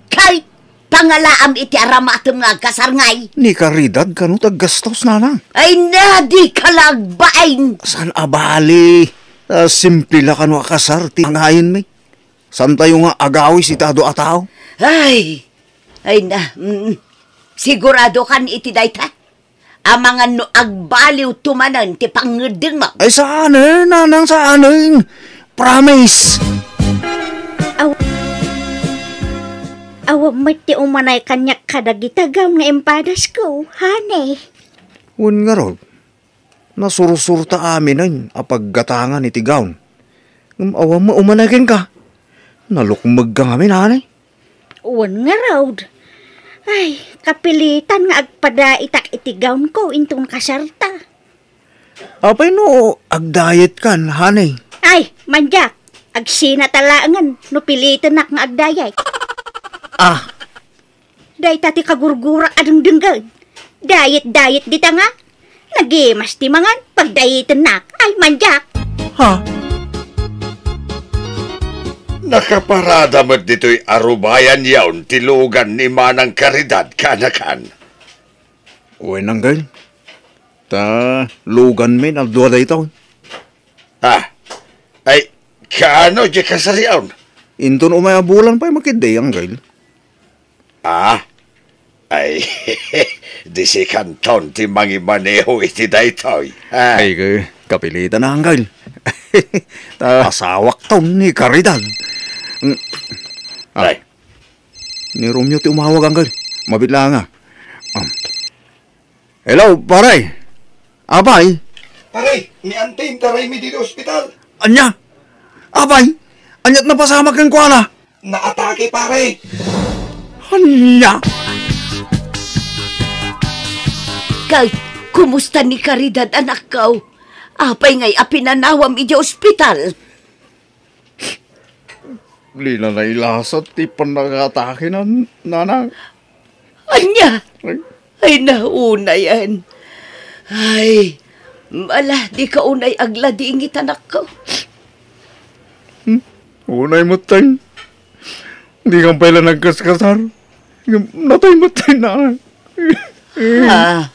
kahit Pangalaam iti aramatom nga kasarngay. Ni karidad kanu taggastos na na. Ay na, di kalagbain. San abali? Uh, simple la kanu akasar, tingayin mi. San tayo nga agawis itado ataw? Ay, ay na, mm, sigurado kan iti dayta? Amangan no agbaliw tumanan ti pangedeng mo. Ay saan eh, nanang saan eh? Promise! Aw. Awam mati umanay kanyak kadagitagam nga empadas ko, hane. Wan nga raw, nasurusurta amin ay apaggatangan ni Tigaon. Awam maumanakin ka. Nalukmag ka ngamin, hane. Wan nga raw, ay, kapilitan nga agpada itak itigaon ko intong kasarta. Apay no, agdayet kan, hanay. Ay, manjak, agsina talangan, no pilitan nga agdayet. Ah. Day tati kagurgura adang denggan. Dayit dayit di tanga. Nagimas timangan pag dietan nak ay manjak. Ha? Nakaparada mo dito'y arubayan yaon tilugan ni Manang Karidad kanakan. Uy nanggal. Ta lugan min ang duwa dito. Ah, ay, kaano di kasariyaon? Inton umay bulan pa makiday ang gail. Ah, ay, disi kanton ti mangimaneho iti daytoy. Ah. Ay, kapilitan na hanggal. Ta Asawak ton ni Karidal. Mm. Ah, ay. Ni Romeo ti umawag hanggal. Mabitla nga. Um. Hello, paray. Abay. Paray, ni Antin taray mi dito ospital. Anya? Abay? Anya't napasamak ng kuala? Naatake, Paray. Hala! Kay, kumusta ni Karidad anak kaw? Apay ngay apinanawam iya ospital. Lina na ilasa ti panangatake na nanang. Anya! Ay, ay nauna yan. Ay, mala, di ka unay agla di ingit anak ko. Hmm, unay mo tayo. Hindi kang pala nagkaskasar. Natay-matay na. ha?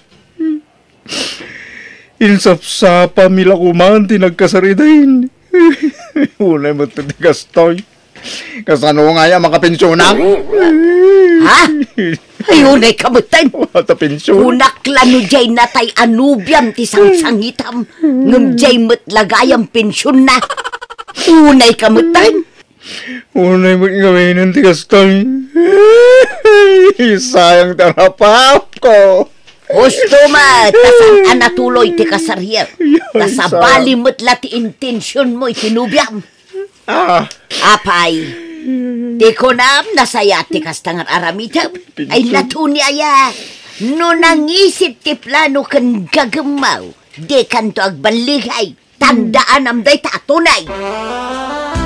Ilsap-sa pamila ko man, kumanti nagkasaridain. Unay matatigas toy. Kasano nga yan, makapensyonak? ha? Ayunay kabutan. Wata pensyon. Unak lano jay natay anubyam ti sangsangitam. Ngam jay matlagayang pensyon na. Unay kamutan. Unay mo't gawin ng tigastan. Sayang tarapap ko. Gusto ma, tasan anatuloy ti kasaryer. Tasabali mo't lati intensyon mo itinubiyam. Ah. Apay, di ko naam nasaya ti kastangar aramitab. Ay natuni aya. No nangisip ti plano kan gagamaw. Di kanto agbaligay. Tandaan am day tatunay. Ah.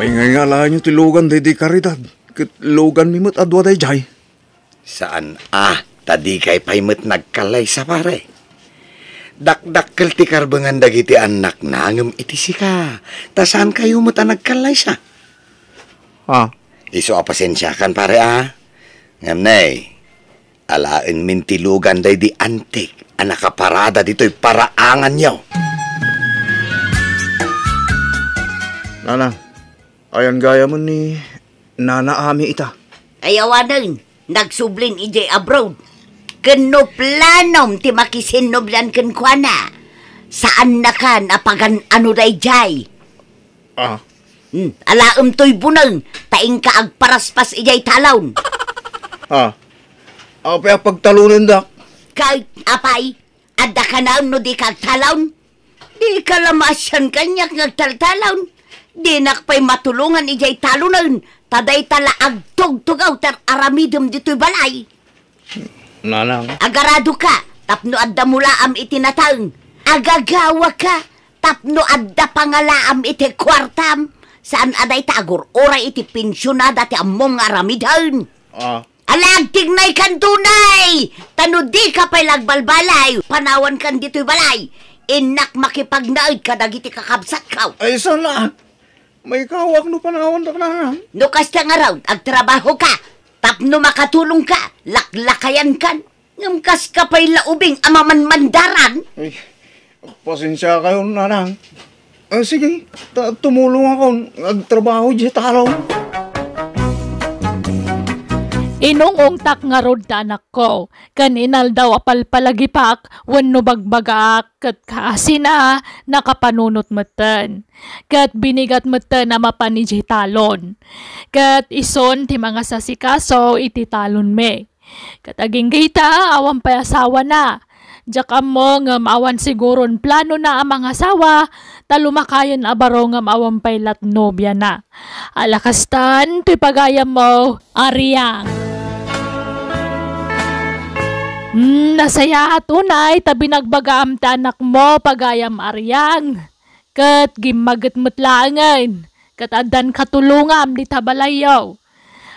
Paingay nga ti yung tilugan day di karidad. Ah. Kitlugan mimot adwa day jay. Saan ah, tadi kay paimot nagkalay sa pare. Dakdak ti karbangan dagiti anak na angam iti sika. Tasaan kayo mo ta nagkalay sa? Ha? Ah. Iso apasensyakan pare ah. Ngamnay, alain min tilugan day di antik. Anakaparada ah, dito'y paraangan yaw. Nanang, Ayan gaya mo ni nanaami ita. Ayaw Ayawanan, nagsublin ije abroad. Kano planom ti makisinoblan ken kuana. Saan na ka napagan ano day jay? Ah. Hmm, alaam to'y bunang, taing ka agparaspas ijay talawn. Ah. Apay pagtalunin dak. Kahit apay, adda ka na no di ka talawn. Di ka lamasyan kanyak nagtaltalawn Di nakpay matulungan ijay talunan. Taday talaag tugtugaw tar aramidom dito'y balay. Nanang. Agarado ka, tapno adda mula am itinatang. Agagawa ka, tapno adda pangala am iti kwartam. Saan aday tagor oray iti pensyonada ti among aramidan. Ah. Alag, tignay kan tunay! Tano di ka pa'y lagbalbalay, panawan kan dito'y balay. Inak makipagnaid ka dagiti kakabsat ka. Ay, saan na? May kawak no panahon tak na. No kasta nga raw, agtrabaho ka. Tapno makatulong ka, laklakayan kan. Ngamkas ka pa'y laubing amaman mandaran. Ay, pasensya kayo na lang. Ah, sige, ta- tumulong ako. Nagtrabaho di talaw. Inungungtak nga rod ta anak ko. Kaninal daw apal palagipak, wano bagbagaak, kat kaasina, nakapanunot matan. Kat binigat matan na mapanijitalon. Kat ison ti mga sasikaso ititalon me. Kat aging gita, awang payasawa na. Diyak mo nga maawan siguron plano na ang mga asawa, talumakayan abaro nga maawan paylat nobya na. Alakastan, tipagayam mo, ariyang. Mm, nasaya at unay, tabinagbaga ang tanak mo, pagayam aryang. Kat gimagat mutlaangan, katadan katulungam di tabalayaw.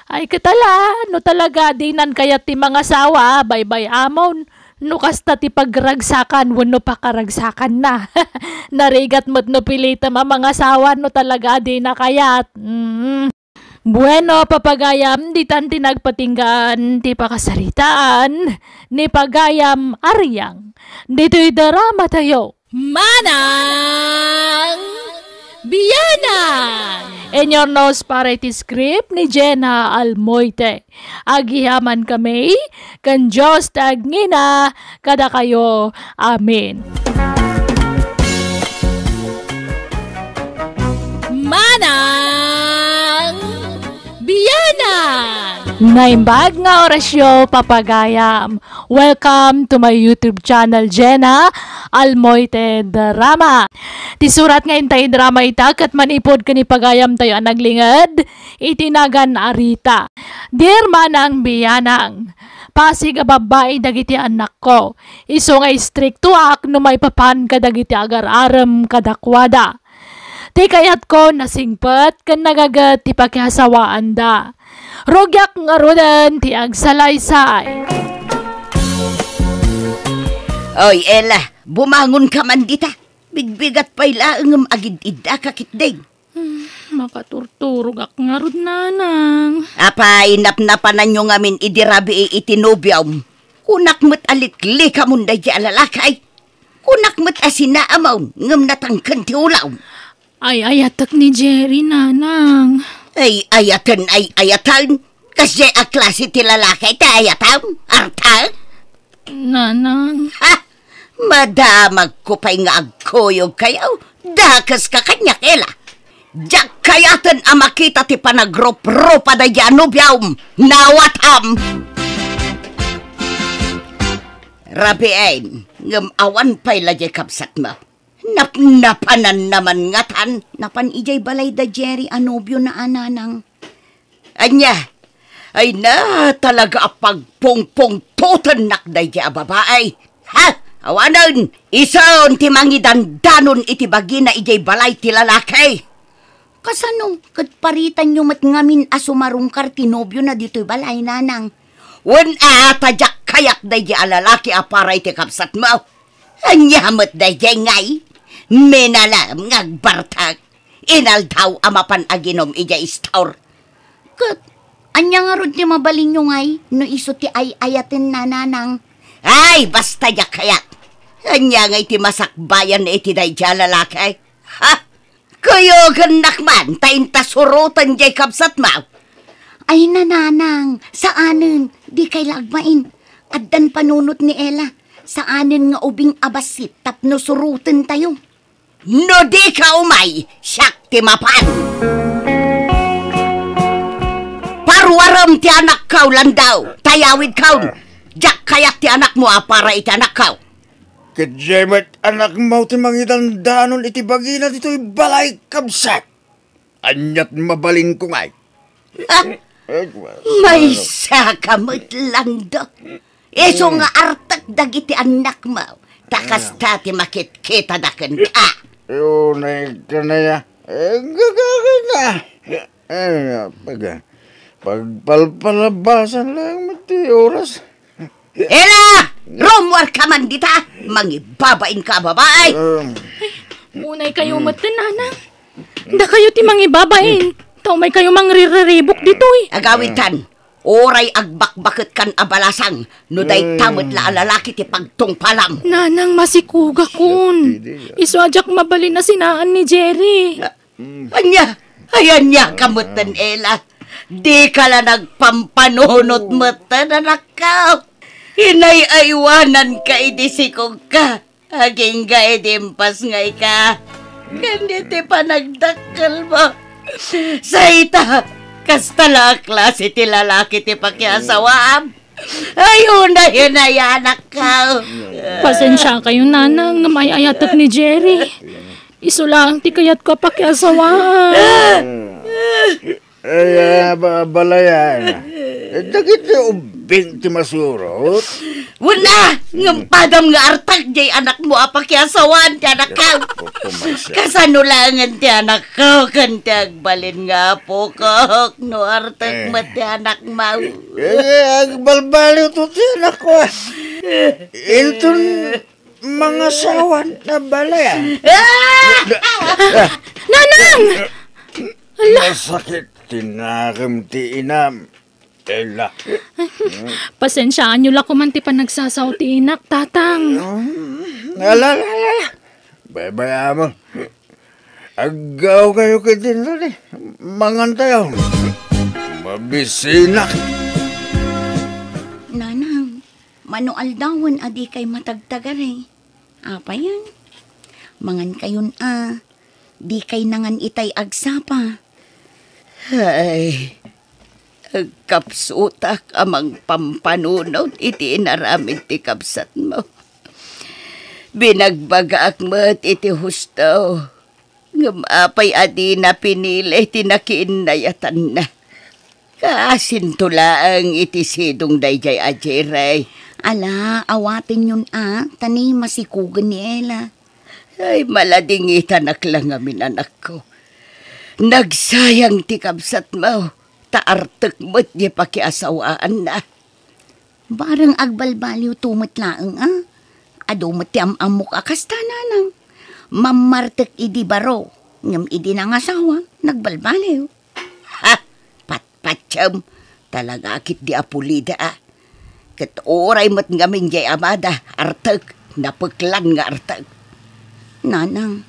Ay katala, no talaga dinan kaya ti mga sawa, bye bye amon, no kasta ti pagragsakan, wano pakaragsakan na. Narigat mo't no pilita mga sawa, no talaga di na kayat. Mm-hmm. Bueno, papagayam, di tanti tinagpatinggaan, ti pakasaritaan, ni pagayam aryang. Dito'y darama tayo. Manang Biyanan! In your nose parity script ni Jenna Almoite. Agihaman kami, kan Diyos tagnina, kada kayo. Amen. Manang! Naimbag nga orasyo papagayam. Welcome to my YouTube channel, Jenna Almoite Drama. Tisurat nga intay drama itak at manipod ka ni pagayam tayo ang naglingad, itinagan arita. Dear manang biyanang, pasig a babae dagiti anak ko. Iso nga stricto ak no may papan ka dagiti agar-aram kadakwada. Ti kayat ko nasingpat kan nagagat ti pakiasawaan da Rogyak nga rudan ti agsalaysay. Oy, Ella, bumangon ka man dita. Bigbigat pa ilaang agidida kakitdig. Hmm, makaturturog ak nga rod nanang. Apa, inapnapanan nyo ngamin idirabi itinubyam. Kunak mo't alikli ka munda di alalakay. Kunak mo't asina amaw ngam natangkan ti ulaw. Ay, ayatak ni Jerry, nanang. Ay, ayatan ay ayatan. Kasi a klase ti lalaki ti ayatam, artal. Nanang. Ha? Madamag ko pa'y nga agkoyog kayaw. Dakas ka kanya kela. Diyak kayatan ang makita ti panagrop-ropa da yanubyam. Nawatam. Rabiain, ngam awan pa'y lagi kapsat mo. Nap Napnapanan naman nga tan. Napan ijay e balay da Jerry anobyo na ananang. Anya, ay na talaga apagpongpong totan nakday da babae. Ha? Awanon, isaon ti mangidandanon iti bagi na ijay e balay ti lalaki. Kasano, kadparitan yung matngamin asumarungkar nobyo na dito'y balay nanang. Wen a tajak kayak day di alalaki aparay ti kapsat mo. Anyamat day ngay minalam ngagbartag, inaldaw amapan aginom ija istaur. Kat, anya nga rod ni mabalin yung ay, no iso ti ay ayatin nananang. Ay, basta ya kayat. Anya nga iti masakbayan iti day dayja lalakay. Ha? Kayo ganak man, tainta surutan jay kapsat maw. Ay nananang, sa anin, di kay lagmain. Addan panunot ni Ella, sa anin nga ubing abasit tapno surutan tayo no नदेखाउमाई शक्तिमापान Parwaram ti anak kau landaw, tayawid kau, ah. jak kayak ti anak mo apara iti anak kau. Kajemet anak mau ti mangitan danon iti bagina dito balay kabsat. Anyat mabaling ko ah, ay. May sa kamot landaw. Eso nga artak dagiti anak mo. Takas tati makit kita dakan ka. Tunay ka na ya. Eh, gagawin na. Eh, pag, pagpalpalabasan lang mati oras. Ela! Rumwar ka man dita! Mangibabain ka, babae! Um, Unay kayo mm. Um. matananang. Da kayo ti mangibabain. Tao may kayo mangriribok dito eh. Agawitan. Oray agbakbakit kan abalasang, no day tamot la alalaki ti pagtungpalam. Nanang masikuga kun. Iswajak mabali na sinaan ni Jerry. Hmm. Anya, ayan niya kamutan Ela. Di ka la nagpampanunot oh. mata na nakaw. Inay-aywanan ka idisikog ka. Aging ga idimpas ngay ka. Hmm. Kanditi pa nagdakal mo. Sa ita, Kastala klase ti lalaki ti pakiasawam. Ayun na yun ay anak ka. Pasensya kayo, nanang, na may ayatak ni Jerry. Iso lang, ti kayat ko pakiasawaan. Ah. Eh, Ay, ah, ba balayan. Eh, dagit yung ubing ti masurot. Wala! Ng padam nga artak jay anak mo apakyasawan ti anak ka. Kasanulangan ti anak ko kan ti agbalin nga po kok no artak eh. mo ti anak mau. Eh, agbalbaliw to ti anak ko. Ilton mga sawan na balayan. Ah! Nanang! Masakit tinaram ti inam. Ela. Pasensyaan nyo lang kumanti pa nagsasaw ti inak, tatang. Ah, ala, ala, ala. Babaya mo. Agaw kayo ka din rin eh. Mangan tayo. Mabisinak. Nanang, manual dawon adi kay matagtagar eh. Apa yan? Mangan kayon ah. Di kay nangan itay agsapa. Ay, kapsuta ka mang pampanunaw, iti inaramid ti kapsat mo. Binagbagaak mo iti hustaw. Ngamapay adi na pinili, tinakiin na yatan na. Kaasin iti sidong dayjay ajiray. Ala, awatin yun ah, tani masikugan ni Ella. Ay, maladingitan aklang amin anak ko. Nagsayang ti kabsat mo, taartek mo't di pa na. Barang agbalbaliw tumot laang ah. Adumot ti amamok akas tananang. Mamartek idi baro, ngam idi nang asawa, nagbalbaliw. Ha! Patpatsyam, talaga akit di apulida ah. Kat oray mat ngamin jay amada, artek, napeklan nga artek. Nanang,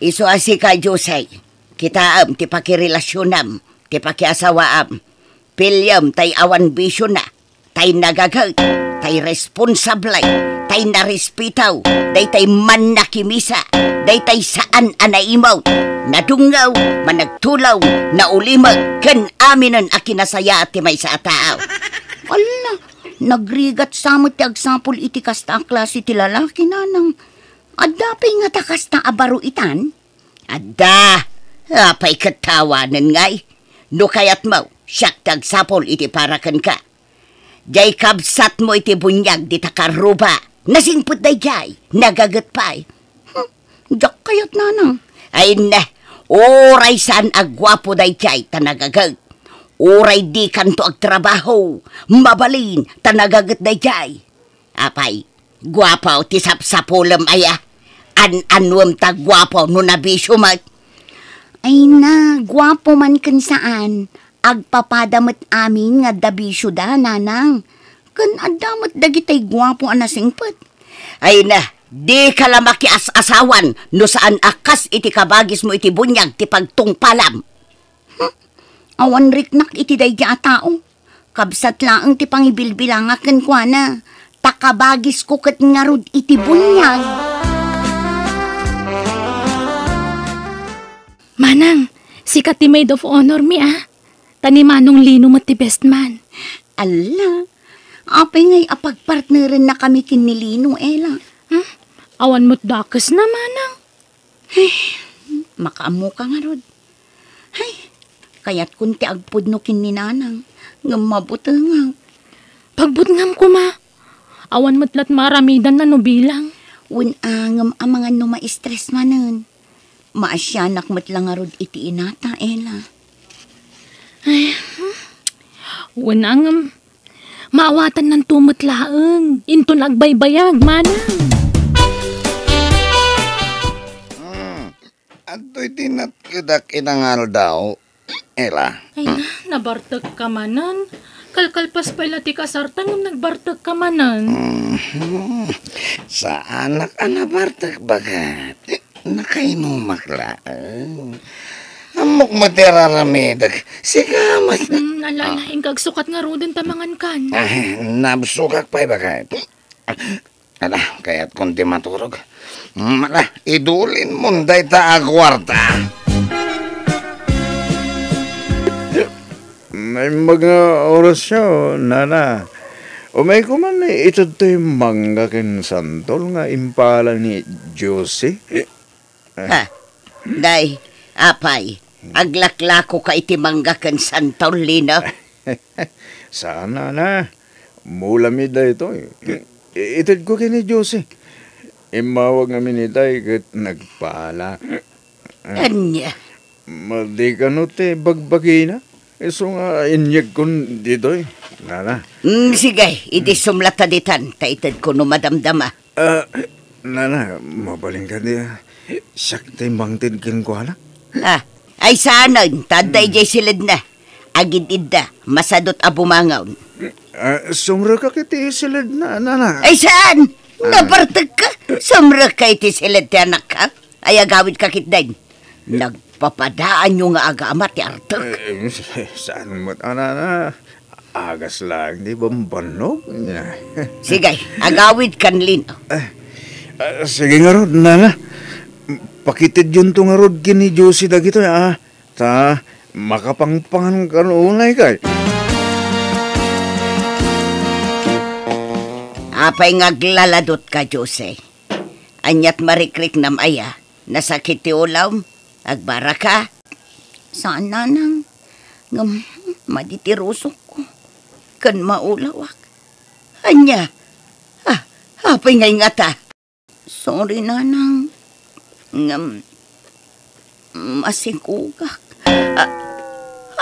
iso asi ka Josay kitaam am, ti pakirelasyon ti pakiasawa Pilyam, tay awan bisyon na, tay nagagag, tay responsablay, tay narispitaw, day tay man nakimisa, day tay saan anaimaw, nadungaw, managtulaw, naulimag, ken aminan akinasaya ti may sa ataaw. Wala, nagrigat samot ti agsampol iti kasta ang klase ti lalaki na nang adapay nga takasta abaro itan. Adda, Apay katawanan ngay. No eh. kayat mo, siyak tagsapol iti parakan ka. Jay kabsat mo iti bunyag di takaruba. Nasingput day jay, nagagat pa'y. Eh. Hm, jak kayat nanang. Ay na, oray saan agwapo day jay tanagagag. Oray di kanto agtrabaho, mabalin tanagagat day jay. Apay, guwapaw ti sapsapulam aya. An-anwam tagwapo no nabisumat. Ay na, gwapo man saan. Agpapadamot amin nga dabisyo da, nanang. Kan adamot dagitay gwapo anasingpat. Ay na, di ka lamaki as-asawan no saan akas iti kabagis mo iti bunyag ti pagtungpalam. Hm, awan riknak iti dayja tao. Kabsat laang ti pangibilbilangak kan kwa na. Takabagis ko kat ngarod iti bunyag. Manang, si Kati maid of honor mi ah. Tanimanong lino mo ti best man. Ala, apay ngay apagpartnerin na kami kin ni Lino, Ela. Hmm? Awan mo't dakas na, manang. Ay, makaamu ka nga, Rod. Ay, kaya't kunti agpod no kin ni Nanang, nga mabuta nga. Pagbutngam ko, ma. Awan mo't lat maramidan na no bilang. Unangam ah, ang mga no ma-stress manan. Maasyanak matlang arod iti inata, Ella. Ay, wanang um, maawatan ng tumatlaang. Into nagbaybayag, manang. Mm, Ato'y tinatkidak inangal daw, Ella. Ay na, hmm. nabartag ka manan. Kalkalpas pa ila ti kasartan ng nagbartag ka manan. Hmm, hmm. Sa anak ka nabartag bagat? nakainu maklaan. Amok mo teraramedag, sikamas na... Mm, alalahin kag sukat nga rodon tamangan kan. Ah, nabsukak pa iba kahit. Ala, kaya't konti maturog. Mala, hmm, idulin munday ta agwarta. May mga oras siya, nana. Umay ko man, eh, ito to'y mangga kin santol nga impala ni Josie. Ha, day, apay, aglaklako ka iti manggakan san taulina. Sana na, mulamid na ito. Eh. Itid ko kini Jose. Imawag nga itay kat nagpala. Anya. Madi ka no te, bagbagi na. Iso nga inyag kon dito eh. Nana. Mm, sige, idi mm. sumlata ditan. Taitad ko no madamdama. Ah, uh, nana, mabaling ka di ah. Sakta yung bangtid kin ko, hala? Ah, ay sana, taday jay silid na. Agidid na, masadot abumangaw. Uh, ah, sumra ka kiti silid na, nana. Ay saan? Ah. Nabartag ka? Sumra ka iti silid ti anak ka? Ay agawid ka kitday. Eh. Nagpapadaan yung nga aga ama ti Arthur. Uh, eh, eh, saan mo, anana? Agas lang, di ba banog? Sige, agawid kan lino. Uh, uh, sige nga ron, nana. Pakitid yun tong arod kini Josie dagito eh, ah. Ta, makapangpangan kanunay kay. Apay ngaglaladot ka, Jose. Anyat marikrik nam aya, ah. nasakit ti ulam, agbara ka. Sana nang ngam, maditiruso ko, kan maulawak. Anya, ah, apay ngay nga ta. Sorry nanang, nga masikugak. Uh,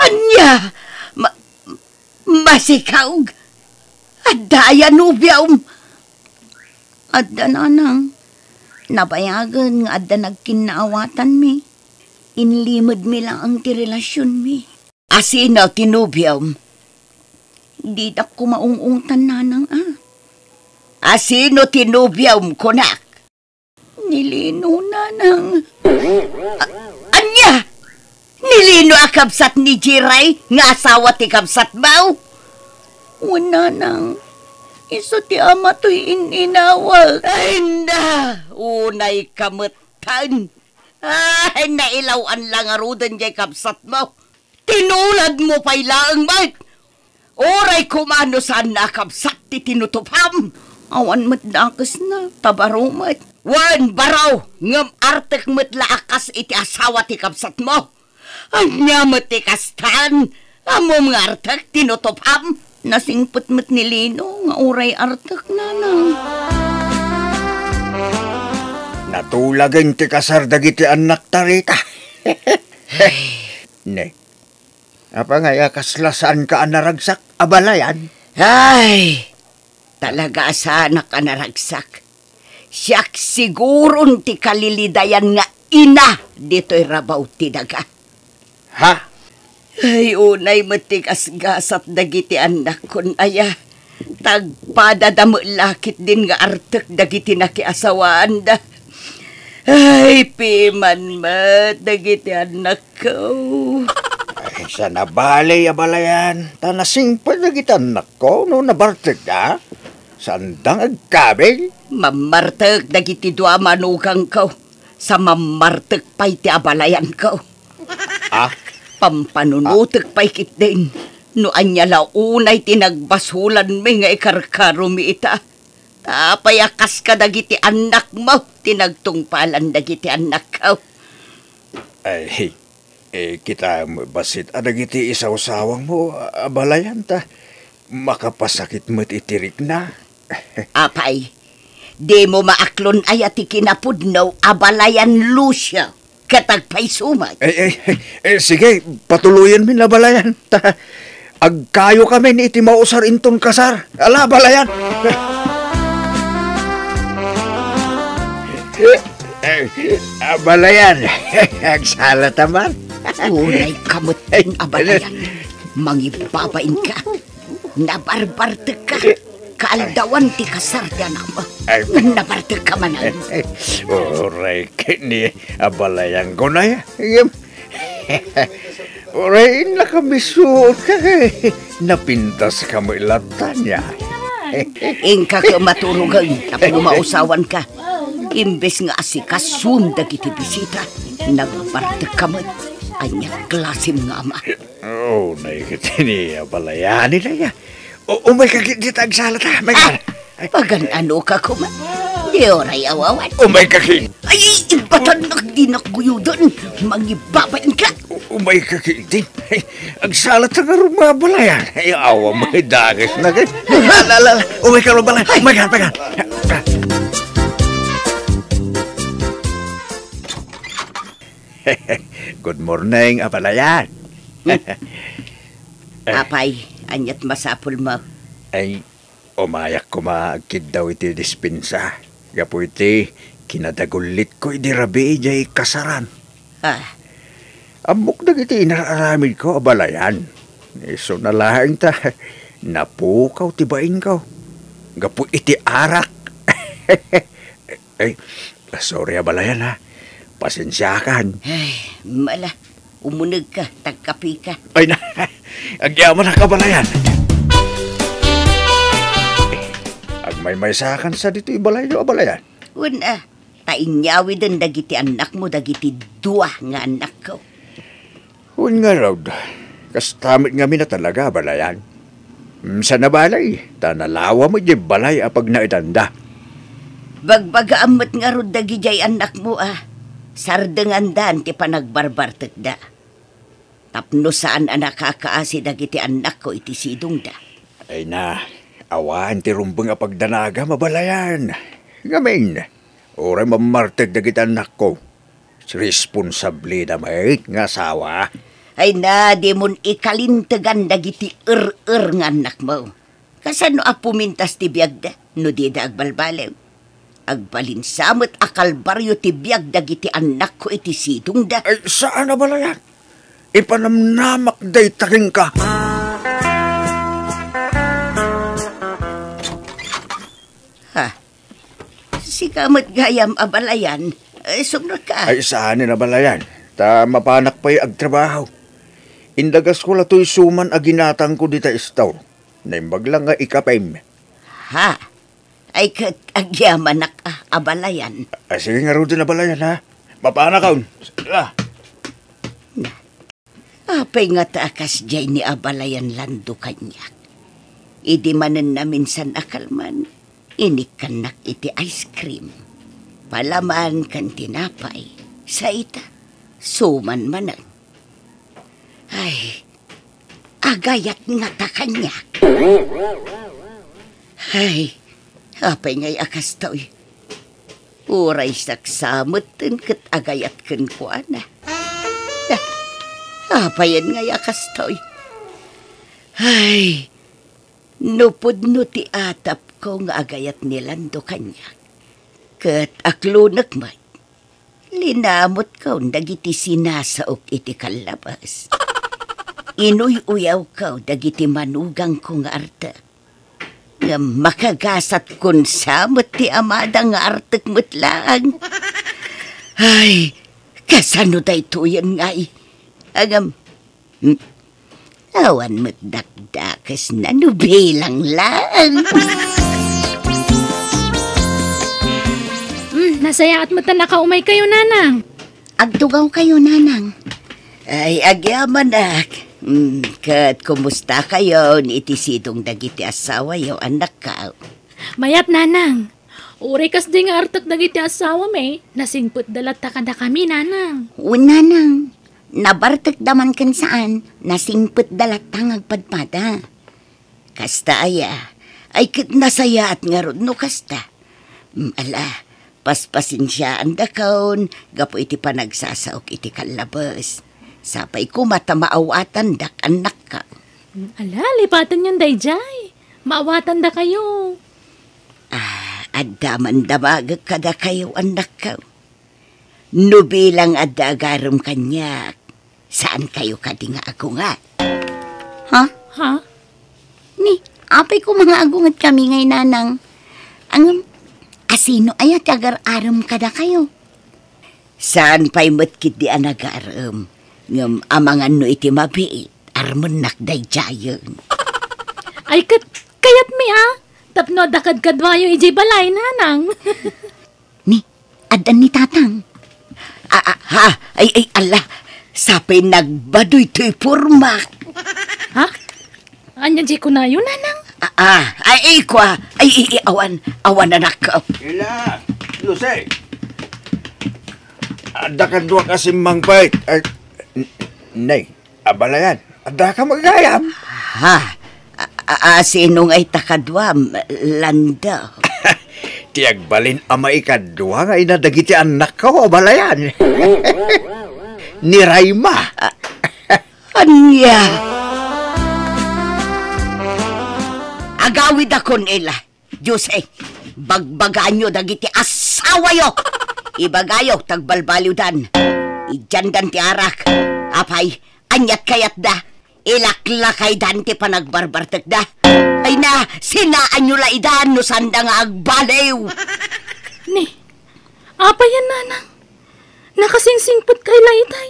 anya! Ma, masikaug! Adaya nubyam! Adda na nang nabayagan nga adda nagkinaawatan mi. Inlimod mi lang ang tirelasyon mi. Asina tinubyam? Di da kumaungungtan na nang ah. Asino tinubyam ko na? Nilino na ng... A- anya! Nilino akabsat ni Jiray nga asawa ti kabsat baw? Wala nang... Iso ti ama to ininawag. Ay na! Unay kamatan! Ay, nailawan lang arudan jay kabsat mo. Tinulad mo pa'y laang, Mike! Oray kumano saan kabsat ti tinutupam! Awan mat nakas na, tabarumat. Wan baraw ngam artek matlaakas iti asawa ti kapsat mo. Anya ti kastan. Amo mga artek tinutopam. Nasingput mat ni Lino nga uray artek nanang. Natulagin ti kasar dagiti anak tarita. ne. Apa nga yakasla saan ka anaragsak? Abalayan? Ay! Talaga saan anak anaragsak. Siak siguron ti kalilidayan nga ina dito'y rabaw ti daga. Ha? Ay, unay matigas gasat dagiti anak kun aya. Tagpada damo lakit din nga artek dagiti nakiasawaan da. Ay, piman mat dagiti anak ko. Ay, sa nabalay abalayan, tanasing pa dagiti anak ko no nabartek da. Sandang agkabing? Mamartek dagiti dua manugang ko. Sa mamartek pa'y ti abalayan ko. Ah? Pampanunutek ah. pa'y kit din. No anya launay tinagbasulan mi nga ikarkaro mi ita. Tapay akas ka dagiti anak mo. Tinagtungpalan dagiti anak ko. Ay, eh, kita basit adagiti ah, isaw-sawang mo abalayan ta. Makapasakit mo't itirik na. Apay, di mo maaklon ay ati kinapudno abalayan Lucia katagpay sumag. Eh, eh, eh, eh, sige, patuloyan min labalayan. Ta, agkayo kami ni iti mausar inton kasar. Ala, balayan. abalayan, eh, eh, agsala taman. Unay kamot abalayan, mangibabain ka, nabarbarte ka. kaldawantika sarjanam ya oh. eh, eh. mendapartikamanan eh, Oray oh, kini abalayang ko na yan. Iya. Oray nakabisuot na kay napintas ka mo ilatan niya. Ingka ka maturugan tapos mausawan ka. Imbes nga asikasun dagiti bisita, nagpartikamat anya klasim nga ama. Oh, naikitini abalayani na yan. O, umay ka kita agsala ta, may ka. Ah, pagan ano ka kuma? Di oray awawan. Umay ka kin. Ay, ibatan na di na kuyo doon. Mangibabain ka. oh my kin din. Agsala ta nga rumabala yan. Ay, awa mo, dagis na kin. oh my ka rumabala. Pagan, pagan. Good morning, Apalayan. Hmm? Apay. Anyat masapol mo. Ay, umayak ko maagkid daw iti dispensa. Gapo iti, kinadagulit ko iti rabi ijay kasaran. Ah. Ambok na iti inararamid ko abalayan. Iso nalahang ta, napukaw tibain ko. Gapo iti arak. Ay, sorry abalayan ha. Pasensyakan. Ay, mala. Umunag ka, tagkapi ka. Ay, na. Agyaman ang kabalayan. Ag may may sakan sa dito ibalay do abalayan. Una, painyawi din dagiti anak mo, dagiti dua nga anak ko. Hun nga raw, kastamit nga na talaga balayan. Hmm, sa nabalay, tanalawa mo di balay apag naitanda. Bagbaga amat nga rod dagiti anak mo ah. Sardeng andan ti panagbarbartek da. Tapno saan anak kakaasi dagiti anak ko iti sidong da. Ay na, awaan ti rumbang apagdanaga mabalayan. Ngamin, oray mamartag dagiti anak ko. Responsable na may nga asawa. Ay na, di mon ikalintagan dagiti er-er nga anak mo. Kasano apumintas ti biyag da, no di da agbalbalew. Agbalinsamot akalbaryo ti biyag dagiti anak ko iti sidong da. Ay, saan na balayan? Ipanamnamak day taring ka. Ha? Si kamat gayam abalayan. Ay, eh, sugnod ka. Ay, saan na abalayan? Ta mapanak pa'y agtrabaho. Indagas ko latoy suman aginatang ko dita istaw. Naimbag lang nga ikapim. Ha? Ay, agyaman na abalayan. Ah, sige nga rin abalayan, ha? Mapana ka. Ah. Apay nga taakas jay ni abalayan lando kanyak. Idi manan na minsan akalman, inikanak iti ice cream. Palaman kan tinapay, sa ita, suman manan. Ay, agayat nga ta kanyak. Ay, apay nga'y akas to'y. Uray saksamutin kat agayat kan kuana. Ah. Apayan nga yakastoy. Ay, nupod no ti atap ko nga agayat nilando kanya. Kat aklunak may. Linamot ka dagiti sinasaok iti kalabas. Inuy-uyaw ka dagiti manugang kong arta. Nga makagasat kun samot ti amada nga artek mutlaang. Ay, kasano da ito yan nga'y? Agam, hmm, awan magdakdakas na nubilang lang. Mm, nasaya at matanaka umay kayo, nanang. Agdugaw kayo, nanang. Ay, agyaman ak. Mm, kat, kumusta kayo? Itisidong dagiti asawa yaw anak ka. Mayat, nanang. Uri kas ding artak dagiti asawa, may. Nasingput dalata ka na kami, nanang. O, nanang nabartak daman kan saan, nasimput dalat tangag padpada. Kasta aya, ay kit nasaya at ngarod no kasta. Hmm, ala, paspasin siya ang dakaon, gapo iti panagsasaok iti kalabas. Sapay ko matamaawatan dak anak ka. Hmm, ala, lipatan yung dayjay. Maawatan da kayo. Ah, adaman damagag kada kayo anak ka. No bilang adagarom kanya, Saan kayo kadi nga ako nga? Ha? Ha? Ni, apay ko mga agungat kami ngay nanang. Ang asino ay at agar-aram kada kayo. Saan pa'y matkit di anagaram? Ngam amangan no iti mabiit, arman nakday jayon. ay, kat, kayat mi ah. Tapno dakad kadwayo iji balay nanang. ni, adan ni tatang. Ah, ah, ha, ay, ay, Allah sa nagbadoy to'y format. Ha? Anya di ko na yun, nanang? Ah, ah ay, ikwa. Ah. Ay, ay, awan, awan, anak. Ila, Jose. Ada ka doon kasi mangpait. Ay, eh, nay, abala yan. Ada magayam. Ha? Asinong ay takadwa, landa. Tiag balin ama ikadwa nga inadagiti anak ko, abala ni Raima. Ah, anya! Agawid ako nila. Diyos eh, bagbagaan nyo dagiti asawa yo. Ibagayo tagbalbaliw dan. Ijandan ti arak. Apay, anyat kayat da. Ilaklakay dan ti panagbarbartek da. Ay na, sinaan nyo la idan no sanda nga agbalew. Ni, apa yan nanang? Nakasingsingpot kay laitay.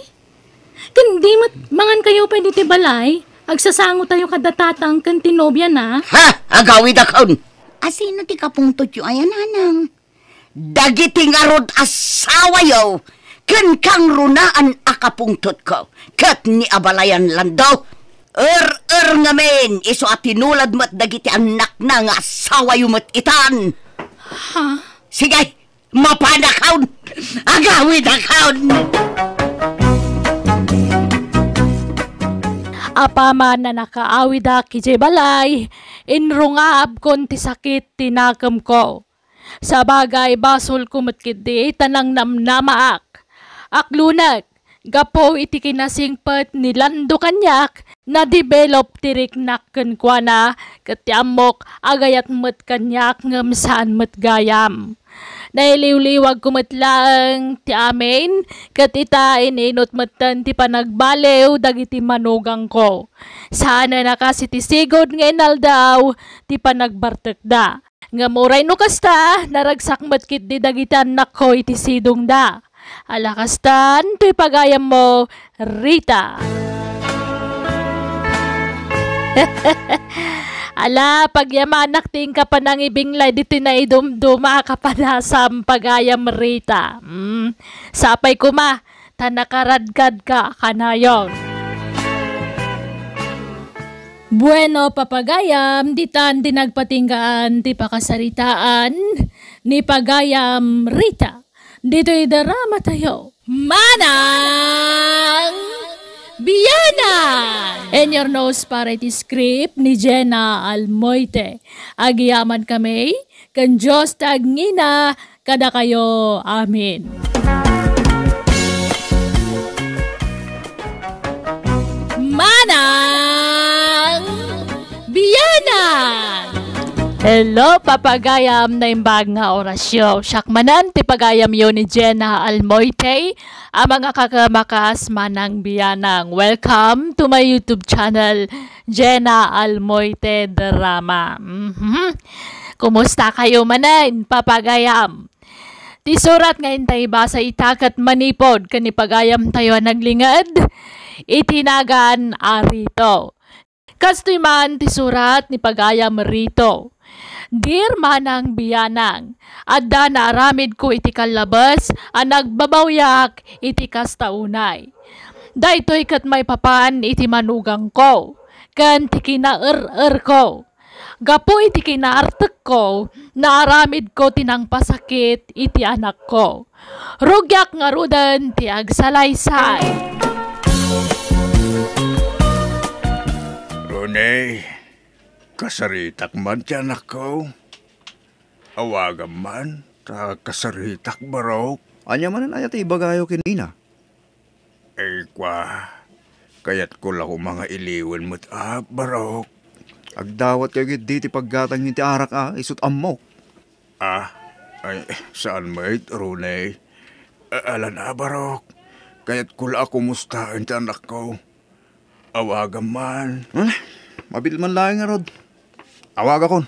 Kandi mat mangan kayo pa diti balay. Agsasango tayo kadatatang kan tinobya na. Ha! Agawid akaon! Asino ti kapungtot yu ayan hanang? Dagiti nga rod asawa yo! Kan kang runaan akapungtot ko. Kat ni abalayan lang Er, er nga men, iso at tinulad mo't dagiti anak na nga asawa yung mat itan. Ha? Sige, mapanakaw, agawid account. apama na nakaawida kije balay, inrungab konti sakit tinakam ko. Sa basol kumutkid di tanang namnamaak. Aklunak, gapo iti kinasingpat ni Lando Kanyak na develop tirik nakken kuana ketiamok agayat met kanyak ngem saan met gayam. Nailiwliwag kumatlang ti amin, kat itain inot matan ti panagbalew dagiti manugang ko. Sana nakasitisigod nga inaldaw ti panagbartek da. Nga muray no kasta, naragsak matkit di dagitan na ko itisidong da. Alakastan, to'y pagayam mo, Rita. Ala, pagyamanak ting ka panangibinglay, diti na idumduma ka pa na sampagayam rita. Mm. Sapay kuma, tanakaradkad ka kanayon. Bueno, papagayam, ditan dinagpatinggaan, di pakasaritaan, ni pagayam rita. Dito'y darama tayo, manang Biana! And your nose para iti script ni Jenna Almoite. Agiyaman kami, kan Diyos tagnina, kada kayo. Amen. Hello, papagayam na imbag nga orasyo. Siyakmanan, ti pagayam yun ni Jenna Almoite, ang mga kakamakas manang biyanang. Welcome to my YouTube channel, Jenna Almoite Drama. Mm-hmm. Kumusta kayo manan, papagayam? Ti surat ngayon tayo ba sa itakat manipod, kanipagayam tayo naglingad? Itinagan arito. Ah, Kastoy man ti surat ni pagayam rito Dear Manang Biyanang, adda na aramid ko iti kalabas, ang nagbabawyak iti kastaunay. Daytoy kat may papaan iti manugang ko, kan ti kinaer-er ko. Gapo iti kinaartek ko, naaramid ko tinang pasakit iti anak ko. Rugyak nga rudan ti agsalaysay. Rene, Kasaritak man tiyan ako. Awagan man, ta kasaritak barok. Anya man ang ayat ibagayo kinina. Eh kwa, kayat ko lang mga iliwan mo't ah, barok. Agdawat kayo git diti paggatang yung arak ah, isut amok. Ah, ay, saan mate, Rune? Alan ah, barok. Kayat ko lang kumusta ang tiyanak ko. Awagan man. Hmm? Mabil man lang nga, Rod. Awag akon.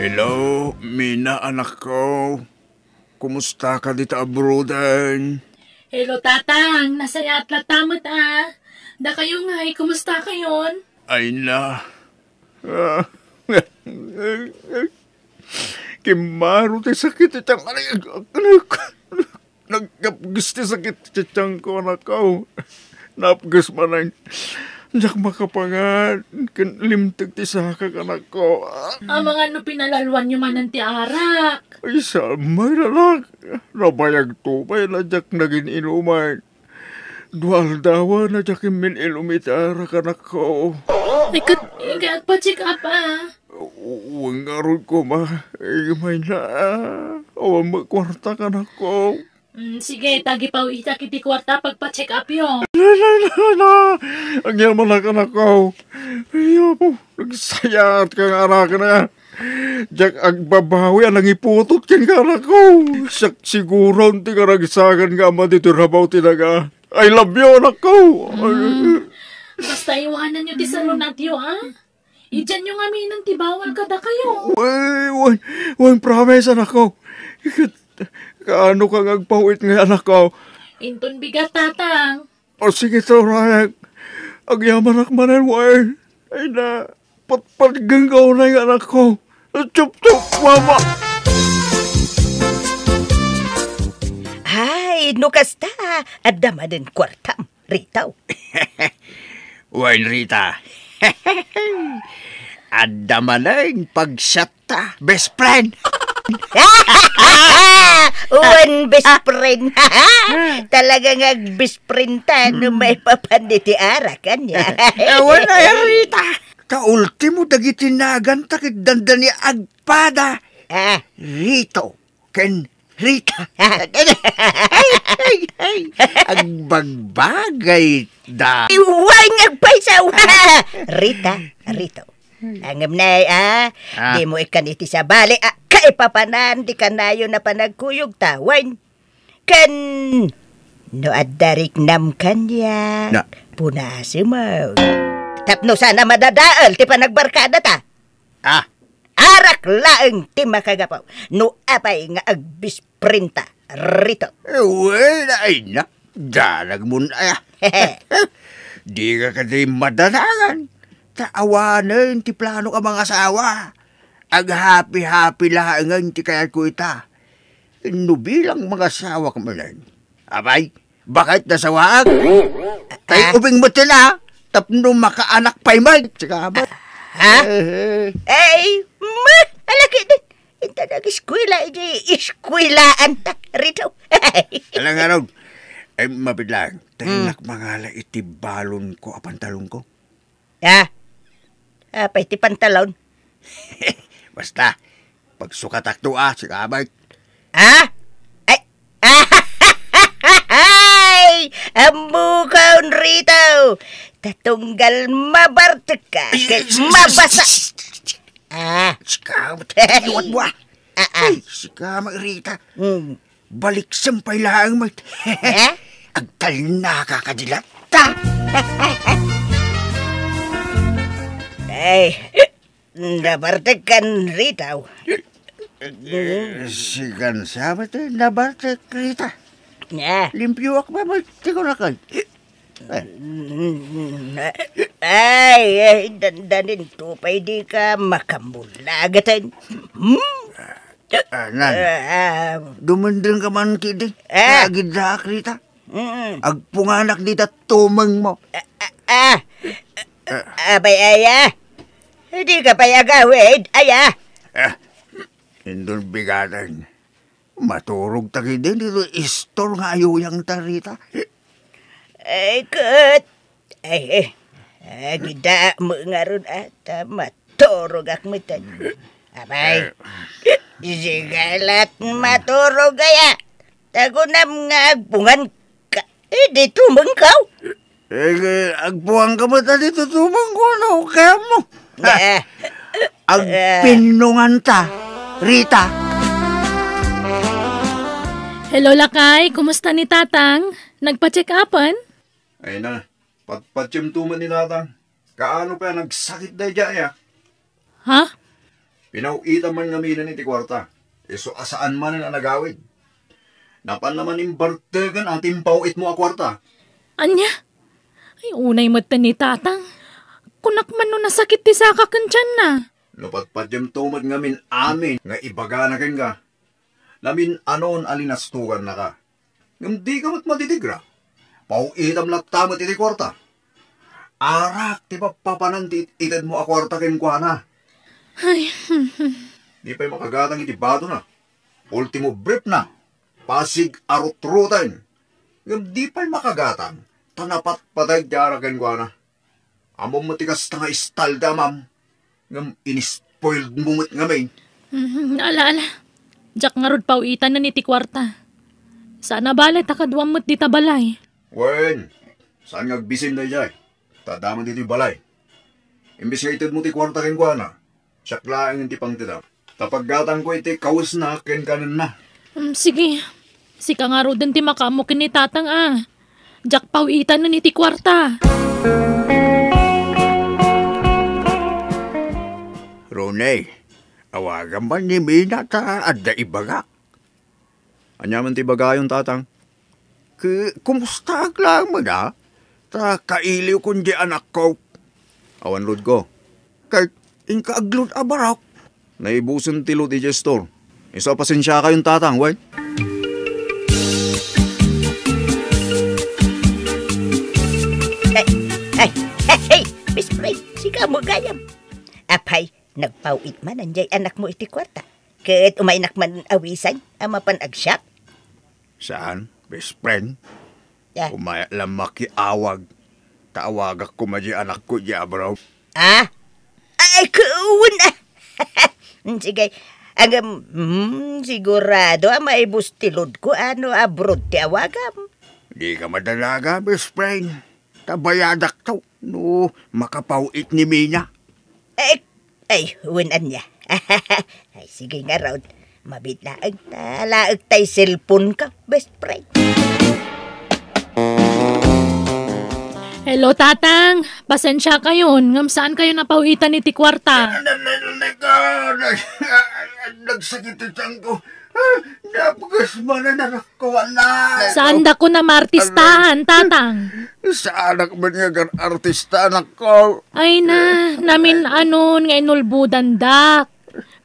Hello, Mina anak ko. Kumusta ka dito abroad, ah, Hello, tatang. Nasaya at latamat, ah. Da kayo nga, eh. kumusta kayon? Ay na. Ah. Kimaro ti sakit itang anak. Ano Nagkapgis ti sakit itang ko anak ko. Napgas man ang Diyak makapangan, kanlimtag ti sa kakanak ko. Ang mga ano pinalalwan nyo man ti arak. Ay, samay na lang. Nabayag tubay na diyak naging inuman. Dual dawa na diyak min ilumit arak anak ko. Ikat, ikat pa check up ah. Uwang ko ma. Ay, may na. Awan magkwarta ka na ko. Mm, sige, tagi pa kiti kwarta pagpa-check up yo. Ang yan mo lang anak ko. Ayaw po, nagsaya at kang anak na. Jack ang babawi ang iputot kang anak ko. Siyak siguro ang tigaragsagan nga ama dito rabaw tinaga. I love you anak ko. Mm. Basta iwanan nyo ti sa lunatyo ha. Ijan nyo aminan ti tibawal kada kayo. Uy, one, one promise anak ko. Kaano kang agpahuit nga anak ko? Inton bigat, tatang. O sige, sorayag. Ang yaman ak manan, war. Ay na, patpatgang ka na yung anak ko. Chup-chup, mama! Ay, nukas At dama din kwartam, Ritaw. Warn, Rita. Anda maling pagsata. Best friend. Uwan best friend. Talaga nga best friend ta hmm. no may papanditi ara kanya. Ewan eh, na yarita. Eh, Kaultimo dagiti nagan takit dandani agpada. Ah. Rito. Ken Rita. ay, ay, ay. Ang bagbagay da. Iwan nga pa Rita, Rito. Hmm. Angam nay, ah. ah. Di mo ikan iti sa bali, ah. Kaipapanan, di kanayo na panagkuyog tawan. Kan... No adarik nam kanya. Na. Puna simaw. Tapno sana madadaal, ti panagbarkada ta. Ah. Arak laeng ti makagapaw. No apay nga agbis rito. Well, ay na. Dalag mo na. Ah. di ka kasi madadangan. Taawanan ti plano ka mga asawa. Ag happy-happy lahangan ti kaya ko ita. Nubilang ano mga asawa ka malan. Abay, bakit nasawaag? Tay ah. ubing mo tila. Tapno makaanak pa'y mag. Tsaka ba? Ha? Eh, eh. Ay, ma! Alaki din. Ito nag-eskwila, ito iskwilaan ta rito. Alang nga nun, ay mabidlang, hmm. tayinak mm. mangala itibalon ko apantalon ko. Ah, Uh, ah, pa iti pantalon. Basta, pagsukatak to ah, si ah, Kabay. Ha? Ay! Ah! Ay! Ambukaw rito! Tatunggal mabartek ka! Mabasa! Ah! Sikamat! Iwan mo ah! Ah, ah. Sikamat ah, rita! Hmm. Balik sampay lang mat! Eh? Agtal na kakadilat! Ha! Ha! Ha! Ay, nabartekan ritaw. Si kan sabat eh, nabartek rita. Ya. Limpyo ak ba mo tigunakan? Ay, ay, eh, dandanin to pa'y di ka makamulagatan. Hmm? Ah, Anan, ah, uh, ah, dumundring ka man kidi. Eh. Agid na akrita. Mm. Agpunganak dita tumang mo. Ah, ah, ah. Abay, ay, ah. Hindi ka pa yagawid, aya. Ah, eh, indon bigatan. Maturog taki din ito istor nga ayuyang tarita. Ay, kat. Ay, eh. Agida mo nga ron at ah. maturog ak mitan. Abay, eh. isigalat maturog kaya. Tagunam nga agpungan ka. Eh, di tumang kaw. Eh, eh agpuan ka ba tali tutumang ko na ukam mo? Ang pinungan ta, Rita. Hello, Lakay. Kumusta ni Tatang? Nagpa-check upan? Ay na, patpatsimtuman ni Tatang. Kaano pa nagsakit na dyan Ha? Pinauita man nga mina ni Tikwarta. E so asaan man na nagawid. Napan naman imbartegan ang timpawit mo a kwarta. Anya? Ay, unay mata ni Tatang kunak man no nasakit ti saka kanchan na. Lupagpadyam tumad ngamin amin nga ibaga na ken ka. Lamin anon alinastugan na ka. Ngam di ka mat madidigra. Pauitam laptamat iti kwarta. Arak ti papanan ti itid mo a kwarta ken kuana. Ay. di pa'y makagatang iti bado na. Ultimo brief na. Pasig arutrutan. Ngam di pa'y makagatang. Tanapat patay ti araken kuana. Among matigas na nga istal da, ma'am. Ngam inispoiled mumot nga may. Mm, mm-hmm. naalaala. Jack nga rod pawitan na ni kwarta. Sana balay akadwam mo't di tabalay. Wen, saan nga agbisin na jay? Tadaman dito balay. Imbis nga itid mo ti kwarta keng guana, siyak laang ti pang tita. Tapaggatang ko iti kaus na ken kanan na. Um, sige, si ka nga rod ti makamok ni tatang ah. Jack pawitan na ni kwarta. Music unay. Awagan ba ni Mina ta adda ibaga? Anya man ti bagayon tatang. K- kumusta aglang mo na? Ta kailiw di anak ko. Awan lod ko. Kay inkaaglod abarak. Naibusin ti Lord Digestor. Isa pasensya kayong tatang, wait. Hey, hey, hey, hey, Miss Fred, sigaw mo gayam. Apay, Nagpawit man anjay anak mo iti kwarta. Ket umainak man awisan, ama panagsyap. Saan, best friend? Yeah. Umaya lang makiawag. Taawagak ko maji anak ko, di Jabro. Ah? Ay, kuun ah! Sige, ang mm, sigurado ang maibustilod ko ano abroad ti awagam. Di ka madalaga, best friend. Tabayadak to, no, makapawit ni Mina. Eh, ay, huwanan niya. Ay, sige nga raw. Mabitla na laag tay cellphone ka, best friend. Hello, tatang. Pasensya kayo. Ngam saan kayo napauitan ni Tikwarta? Nagsakitan ko. Napagas mo na ko, wala. Saan da ko na martistahan, tatang? Saan ak man nga gan artista anak ko? Ay na, namin anon nga inulbudan dak.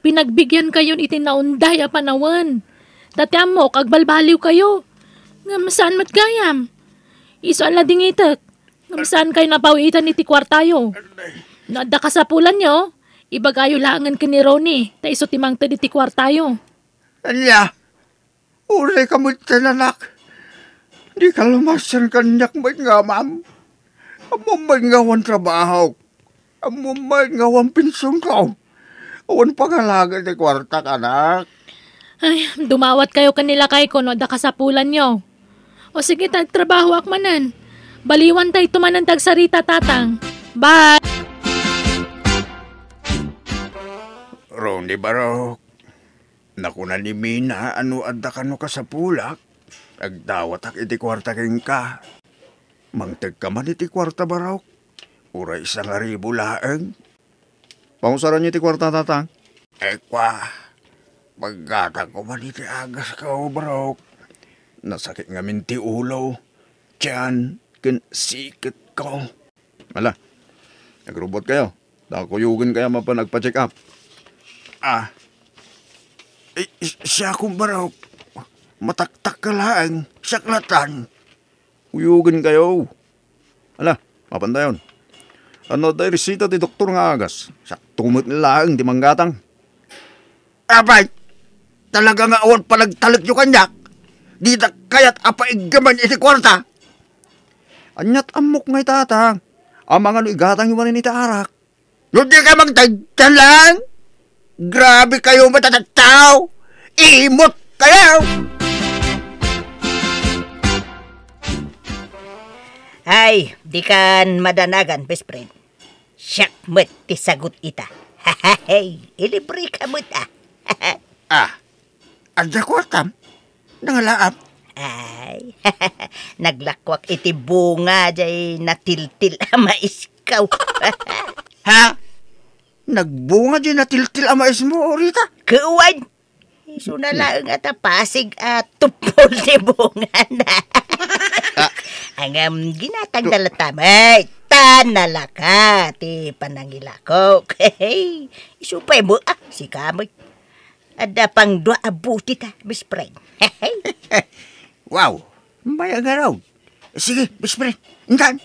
Pinagbigyan kayon itinaunday a panawan. mo, amo, kagbalbaliw kayo. Nga masaan matgayam? Iso ala ding itak. Nga masaan kayo napawitan ni tikwar tayo? Nadakasapulan nyo, ibagayo langan ka ni Ronnie, ta iso timang ta di tikwar tayo. Anya, uray ka mo tinanak. Di ka lumasan kanyak may nga, ma'am. Amo may ngawan trabaho. Amo may ngawan pinsong ko. Awan pangalaga ni kwarta ka, anak. Ay, dumawat kayo kanila kay ko, no? Daka sa nyo. O sige, tagtrabaho akmanan. Baliwan tayo tumanan tagsarita, tatang. Bye! Ronnie Barok, Naku na ni Mina, ano adda kano ka sa pulak? Agdawat ak iti kwarta king ka. Mangtag ka man iti kwarta baraw. Ura isang aribo laeng. Pangusaran niyo iti kwarta tatang? Ekwa, eh, pagkata ko man iti agas ka o oh, baraw. Nasakit nga minti ulo. Tiyan, kin sikat ko. Ala, nagrobot kayo. Nakakuyugin kaya mapanagpa-check up. Ah, eh, siya akong baraw. Mataktak ka lang. Saklatan. Uyugan kayo. Ala, mapanda yun. Ano tayo resita di doktor nga agas? Saktumot lang, di manggatang. Abay! Talaga nga awan palagtalik yung kanyak. Di ta kayat apaigaman iti kwarta. Anyat amok ngay tatang. Ang mga no igatang yung manin iti arak. Yun di ka magtagtan lang! Grabe kayo matatataw! Imot kayo! Ay, di kan madanagan, best friend. Siyak mo't tisagot ita. Hahay, ilibre ka mo't ah. ah, adya ko atam, nangalaap. Ay, naglakwak iti bunga jay natiltil ama iskaw. ha? Nagbunga din natiltil ang mais mo, oh, Rita. Kuwan! So na hmm. lang at pasig at tupol ni bunga na. Ah. ang um, ginatang dalatam ay tanalaka ti panangilako. Hey, isupay mo ah, si kamoy. Ada pang dua abuti ta, Miss Friend. wow, may agaraw. Sige, Miss Friend, intan.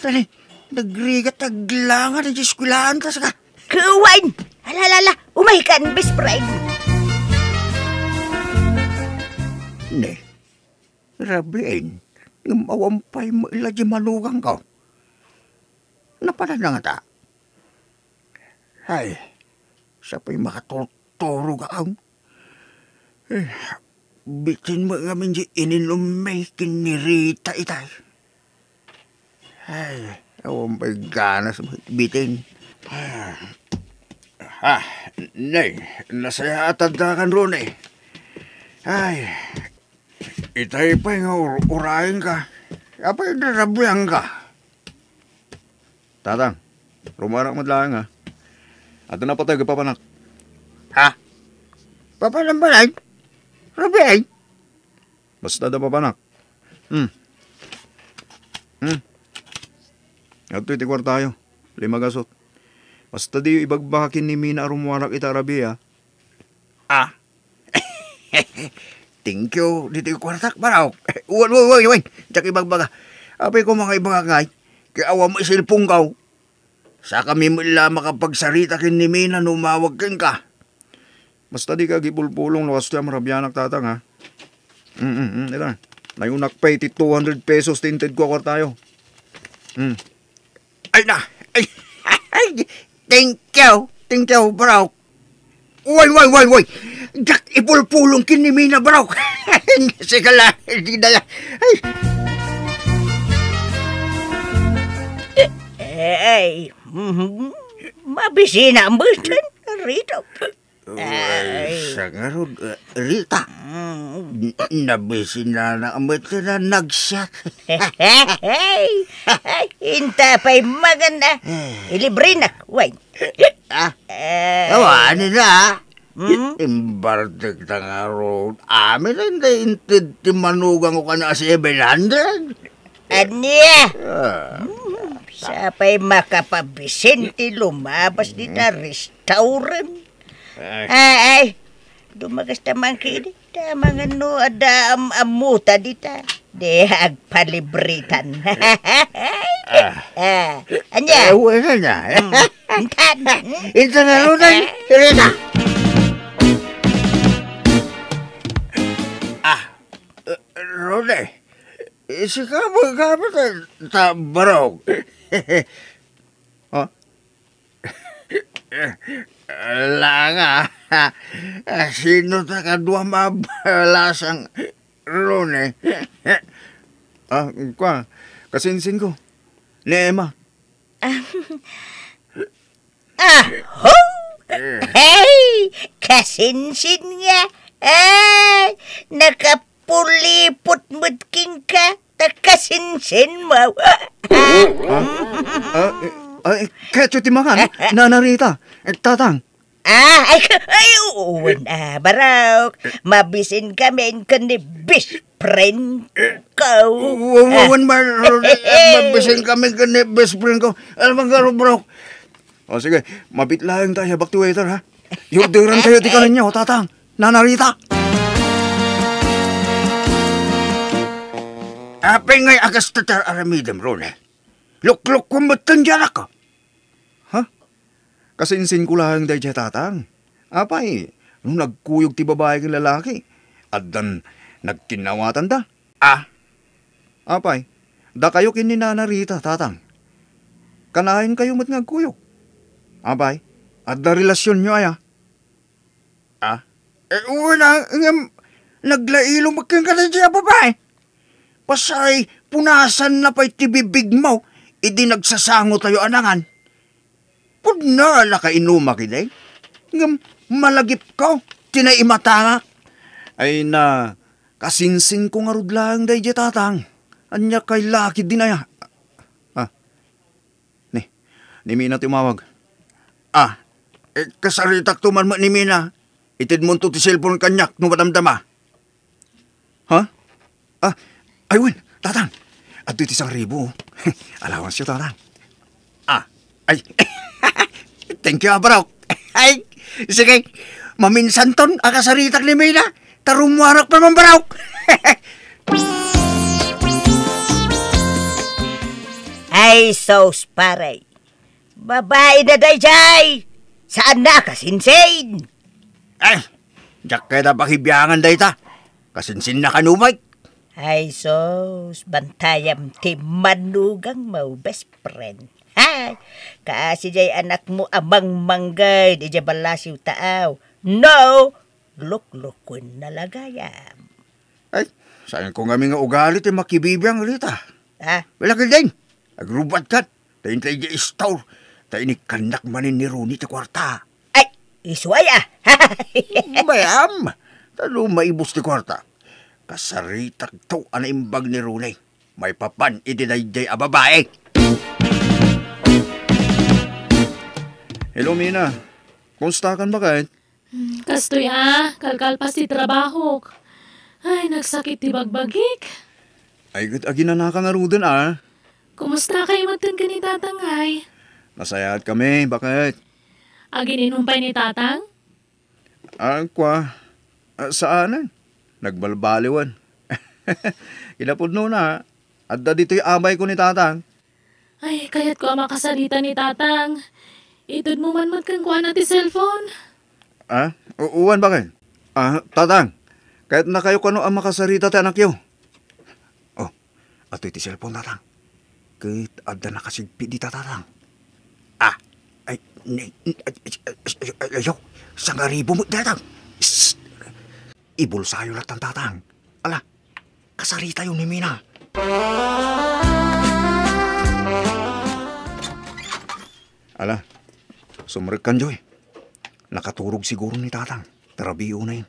Tali, nagrigat aglangan ang Diyos ta sa ka. Kuwan! Halalala, umay ka, best friend. Ne, rabiin, ngamawampay mo ila di malugang ka. Napala na nga ta. Ay, sa makatuturo ka ang. Eh, bitin mo ngamin di inilumay kinirita itay. Ay, awampay ganas mo bitin. Ay, ah, Ah, nay, nasaya atandakan ron eh. Ay, itay pa nga ur urain ka. Apa yung narabihan ka? Tatang, rumarak mo lang ha. Ato na pa tayo papanak. Ha? Papanak ba lang? Rabihan? Basta na papanak. Hmm. Hmm. Ato'y tikwar tayo. Lima gasot. Mas tadi ibagbakin ni Mina arumwarak itarabia. Ah. Thank you. Dito yung kwartak baraw. Uwan, uwan, uwan, uwan. Tsak ibagbaga. Apay ko mga ibagagay. Kaya awa mo isilpong kaw. Oh. Sa kami mo ila makapagsarita kin ni Mina numawag kin ka. Mas tadi ka gipulpulong lakas tiya marabyanak tatang ha. Mm-mm, ito na. Nayunak pa iti 200 pesos tinted ko tayo. Mm. Ay na! ay Thank you. Thank you, bro. Uy, uy, uy, uy. Jack, ipulpulong kinimina, bro. Sige lang. Hindi na lang. Ay. Ay. Eh, mabisina ang bultan. Rito. Ay. Sangarod. Eh, Rita nabisin na na amat na nagsak. hintay pa maganda. Ilibre na. Wait. Ah? Awa, eh. oh, ano na? Hmm? Imbartik na nga road. Amin ang daintid timanugan ko ka na 700. Anya? Ah. Hmm. Sapay makapabisinti lumabas din na restaurant. Eh. Ay, ay. Dumagas naman kini. Ta mga no, ada am amuta dita. De agpalibritan. Eh. ah. Anya? Eh, wala na. Ito na lunan. Rina. Ah, Rode. Si ka kamu ta, tak berong. oh. Wala nga. Sino ta kadwa mabalas ang Rune? Eh? ah, kwa. Kasinsin ko. Ni Emma. ah, ho! Eh. Hey! Kasinsin nga. Ay, eh, nakapulipot mudking ka. Takasinsin mo. ah, ah, ah ay, ketchup ti makan. Nanarita. Eh, tatang. Ah, ay, ay, uwan na, baraw. Mabisin kami kundi bis, friend ko. Uwan ba, ah. mabisin kami kundi bis, friend ko. Alam mo, garo, bro. O sige, mapitlahin tayo, back to waiter, ha? Yudiran tayo, di ka rin niyo, tatang. Nanarita. Apay ngay agas tatar aramidem ron, Lukluk ko matan dyan ka. Ha? Kasinsin ko lang dahi dyan tatang. Apay, nung nagkuyog ti babae kang lalaki, at dan nagkinawatan da. Ah? Apay, da kayo kininana rita tatang. Kanahin kayo mat nagkuyog. Apay, at da relasyon nyo aya. Ah? Eh, wala, ngam, naglailong magkang ka na dyan babae. Pasay, punasan na pa'y tibibig mo Idi nagsasango tayo anangan. Pud na ala ka inuma kiday. Ngam, malagip ko, tinaimata nga. Ay na, kasinsing ko nga rudlang day tatang. Anya kay laki din aya. Ah. ah, ni, ni Mina tumawag. Ah, eh, kasaritak tuman mo ni Mina. Itid mo ti cellphone kanyak no madamdama. Ha? Huh? Ah, ayun, tatang. At isang ribo. Oh. Alawan siya talang. Ah, ay. Thank you, Abraw. Ah, ay, sige. Maminsan ton, akasaritak ni Mina. Tarumwarak pa man, Baraw. ay, saus paray. Babae na dayjay. Saan na kasinsin? Ay, diyak kaya na pakibyangan day ta. Kasinsin na kanumay. Ay so, bantayam ti manugang mau best friend. Hay, kasi jay anak mo abang manggay, di jay balasiw taaw. No, luklukon na lagayam. Ay, saan ko nga nga ugali ti makibibiyang rita? Ha? Wala Walagil din, agrubat kat, tayin tayo jay istaw, tayin ikanak manin ni Runi ti kwarta. Ay, iswaya! Mayam, talo maibos ti kwarta. Kasaritag to imbag ni Runay. May papan idinayday a babae. Hello, Mina. Kumusta kan ba kahit? Hmm, kastoy ah, kalkalpas ti trabaho. Ay, nagsakit ti bagbagik. Ay, kat agina ah, na ka nga ah. Kumusta kayo matan ka ni Tatang ay? Masayat kami, bakit? Agininumpay ah, ni Tatang? Ah, kwa, ah, saanan? Nagbalbaliwan. Ilapod na, adda dito'y abay ko ni tatang. Ay, kayat ko ang makasalita ni tatang. Itod mo man kang na ti cellphone. Ah? Uuwan ba kayo? Ah, tatang, kaya't na kayo kano ang makasarita ti anak yo. Oh, ato'y ti cellphone tatang. Kahit adda nakasigpi di tatang. Ah, ay, ay, ay, ay, ay, ay, ay, ay, ay, ay, ay, ay, ay, ay, ay, ay, ay, Ibulsayo lahat ng tatang. Ala, kasarita yun ni Mina. Ala, sumrek kan, Joy. Nakaturog siguro ni tatang. Tarabi una yun.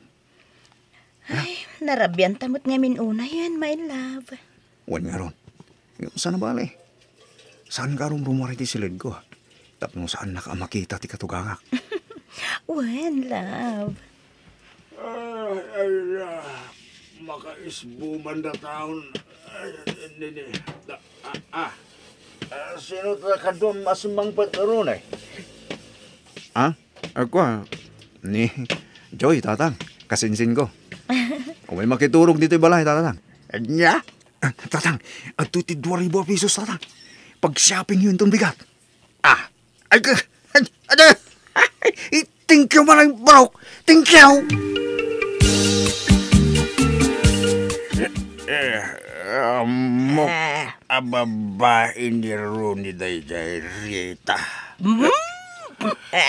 Ay, narabian tamot ngamin una yan, my love. Wan nga ron. Sana bale. Saan ka ron rumariti silid ko? Tapno saan nakamakita ti katugangak? Wan, love. Ay, ay, uh, makaisbuman na taon. Ay, hindi, da, ah, ah. Uh, sino ta ka doon masumang pagkaroon eh? Ah? Ako ah. Ni Joy, tatang. Kasinsin ko. Kung may makiturog dito balay, tatang. Eh, nya? Tatang, ang ah, tuti 2,000 pesos, tatang. Pag shopping yun itong bigat. Ah! Ay, ay, ay, ay, ay, ay, ay, ay, ay, ay, ay, ay, ay, ay, ay, ay, ay, Eh, amok um, eh. ababain ni Rooney day day Rita.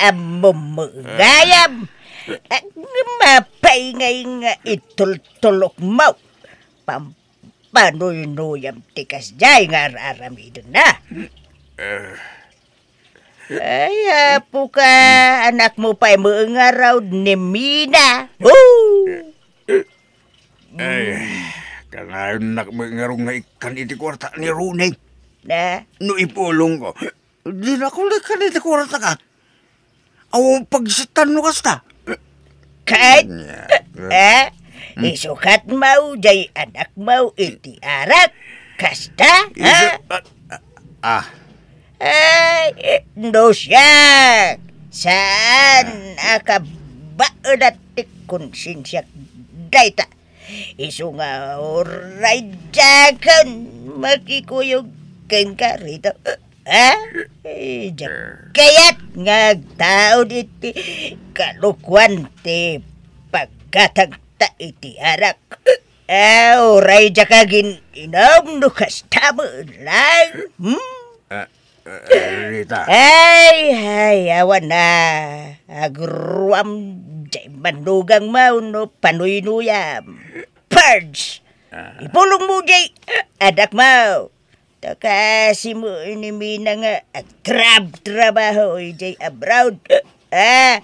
Amumagayam! Mm-hmm. Eh, eh, mapaingay nga itultulok mo. Pampanoy-noyam tikas jay nga araramidon na. Eh, Ay, apo ka, anak mo pa'y mga raw ni Mina. Woo! Ay, mm. Kangayon nak ngarong nga ikan iti kwarta ni Runay. Na? No ipulong ko. Di na ko na iti kwarta ka. Awang pagsitan no kasta. Kahit? Eh? Isukat mau jay anak mau iti arat. Kasta? Ha? Ah. Ay, ah. eh, dosyak. Saan ah. akabaon at konsensyak dayta? Isunga oray jakan makikuyog ken ka rito. Ha? Eh, eh kayat nga tao iti kalukwan ti pagkatagta iti arak. Eh, oray jakagin inom nukas tamo lang. Hmm? Uh, uh, Rita. Ay, ay, awan na. Agruam Jay mandugang mauno panuynoyam. Purge! Ah. Ipulong mo, Jay! Adak mau! Takasi mo ni Mina nga at trab trabaho, eh, Jay abroad. Ah!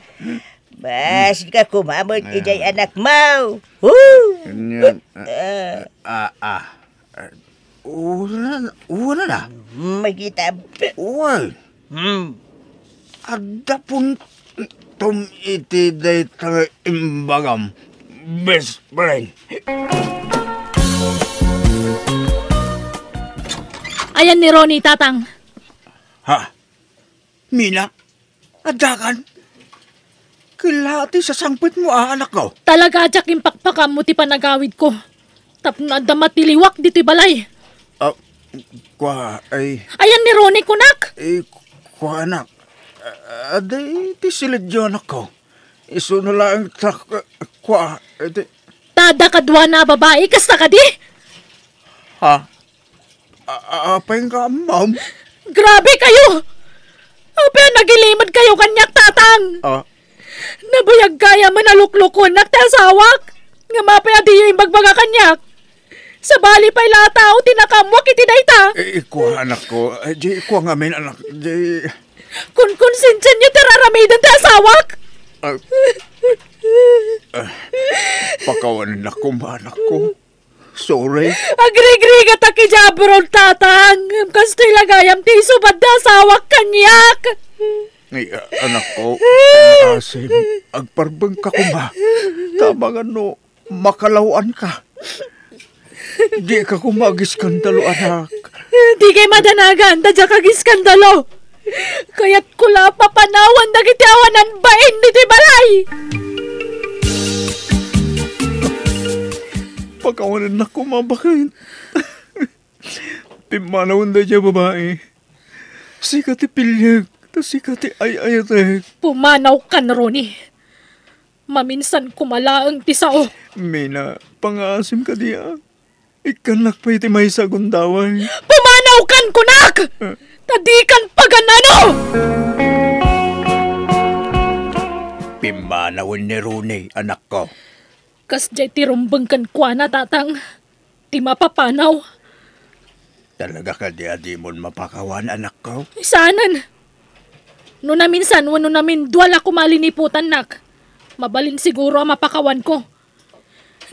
Bas ka kumamot, eh, Jay ah. anak mau! Woo! Ganyan. Ah, ah. ah. ah. Wala na. Wala na. Magkita. Uy. Hmm. Adapun tum iti day tanga imbagam best friend. Ayan ni Ronnie, tatang. Ha? Mina? Adakan? Kilati sa sangpit mo, ah, anak ko. Talaga, Jack, yung pakpakam mo ti panagawid ko. Tap na damatiliwak dito'y balay. Ah, uh, kwa, ay... Ayan ni Ronnie, kunak! Eh, kwa, anak. Adi, ah, iti silidyon ako. Isunulaang tak... Kwa... Iti... Eh, Tada kadwa na babae, kasta ka di? Ha? Apay ah, ah, nga, ma'am. Grabe kayo! Apay, nagilimad kayo kanyak tatang! Ah? Nabayag kaya manaluklukon nak tasawak! Nga mapay adiyo yung bagbaga kanyak! Sa bali pa'y tao tinakamwa iti Eh, Ikuha anak ko. Eh, di, ikuha nga min anak. Di... Kun konsensya niyo tararamidon ta asawak. Uh, uh, pakawan na ko, manak ko. Sorry. Agrigriga ta ki jabron tatang. Kasto ilagayam ti subad da asawak kanyak. Ay, uh, anak ko, ang asim, agparbang ka kuma. Tabang ano, makalawaan ka. Di ka kumagis anak. Di kay madanagan, tadya kagis kandalo. Kaya't kula papanawan na gitawanan bain ni Tibalay! Pagkawanan na ko mabakain. Timanawan na siya babae. Sika ti pilyag, ta sika ti ay-ayatek. Pumanaw ka na, Ronnie. Maminsan kumalaang ti sao. Mina, pangaasim ka diya. Ikanak pa iti may sagundaway. Pumanaw kan, kunak! Uh. Tadikan paganano! Pimanawin ni Rune, anak ko. Kas jay tirumbang kan kwa na, tatang. Di mapapanaw. Talaga ka di adi ah, mon mapakawan, anak ko? Isanan. No na minsan, wano namin duwala kumaliniputan, nak. Mabalin siguro ang mapakawan ko.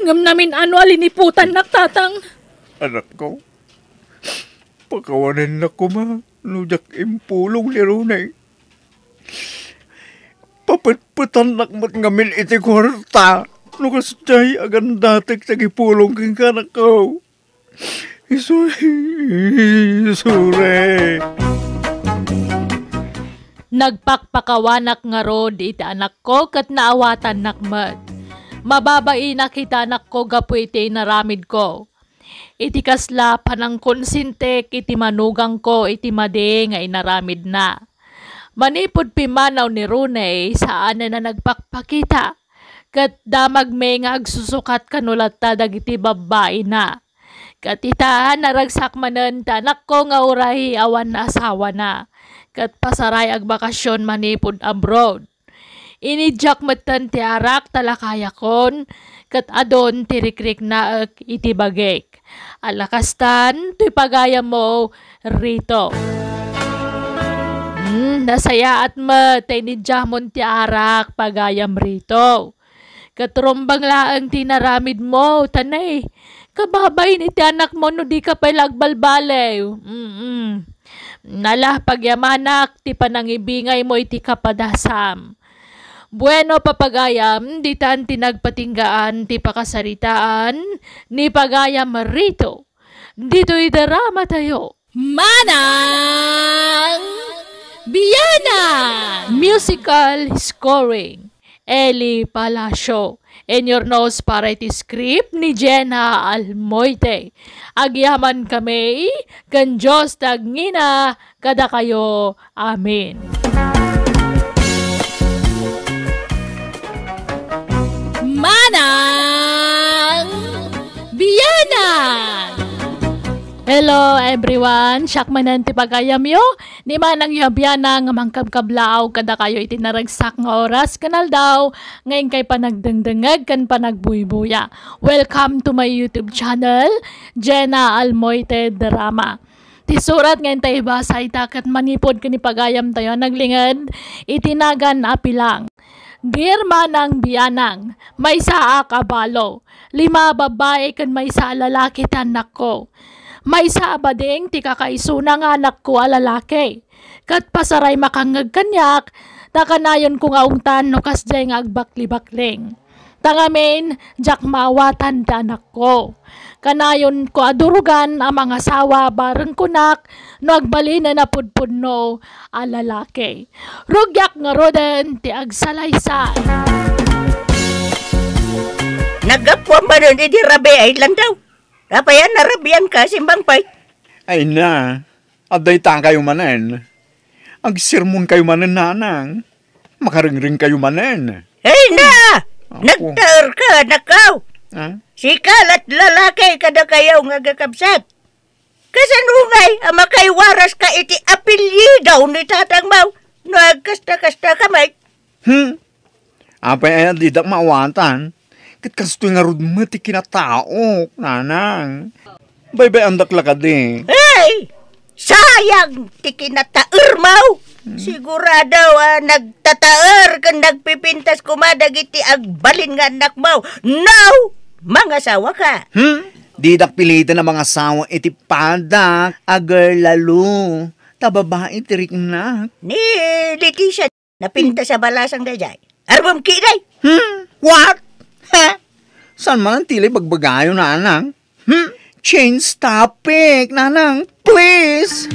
Ngam namin ano aliniputan, nak, tatang. Anak ko, pakawanan na ko, ma. Nudak impulong ni Runay. Papatpatan nakmat ngamin iti kwarta. Nukas day agan datik tagipulong king kanak ko. Isure. Isure. Nagpakpakawanak nga rod iti anak ko kat naawatan nakmat. Mababai nakita anak ko gapu iti naramid ko iti kasla panangkonsintek iti manugang ko iti madi nga inaramid na. Manipod pimanaw ni Rune saan na nagpakpakita. Kat damag may nga agsusukat kanulata dagiti babae na. Kat itahan naragsak manan tanak ko nga urahi awan na asawa na. Kat pasaray agbakasyon manipod abroad inijak matan ti arak talakayakon kat adon tirikrik na iti bagay alakastan, tipagaya mo rito. Mm, nasaya at matinidya ti arak pagayam rito. Katrumbang laang tinaramid mo, tanay. Kababay ni anak mo no di ka palagbalbale. Mm-mm. Nalah pagyamanak, ti panangibingay mo iti kapadasam. Bueno papagayam, di tan tinagpatinggaan ti pakasaritaan, ni pagayam marito. Dito idarama tayo. Manang Biyana! Musical scoring, Eli Palacio. And your nose para iti script ni Jenna Almoite. Agyaman kami, kan Diyos tagngina, kada kayo. Amen. ng Biyanan! Hello everyone, siyak mananti pagayamyo, ni manang yabyana nga mangkabkablaw kada kayo itinaragsak nga oras kanal daw, ngayon kay panagdengdengag kan panagbuybuya. Welcome to my YouTube channel, Jenna Almoite Drama. Ti surat ngayon tayo basa sa itakat manipod kanipagayam tayo naglingad, itinagan apilang. Dirma ng biyanang, may saa kabalo, lima babae kan may sa lalaki tanak ko. May sa abading ti kakaisuna nga anak ko alalaki. Kat pasaray makangag kanyak, takanayon ko nga ungtan no kasday nga agbakli-bakling. Tangamin, jak mawatan tanak ko kanayon ko adurugan ang mga sawa barang kunak no agbalina na pudpud no a lalaki. Rugyak nga roden ti agsalaysa. Nagapuan ba nun di Rabe Island daw? Rapayan ah, na rabian ka simbang pay. Ay na, aday ta kayo manen. Agsirmon kayo manen nanang. Makaringring kayo manen. Ay na! Nagtar ka, nakaw! Hmm? Sikal at lalaki kada kayaw nga gakabsat. Kasanungay, ama kay waras ka iti apelyidaw ni Tatang Mau. Nagkasta-kasta kamay. Hmm? Apay ay didak mawantan. Kit kasto nga rod mati kinatao, nanang. Baybay andak lakad eh. Hey! Sayang ti kinataer mau. Hmm. Sigurado ah, nagtataer kan nagpipintas kumadag iti agbalin nga anak mau. Now! Mga asawa ka. Hmm? Di dakpilitan ng mga asawa iti eh, padak, agar lalo, tababae tirik na. Ni Leticia, napinta sa balasang gajay. Arbam kiday. Hmm? What? Ha? Saan man ang tili bagbagayo na anang? Hmm? Change topic, nanang. Please!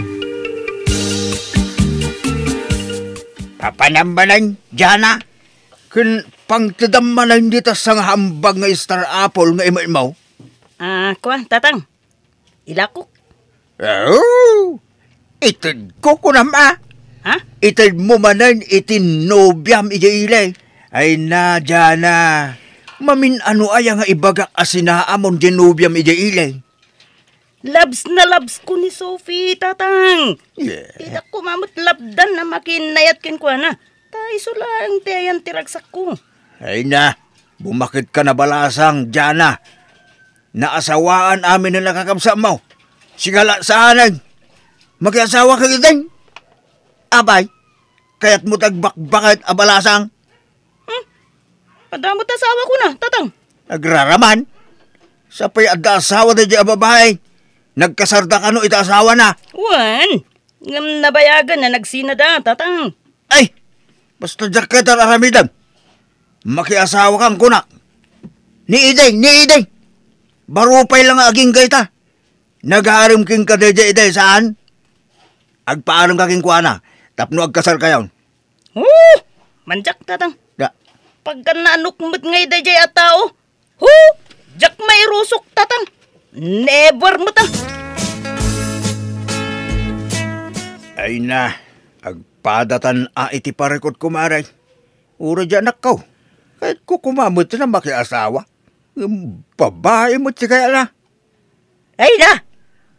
Papanambalan, Jana. Kun pangtidamman na hindi ta sang hambag nga star apple nga imaw-imaw. Ah, uh, tatang. Ilakok. Oh, itid ko ko na ma. Ah. Ha? Itid mo manan itin nobyam ilay. Eh. Ay na, na. Mamin ano ay nga ibagak asinaamon genobyam ijaile. Eh. Labs na labs ko ni Sophie, tatang. Yeah. Tidak ko mamot labdan na makinayat kin ko na. Ah. Tayo lang, tiyan tiragsak ko. Ay na, bumakit ka na balasang, Jana. Naasawaan amin na nakakamsamaw. Sigala sa anan. Magkasawa ka din. Abay, kaya't mo tagbakbakit abalasang. Hmm, padamot na asawa ko na, tatang. Nagraraman. Sa pay adda asawa na di babae. Nagkasarda ka no ita asawa na. Wan, ngam nabayagan na nagsinada, tatang. Ay, basta jaketar aramidam. Makiasawa kang kuna. Ni iday, ni iday. Barupay lang aging gayta. Nagaharim king ka DJ iday saan? Agpaalam ka king kuana. Tapno agkasar kayon. Oh, manjak tatang. Da. Pagka nanukmat ngay DJ at tao. Oh, jak may rusok tatang. Never matang. Ay na, agpadatan a iti parekot kumaray. Ura dyan akaw. Kahit kukumamot na makiasawa. Babae mo ti kaya na. Ah. Ay na!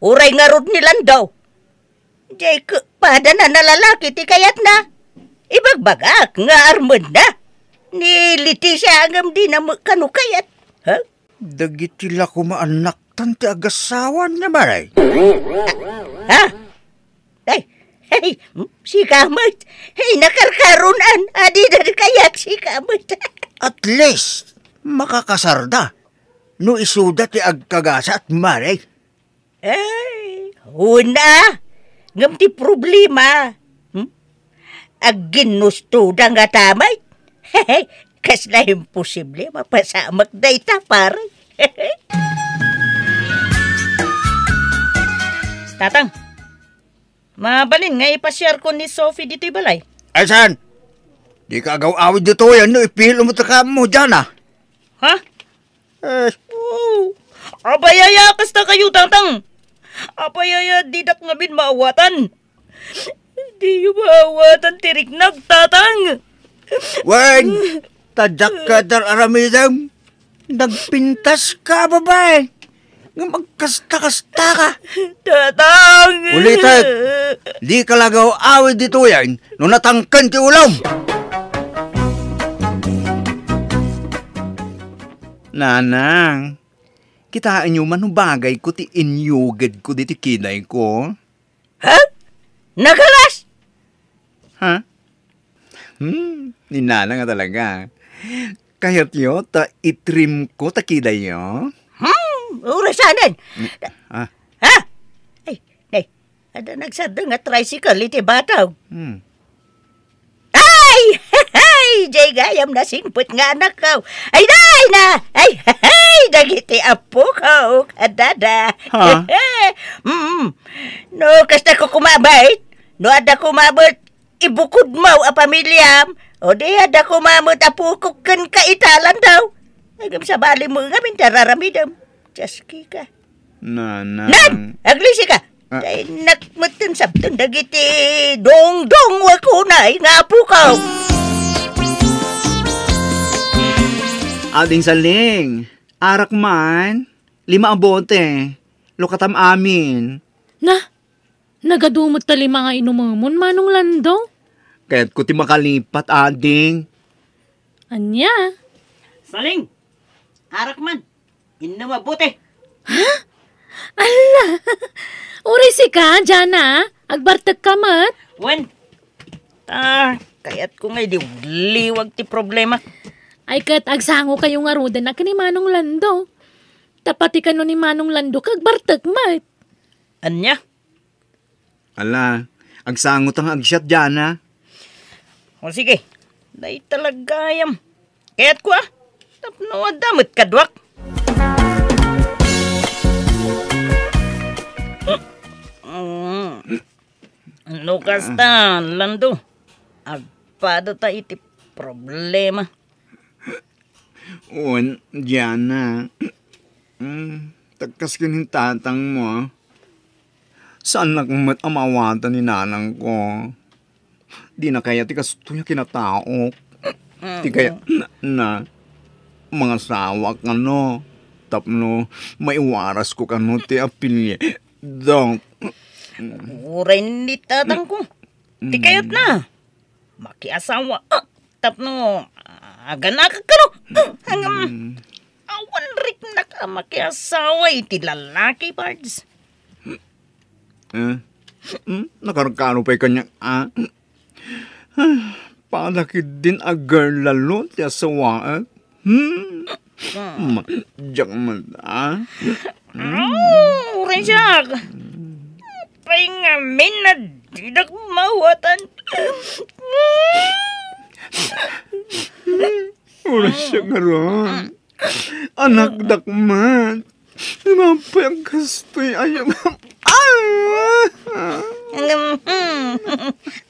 Uray nga rod nilan daw. Jay, pada na nalalaki tikayat kayat na. Ibagbagak nga armon na. Niliti Leticia agam di na kanukayat. Ha? Huh? Dagitila ko maanak tan ti agasawan niya maray. Ha? Ay, hey, hmm, si Kamot. Hey, nakarkarunan. Adi dari kayat si Kamot. At least, makakasarda. No isuda ti agkagasa at maray. Ay, una, ngam ti problema. Hmm? Agginusto da nga tamay. Kas na imposible mapasamak da ita, pare. Tatang, mabalin nga ipashare ko ni Sophie dito'y balay. Ay, saan? Di ka agaw awid dito yan, no? Ipihilo mo ka mo dyan, ah. Ha? Eh. Oh. Abayaya, kasta kayo, tantang. Apayaya, didak nga bin maawatan. Di yung maawatan, tirik nagtatang. Wen, tadak ka dar aramidang. Nagpintas ka, babae. Nga magkasta-kasta ka. Tatang! Ulitat, di kalagaw awid dito yan nung natangkan ti ulam. Nanang, kita inyo man bagay ko ti inyugid ko diti kinay ko. Ha? Nakalas? Ha? Hmm, ninana nga talaga. Kayat yo, ta itrim ko ta kinay yo. Hmm, urasanin. Ha? Ah. Ha? Ay, ay, ada nagsada nga tricycle iti bataw. Hmm. Ay! Ay, jay gayam na simpot nga anak ko. Ay, na, ay na, ay, ay, dagiti apo ko, kadada. Ha? mm, no, kasta ko kumabait, no, ada kumabot, ibukod mo a pamilyam, o di ada kumamot apo ko kan kaitalan daw. Agam sa bali mo nga min tararamidam. Tiyaski ka. Na, na. Nan! Aglisi ka! Ah. Ay, nakmatan sabtang dagiti dong-dong wako na, ingapo ka. Mm. Ading ah, saling. Arak man. Lima ang bote. Lukatam amin. Na, nagadumot tali mga inumamon manong lando? Kaya't ko ti makalipat, ading. Ah, Anya? Saling! Arak man! Inumabuti! Ha? Ala! Uri si ka, Jana! Agbartag ka mat! Wen! Ah, kaya't ko ngay di liwag ti problema. Ay kat agsango kayo nga ruda na kini Manong Lando. Tapati ka no ni Manong Lando kag bartag mat. Anya? Ala, agsango tang agsyat dyan ha. O sige, day talaga yam. Kaya't ko ah, tapno adamit kadwak. Mm. Mm. Lucas ta, lando. Agpado ta iti problema. Un, na. Mm, tagkas tatang mo. Ah. Saan na kong matamawatan ni nanang ko? Di na kaya tikas kasuto niya kinataok. Ti kaya na, na mga sawa ka ano? no. Tapno, maiwaras ko ka no ti apilye. Dok. Uray ni tatang ko. Ti kayat na. Makiasawa. Ah, tapno, Agana ka karo. Hangam. Mm. Awan rik na ka makiasawa iti lalaki, Bards. Eh? Mm, nakarkano pa'y kanya. Ah? ah Palakid din agar lalo ti asawaan. Eh? Hmm? hmm. Madyak man, ah? Oh, Rizak! Pahingamin na didak mawatan. Wala siya hmm. Anak dakmat. Namapay yang kastoy. Ayaw nga.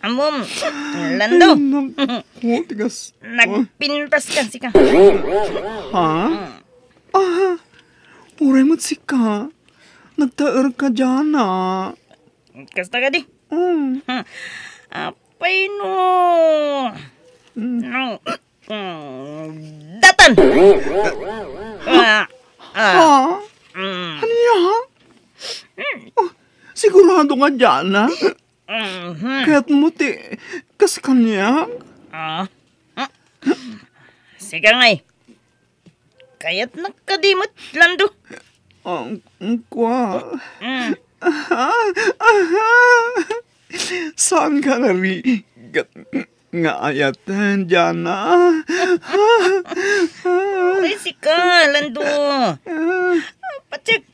Amom, lando. Naku, tigas. Nagpintas ka si ka. Ha? Hmm. Ah, puray mo't si ka. Nagtaer ka jana, Kasta ka di. Hmm. hmm. Apay no. Datan! Ha? ah. Ano Sigurado ka dyan, ha? Kaya't muti. Kasi kanya. Ah. Sige ngay. Eh. Kaya't nagkadimot, Lando. Ang um, kwa. Mm. Ah, ah, ah. Saan ka narigat? Nga ayatan dyan na. Risika, lando. Patsik,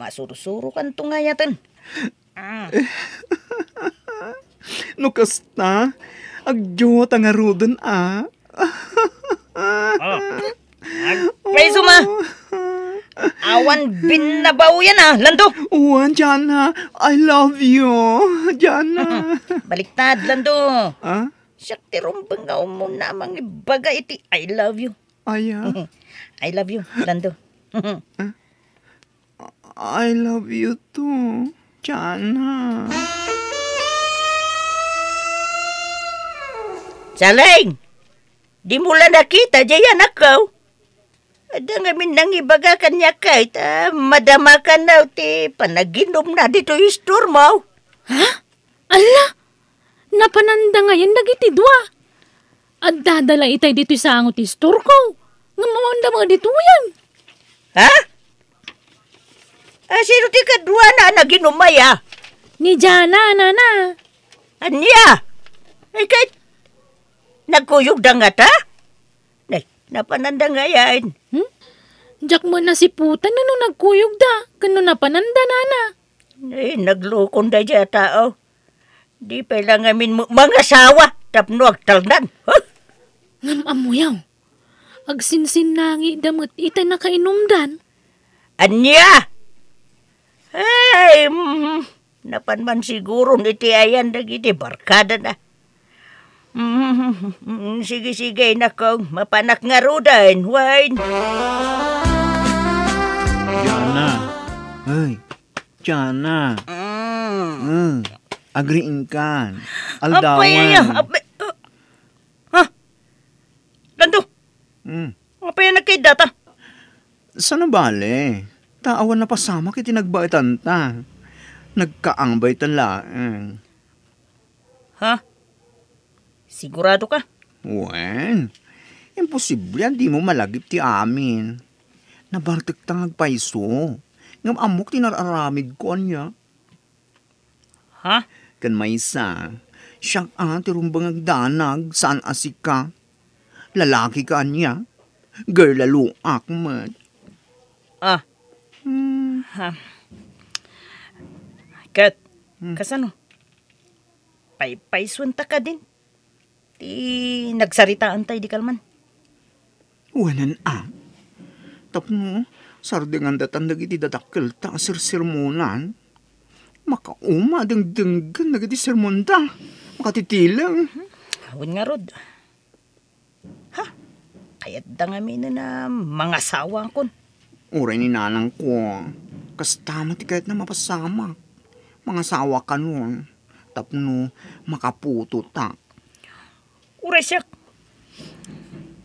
masurusuro kan to nga yatan. Ah. Nukas na, agyo tangarudan ah. oh. Preso ma! Awan binabaw yan ah, Lando! Uwan, Jana, I love you, Jana. Baliktad, Lando. Ah? Huh? Siyak tirong bangaw mo na mga ibaga iti I love you. Aya? Ah. I love you, Lando. Eh? I love you too, Chana. Saling! Di mula nakita, jaya nakaw. Ada nga min nang ibaga kanya kahit ah, madama ka na ti panaginom na dito yung stormaw. Oh. Ha? Huh? Allah! Napananda ngayon dagiti dua. At dadala itay dito sa angot istor ko. Ngamamanda mga dito yan. Ha? Ah, sino ti kadwa na naginumay ah? Ni Jana, nana. Anya? Ay kahit nagkuyog dangat ha? Nay, napananda ngayon. Hmm? Diyak mo na siputan na nung nagkuyog da. Kano napananda, nana. Ay, naglukon da dya tao. Oh. Di pa lang amin mga sawa tapno agtalnan. Huh? Ngam amuyaw, agsinsin nangi damot itay nakainumdan. Anya! Ay, mm, napanman siguro niti ayan dagiti barkada na. Mm, sige-sige na kong mapanak nga rudain, Wayne. Diyan Ay, diyan Mm. Mm. Agriin kan. Aldawan. Apay ah, niya. Apay. ha? Ah. Ah. Lando. Hmm. Apay na kay data. Sana bale? Taawan na pasama kay tinagbaitan ta. Nagkaangbay tala. Hmm. Eh. Ha? Sigurado ka? Wen. Imposible, hindi mo malagip ti amin. Nabartik ta paiso. Ngam amok tinararamid ko niya. Ha? kan maysa. Siyak a tirumbang agdanag, saan asik ka? Lalaki ka niya? Girl, lalo akmat. Ah. Hmm. Ha. Kat, hmm. kasano? Paypayswanta ka din. Di nagsaritaan tayo di kalman. Wanan a. Ah. Tapno, sardingan datandag iti dadakkel ta sir sirmunan Makauma, dengdenggan, nagati sermon da. Makatitilang. Awan nga, Rod. Ha? Kaya't da nga na mga sawang kun. Uray ni nanang ko. Kastama ti kahit na mapasama. Mga sawa ka nun. Tapno, makaputo ta. Uray siya.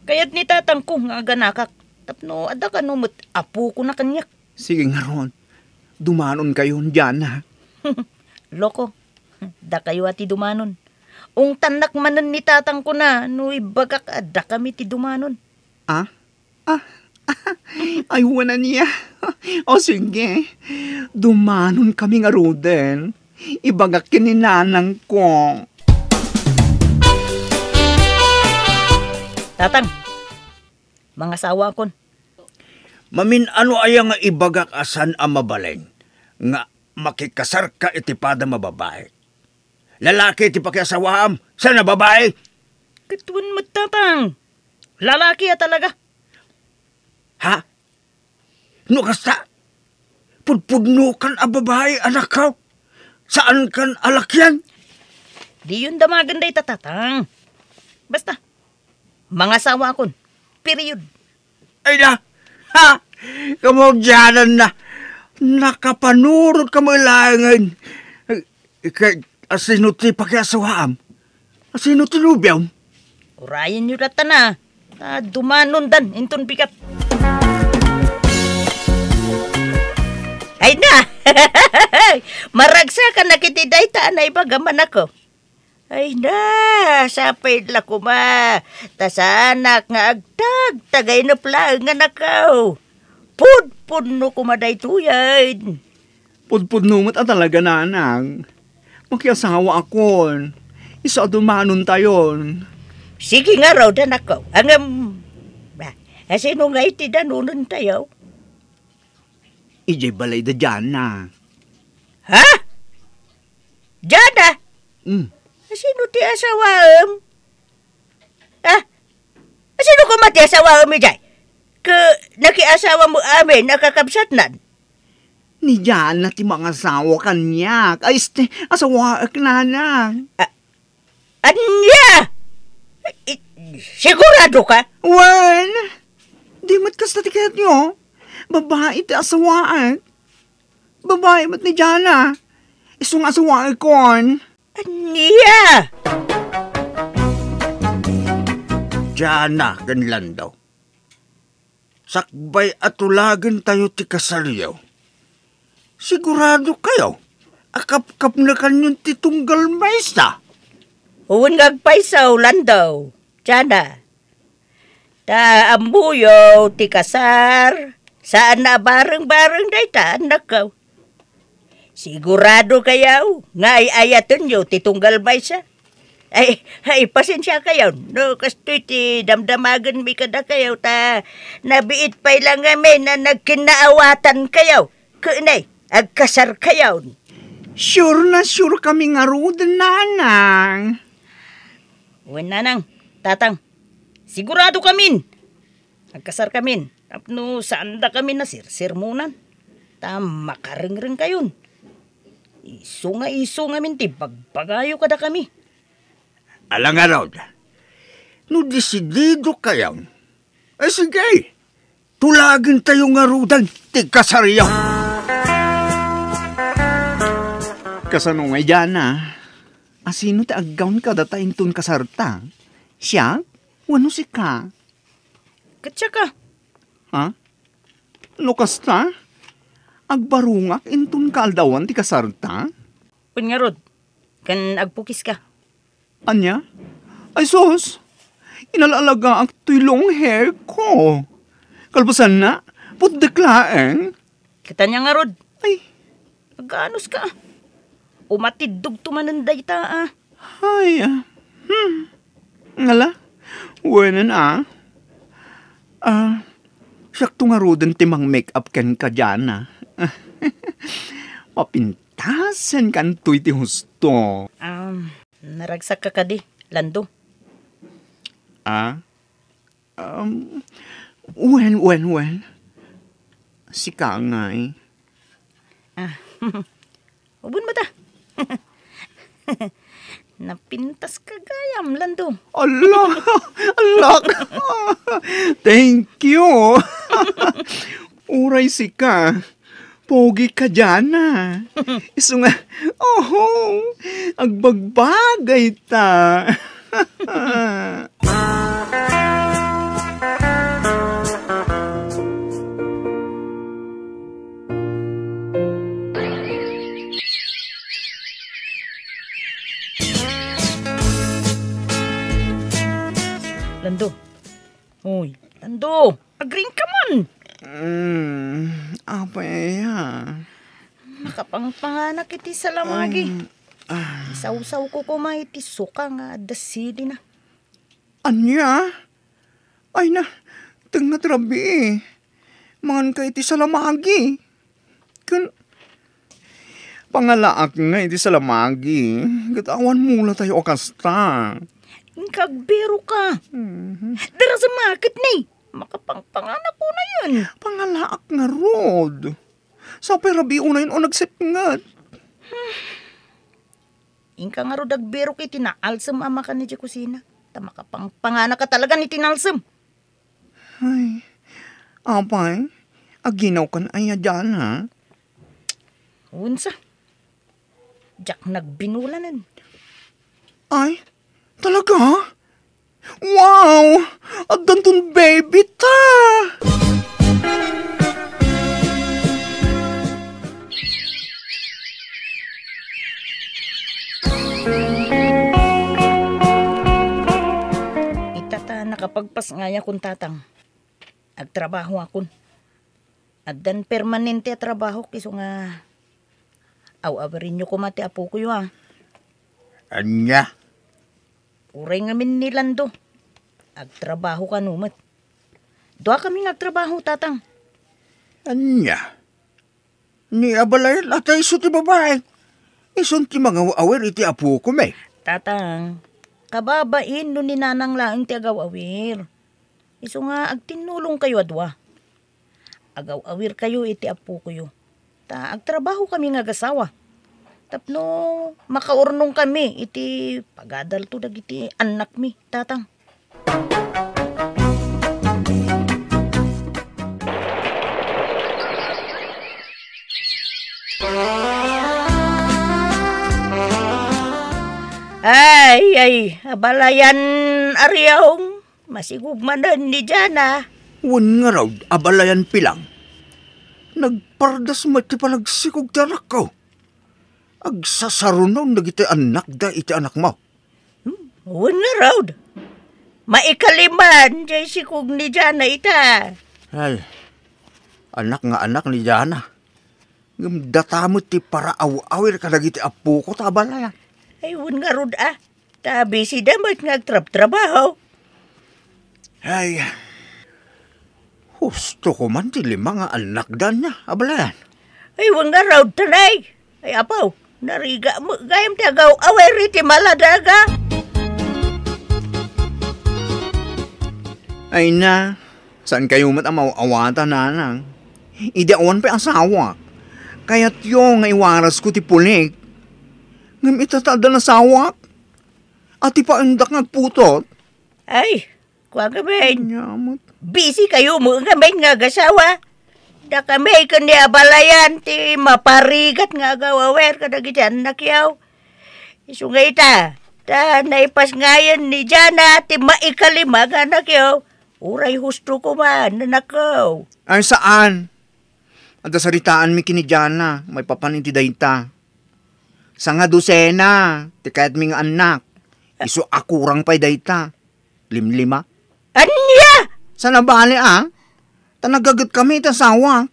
Kaya't ni tatang ko nga ganakak. Tapno, ada ka numot apo ko na kanyak. Sige nga ron. Dumanon kayo dyan ha. Loko, da kayo ati dumanon. Ung tanak manan ni tatang ko na, no ibagak ah, da kami ti dumanon. Ah? Ah? Ay, wala niya. o sige, dumanon kami nga Ruden. Ibagak kininanang ko. Tatang, mga sawa kon. Mamin ano ay nga ibagak asan amabalin? Nga makikasar ka iti pada mababae. Lalaki iti pakiasawaam, sana babae? Katuan matatang, lalaki ya talaga. Ha? No kasta, pudpudno kan a babae anak ka? Saan kan alakyan? Di yun damagan day tatatang. Basta, mga asawa akon, period. Ay na, ha? Kamugyanan na. Nakapanurot ka mailangan. Eh, kay asino ti pakiasuhaam. Asino ti lubyam. Urayan niyo rata na. Ta ah, dumanon dan inton bigat. Ay na! Maragsa ka nakitiday taan na ibagaman ako. Ay na, sapid la kuma. Tasanak nga agdag, tagay na plaan nga nakaw. Pudpud no kumaday tuyad. Pudpud no mat talaga nanang. Makiasawa ako. Isa dumanon tayon. Sige nga raw dan ako. Ang um, Sino nga iti danunan tayo? Ijay balay da dyan na. Ha? Dyan na? Ah? Mm. Sino ti asawa um? Ah? Sino ko mati asawa um ijay? ka nakiasawa mo amin nan? Ni Jan na ti mga asawa kanya. Ay, este, asawa na na. A- anya! I- sigurado ka? Wan! Di mat kas natikat nyo. Babae ti asawaan. Babae mat ni Jan Jana. Isong asawaan kon. Anya! Jana, ganlan daw sakbay at atulagan tayo ti kasalyaw. Sigurado kayo, akap-kap na kanyon ti tunggal maysa. Uwan ngagpaysa ulan daw, tiyana. Ta ambuyo ti kasar, saan na barang-barang day ta nakaw. Sigurado kayo, nga ay ayatan ti tunggal maysa. Ay, ay, pasensya kayo. No, kastoy ti damdamagan mi kada kayo ta. Nabiit pa lang kami na nagkinaawatan kayo. Kunay, agkasar kayo. Sure na sure kami nga rod, nanang. Uwan nanang, tatang. Sigurado kami. Agkasar kami. Tapno, saan da kami na sir-sirmunan? Tama ka ring-ring kayon. Iso nga iso nga minti, bagpagayo kada kami. Alang araw na. No, desidido kayaw. Eh, sige. Tulagin tayo nga rudan. Tigkasariyaw. Kasano nga yan ah. Asino ti aggaon ka data intun kasarta? Siya? Wano si ka? Katsaka. Ha? Lukas ano ta? Agbarungak intun kaldawan ti kasarta? Pungarod, kan agpukis ka. Anya? Ay sus! Inalalaga ang tuy long hair ko. Kalpasan na, putdeklaeng. Kita niya nga rod. Ay. Nagaanos ka. Umatidog tumananday ta ah. Ay ah. Hmm. Ngala, wenan ah. Ah, sakto nga rodan timang make-up ken ka dyan ah. Mapintasan kan tuy ti husto. Um, Naragsak ka ka di, lando. Ah? Um, well, well, well. Si ka eh. Ah, ubon mo ta. Napintas ka gayam, lando. Allah! Allah! Thank you! Uray si ka. Pogi ka dyan na. Iso nga, oh, agbagbagay ta. Lando. Uy, Lando, agreeing ka man. Mm, apay ya. Nakapangpanganak iti salamagi. Um, ah. ko kuma iti suka nga dasidi na. Anya? Ay na, ting natrabi eh. Mangan ka iti salamagi. Kan, pangalaak nga iti salamagi. Gatawan mula tayo akasta. Kagbiro ka. Mm-hmm. Dara sa market ni. Eh. Makapangpanganak ko na yun. Pangalaak nga, Rod. Sa perabi ko na yun o nagsipngat. Hmm. Inka nga Rod, agbero kay tinaalsam ama ka ni Jekusina. Tama ka ka talaga ni tinalsam. Ay, apay, aginaw kan ay dyan ha? Unsa? Jack nagbinulanan. Ay, talaga? Wow! At dantun baby ta! Itata nakapagpas nga ngaya kun tatang. At trabaho akon. At dan permanente at trabaho kiso nga. Aw, awarin nyo kumati apo ko yun ah. Anya? Uray min ni Lando. Agtrabaho ka numat. Dua kami nagtrabaho, tatang. Anya? Ni abalayan atay iso ti babae. Isun ti mga awer iti apo ko me. Tatang, kababain no ni nanang laing ti agaw Isu nga agtinulong kayo adwa. Agaw kayo iti apo ko yo. Ta agtrabaho kami nga gasawa. Tapno, makaurnong kami, iti pagadal to dag anak mi, tatang. Ay, ay, abalayan ariyong masigugmanan ni Jana. Wan nga raw, abalayan pilang. Nagpardas mo ti palagsikog tarak ko. Agsasarunaw na iti anak da iti anak mo. Hmm, wala raw. Maikaliman, jay si kog ni Jana ita. Ay, anak nga anak ni Jana. Ngamdatamot ti para awawir awir ka nagiti apo ko tabala yan. Ay, wala nga rod ah. Tabi si damat nga trab-trabaho. Ay, Husto ko man ti lima nga anak dan niya, abalayan. Ay, wang nga raw tanay. Ay, apaw, Nariga mo gayam tagaw away riti maladaga. Ay na, saan kayo matamaw awata na nang? Idawan pa asawa. Kaya't yung iwaras ko ti pulik. Ngam itatada na sawak. At ipaandak ng putot. Ay, kwa gamin. Busy kayo mo gamin nga gasawa. Da kami ikan dia balayan ti maparigat nga agawawer kada gidyan nakiyaw. Isungay ta. Ta naipas ngayon ni Jana ti maikalima nga nakiyaw. Uray husto ko man, nanakaw. Ay saan? At saritaan mi kini Jana, may papanintiday ta. Sa nga dosena, ti kahit mi anak. Iso akurang pay dayta. Limlima. Anya! Sana bali ah? Tanagagat kami ta sawa.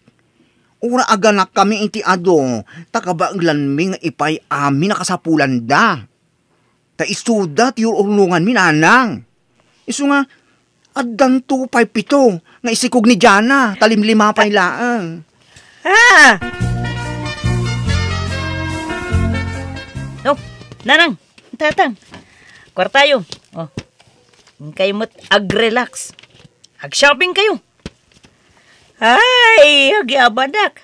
Ura aganak kami iti ado, takabaglan mi nga ipay amin nakasapulan da. Ta isuda ti urulungan mi nanang. Isu nga, addan to pay pito, nga isikog ni Jana, talimlima pa ilaan. Ah! Oh, nanang, tatang, kwartayo. Oh, kayo mo't ag-relax. Ag-shopping kayo. Ay, hagi abanak.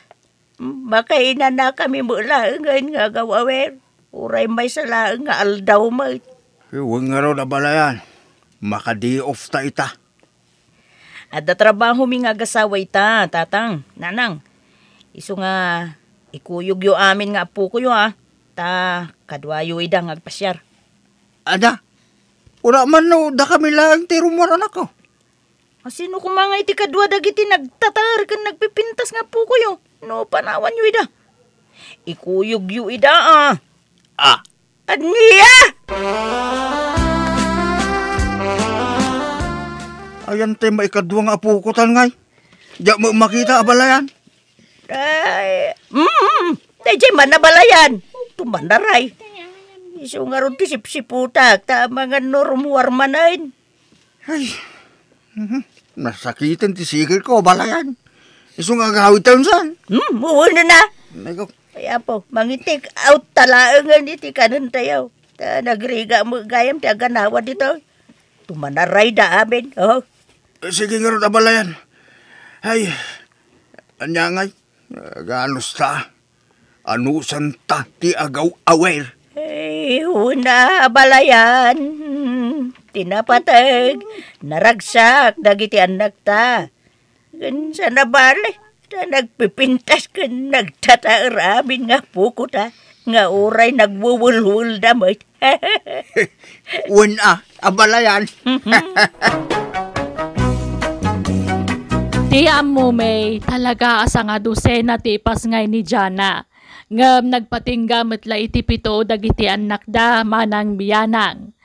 Baka inana kami mula ngayon nga gawawer. Uray may sala nga aldaw mo. Huwag nga raw nabalayan. Maka day off ta ita. At trabaho mi nga gasawa ita, tatang, nanang. Iso nga, ikuyog yo amin nga apo ko yo ha. Ah. Ta, kadwayo ida nga agpasyar. Ada, Ura man no, da kami lang tiro mo anak ko. Asino ah, ko mga iti kadwa dagiti nagtatar kan nagpipintas nga po kuyo. No panawan yu ida. Ikuyog yu ida ah. Ah. At niya! Ayan tayo maikadwa nga po ko ngay. Diyak mo makita abalayan. Ay, mm, mm-hmm. tayo man abalayan. Tumandaray. Iso nga ron ti sipsiputak, ta mga normwarmanain. Eh. Ay, mm-hmm. Masakitin ti sigil ko, balayan. Isong agawit taon saan? Hmm, buwan na na. Nagaw. Kaya po, mangitik, out talaang nga ti kanan tayo. Ta, nagriga mo gayam ti aganawa dito. Tumanaray da amin, oh. Sige nga rin, abalayan. Ay, anyangay, ganos ta. Anusan ta ti agaw awer? Ay, una, abalayan. Hmm tinapatag, naragsak, dagiti anak ta. Gansa na bali, ta nagpipintas ka nagtataarabin nga puko ta, nga uray nagwuwulwul damay. Una, ah, abalayan. Tiam mo, May, talaga asa nga dosena tipas ngay ni Jana. Ngam nagpatinggamit la itipito dagiti anak da manang biyanang.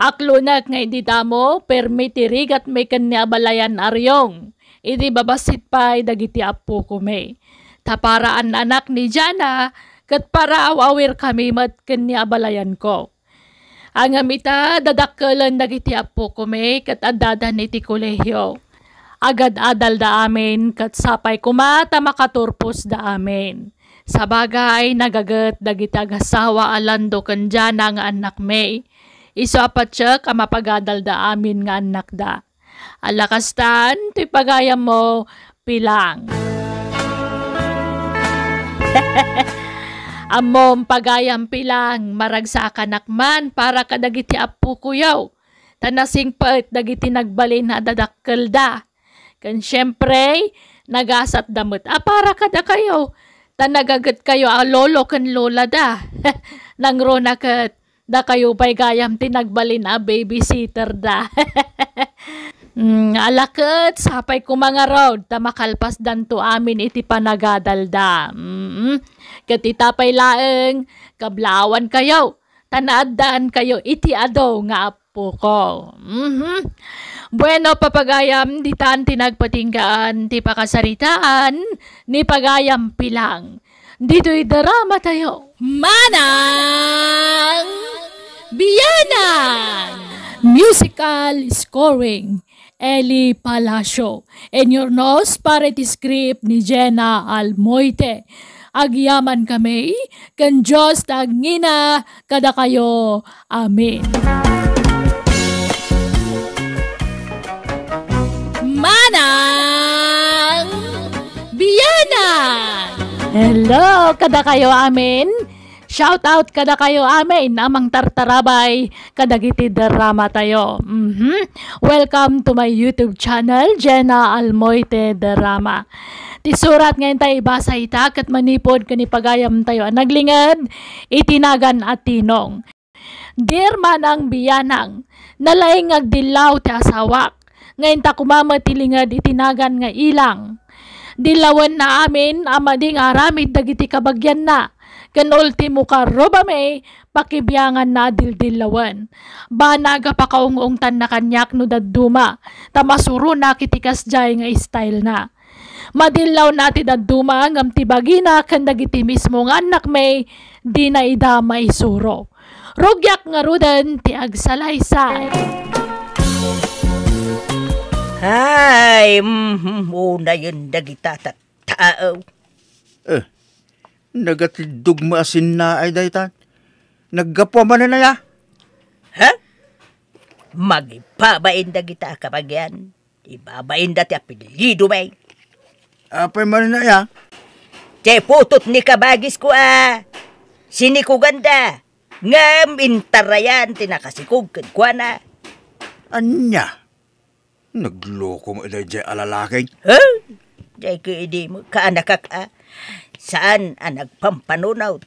Aklunak nga idi damo, permitirig at may kanyabalayan aryong. Idi babasit pa'y dagiti apo kume. Taparaan anak ni Jana, kat para awawir kami mat kanyabalayan ko. Ang amita dadakkelan dagiti apo kume kat adada ni ti kolehiyo. Agad adal da amin kat sapay kumata makaturpos da amin. Sa bagay nagagat dagiti agasawa alando kanjana nga anak may. Isapatsak ang mapagadal da amin nga anak da. Alakastan, to'y pagayam mo, pilang. Amom pagayam pilang, maragsakan akman para kadagiti apu kuyaw. Tanasing paet dagiti nagbalin na dadakkel da. Kan syempre, nagasat damit. A ah, para kada kayo. Tanagagat kayo, a ah, lolo kan lola da. Nangrona kat da kayo pa'y gayam tinagbalin a babysitter da. Mm, alakot, sapay ko mga road, tamakalpas dan to amin iti panagadalda. Mm-hmm. Kati laeng, kablawan kayo, tanaadaan kayo, iti ado nga apo ko. Mm-hmm. Bueno, papagayam, ditan tinagpatinggaan, ti pakasaritaan, ni pagayam pilang dito'y darama tayo. Manang Biyanan! Musical Scoring Eli Palacio In your nose para script ni Jenna Almoite Agyaman kami, kan Diyos tangina, kada kayo. Amen. Manang! Hello, kada kayo amin. Shout out kada kayo amin namang tartarabay kadagiti drama tayo. Mm-hmm. Welcome to my YouTube channel, Jenna Almoite Drama. Ti surat ngayon tayo ibasa itak at manipod kani pagayam tayo naglingad itinagan at tinong. Dear man ang biyanang, nalaing agdilaw ti asawak. Ngayon ta kumama tilingad itinagan nga ilang dilawan na amin, amading aramid, dagiti kabagyan na. Ken ultimo ka roba may, pakibiyangan na dildilawan. Banaga pa kaungungtan na kanyak no dadduma, tamasuro na kitikas jay nga style na. Madilaw na ti dadduma ngam tibagina kan dagiti mismo nga anak may, di na idama isuro. Rugyak nga rudan ti agsalaysay. Ay, mm, mm-hmm. una yun dagita ta tao. Eh, nagatidog maasin na ay daytan. Naggapo man na ya? Ha? Magipabain dagita kapag yan. Ibabain dati apelido ba Apay man na ya? Che putot ni kabagis ko ah. Sinikuganda. Ngam intarayan tinakasikog kankwana. Anya? Nagloko mo na eh, dyan alalaking. Ah, ha? Huh? Diyay ko hindi mo, kaanak ka ah. Saan ang nagpampanunaw?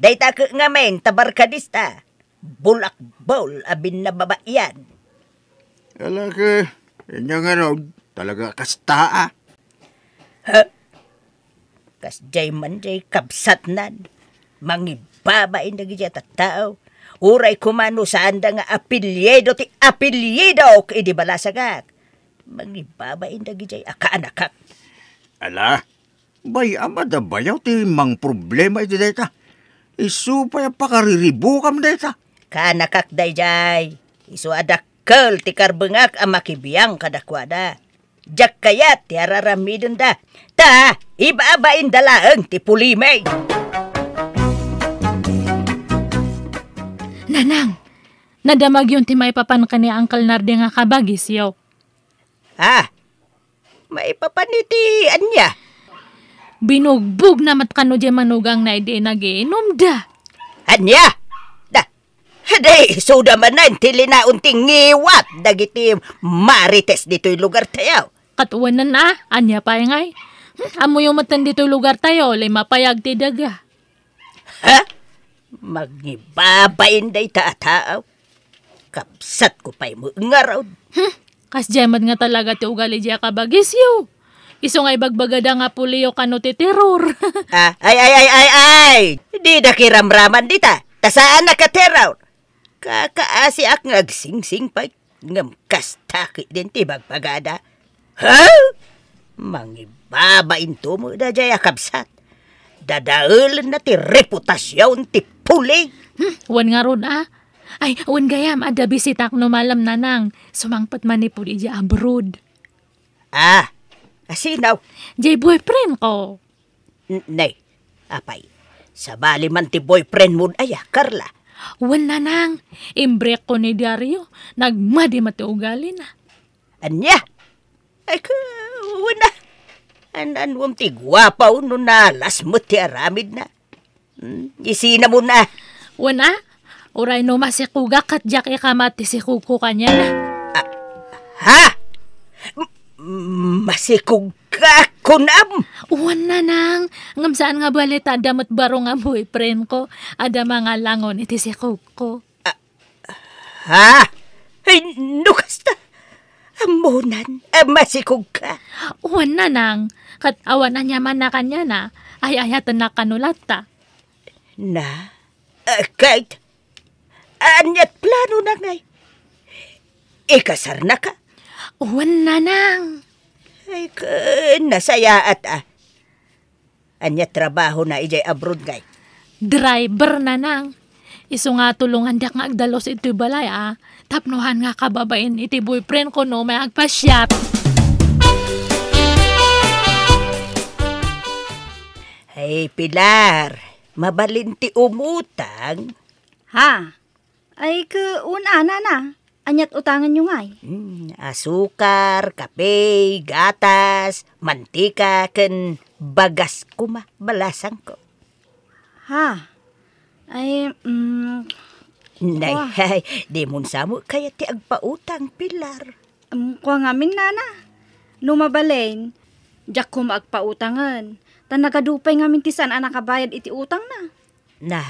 Day ta nga men, tabarkadista. Bulak bowl, abin na babayan. Ala ka, inya nga ano, raw, talaga kastaa. Ah. Ha? Kas jay man jay kapsatnan. Mangibabain na gijata tao. Uray kumano sa anda nga apelyedo ti apelyedo kay di balasagak. Mangibabain da gijay akaanakak. Ala, bay amada bayaw ti mang problema iti dayta. Isupay pakariribukam kam dayta. Kanakak dayjay. Isu adakkel ti karbengak ang makibiyang kadakwada. Jak kaya ti araramidenda. Ta, ibabain dalaeng ti pulimay. Nanang, nadamag yun ti maipapan ka ni Uncle Nardi nga kabagis yo. Ha? Ah, maipapan ni anya? Binugbog na matkano di manugang na ide na nagiinom da. Anya? Aday, so daman na, tili na unting ngiwat, dagiti marites dito'y lugar tayo. Katuanan na, anya pa ngay. Hm, Amo yung matan dito'y lugar tayo, lima payag ti daga. Ha? Magibabain day tataaw. Kapsat ko pa'y mo ngaraw. kas jemad nga talaga ti ugali diya kabagis yo. Iso nga ibagbagada nga puliyo kano ti terror. ah, ay, ay, ay, ay, ay! Di da kiramraman dita. Tasaan na kateraw. Kakaasi ak ngagsingsing pa'y ngam kastaki din ti bagbagada. Ha? Huh? Mangibabain to mo da jay kapsat dadaol na ti reputasyon ti puli. Hmm, wan nga ron ah. Ay, wan gayam, ada bisita ko no malam nanang. Sumangpat man ni puli di abroad. Ah, asinaw? Di boyfriend ko. N Nay, apay, sabali man ti boyfriend mo aya, ah, Carla. Wan nanang, imbrek ko ni Dario, nagmadi mati ugali na. Anya? Ay, wana. Anan wam ti guwapaw no nalas mo ti aramid na. Hmm, isina mo na. Wana, uray no masikuga katjak ikamati si kuko kanya na. Ah, ha? M masikuga kunam? Wana nang, ngamsaan nga balita damat baro nga boyfriend ko, ada mga langon iti si kuko. Ah, ha? Ay, nukasta! Ambonan, eh, masikog ka. Uwan na nang, katawan na niya man na kanya na, ay ayatan na kanulata. Na, uh, kahit, anyat plano na ngay. Ikasar na ka. Uwan na nang. Ay, ka, nasaya at ah. Anya trabaho na ijay abroad ngay. Driver na nang. Iso nga tulong handak nga agdalos ito balay ah. Tapnohan nga kababain iti boyfriend ko no may agpasyat. Hey Pilar, mabalinti umutang. Ha? Ay ka unana na. Anyat utangan nyo ngay. eh. asukar, kape, gatas, mantika, ken bagas kuma balasang ko. Ha? Ay, mm, Nay, Wah. hay, di mong samo kaya ti agpautang, Pilar. Um, kuha nga min nana. Numabalain, diyak ko maagpautangan. Tan nagadupay nga min tisan anak kabayad iti utang na. Na,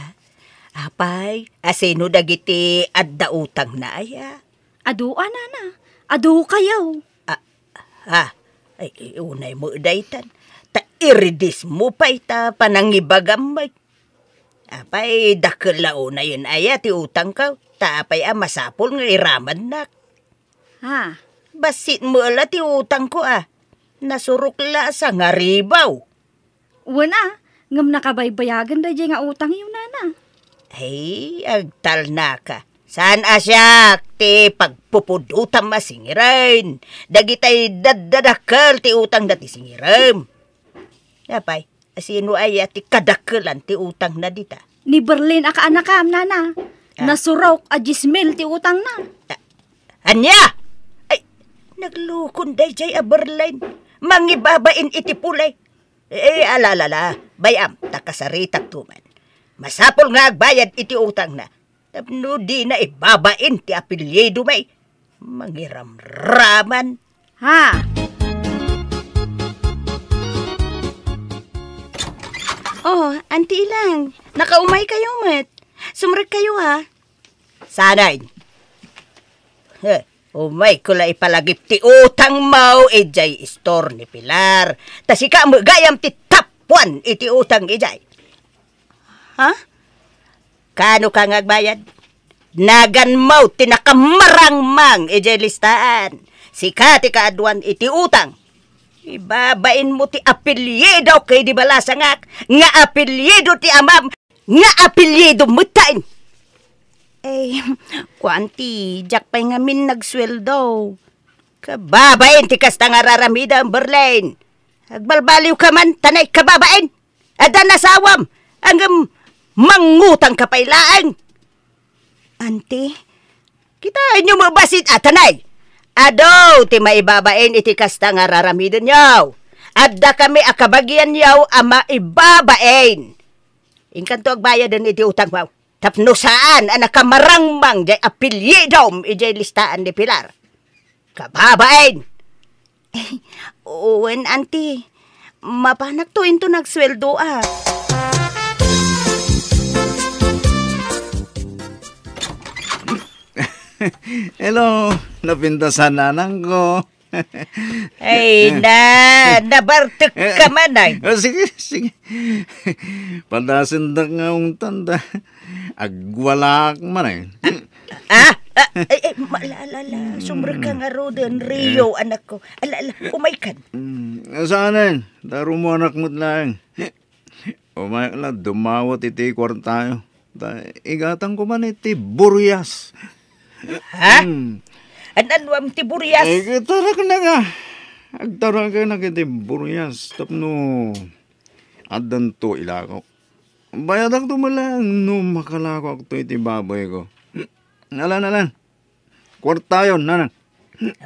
apay, asino dagiti adda utang na aya? Adua, nana. Adu kayo. Ah, ah, ay, unay mo daytan. Ta iridis mo pa ita panangibagam may Apay dakkel lao na yun aya, ti utang ka. Taapay ang ah, masapol nga iraman nak. Ha? Basit mo ala ti utang ko ah. Nasurok la sa ngaribaw. Wana, ngam nakabaybayagan da nga utang yun nana. Ay, agtal na ka. Saan asyak ti pagpupudutam masingirain. Dagitay daddadakal ti utang dati singiram. Apay, Sino ay ati kadakalan ti utang na dita. Ni Berlin aka anak kam nana. Ah. Nasurok a jismil ti utang na. Ah. Anya! Ay, naglukon day jay a Berlin. Mangibabain iti pulay. Eh, alalala, eh, bayam, takasaritak tuman. Masapol nga agbayad iti utang na. Tapno di na ibabain ti apelyedo may. Mangiramraman. Ha! Oh, anti ilang. Nakaumay kayo, mat. Sumrag kayo, ha? Sanay. Heh, umay ko la ipalagip ti utang mau, ejay store ni Pilar. Tas ika mo gayam ti tapuan iti utang ejay. Ha? Kano ka ngagbayad? Nagan mau nakamarang mang ejay listaan. Sika ti kaaduan iti utang. Ibabain mo ti apelyido kay di balasangak, nga apelyido ti amam, nga apelyido mutain. Eh, kwanti, jak pa nga min nagsweldo. Kababain ti kasta nga raramida ang Berlin. Agbalbaliw ka man, tanay kababain. Adan sawam, ang mangutang kapailaan. Ante, kita inyo mabasit atanay. Ah, Ado, ti maibabain iti kasta nga raramidon yaw. Adda kami akabagyan yaw ama ibabain. Inkanto agbayad din iti utang wow. Tapno saan anak kamarangmang jay apilye ijay listaan ni Pilar. Kababain! Owen, auntie, mapanag to into nagsweldo ah. Hello, napintasan na nang ko. Ay, na, nabartek ka man ay. Oh, sige, sige. Pandasin na nga ang tanda. Agwalak man ay. Ah, ah, ah ay, ay, malalala. Sumra ka nga rodon, Rio, eh. anak ko. Alala, ah, umay ka. Mm, Saanin, daro mo anak mo lang. Umay ka lang, dumawat iti kwartayo. Igatan ko man iti buryas. Buryas. Ha? Hmm. Anan wa ti buryas? Eh, kitara ka na nga. Agtara ka na kiti buryas. Tapno, adan to ilako. Bayadak to mala, no makalako ako to iti baboy ko. Nalan, nalan. Kwarta yun, nanan.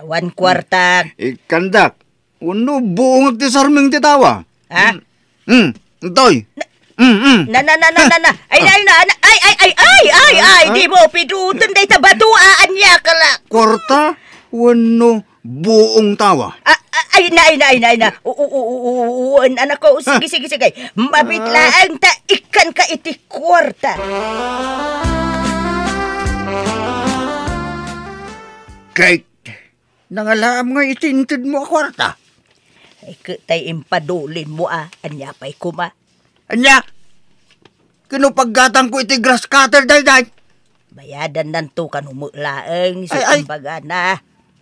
One kwarta. Ikandak. Uno buong ti sarming titawa. Ha? Hmm, hmm. toy. Na- Mm-mm. Na na na na na na. Ay ah. ay na na. Ay ay ay ay ay ay. Di mo pidutan day ta batuaan niya kala. Korta wano buong tawa. Ah, ah, ay na ay na ay na ay na. Uuuuan anak ko. Sige sige sige. Mabitlaang ta ikan iti kwarta. Kay nangalaam nga itintid mo kwarta. Ay, tay impadulin mo ah, anya kuma. Anya, kinupaggatang ko iti grass cutter, dayday. Bayadan nan to kan humulaeng sa ay, kumbaga na. Ah.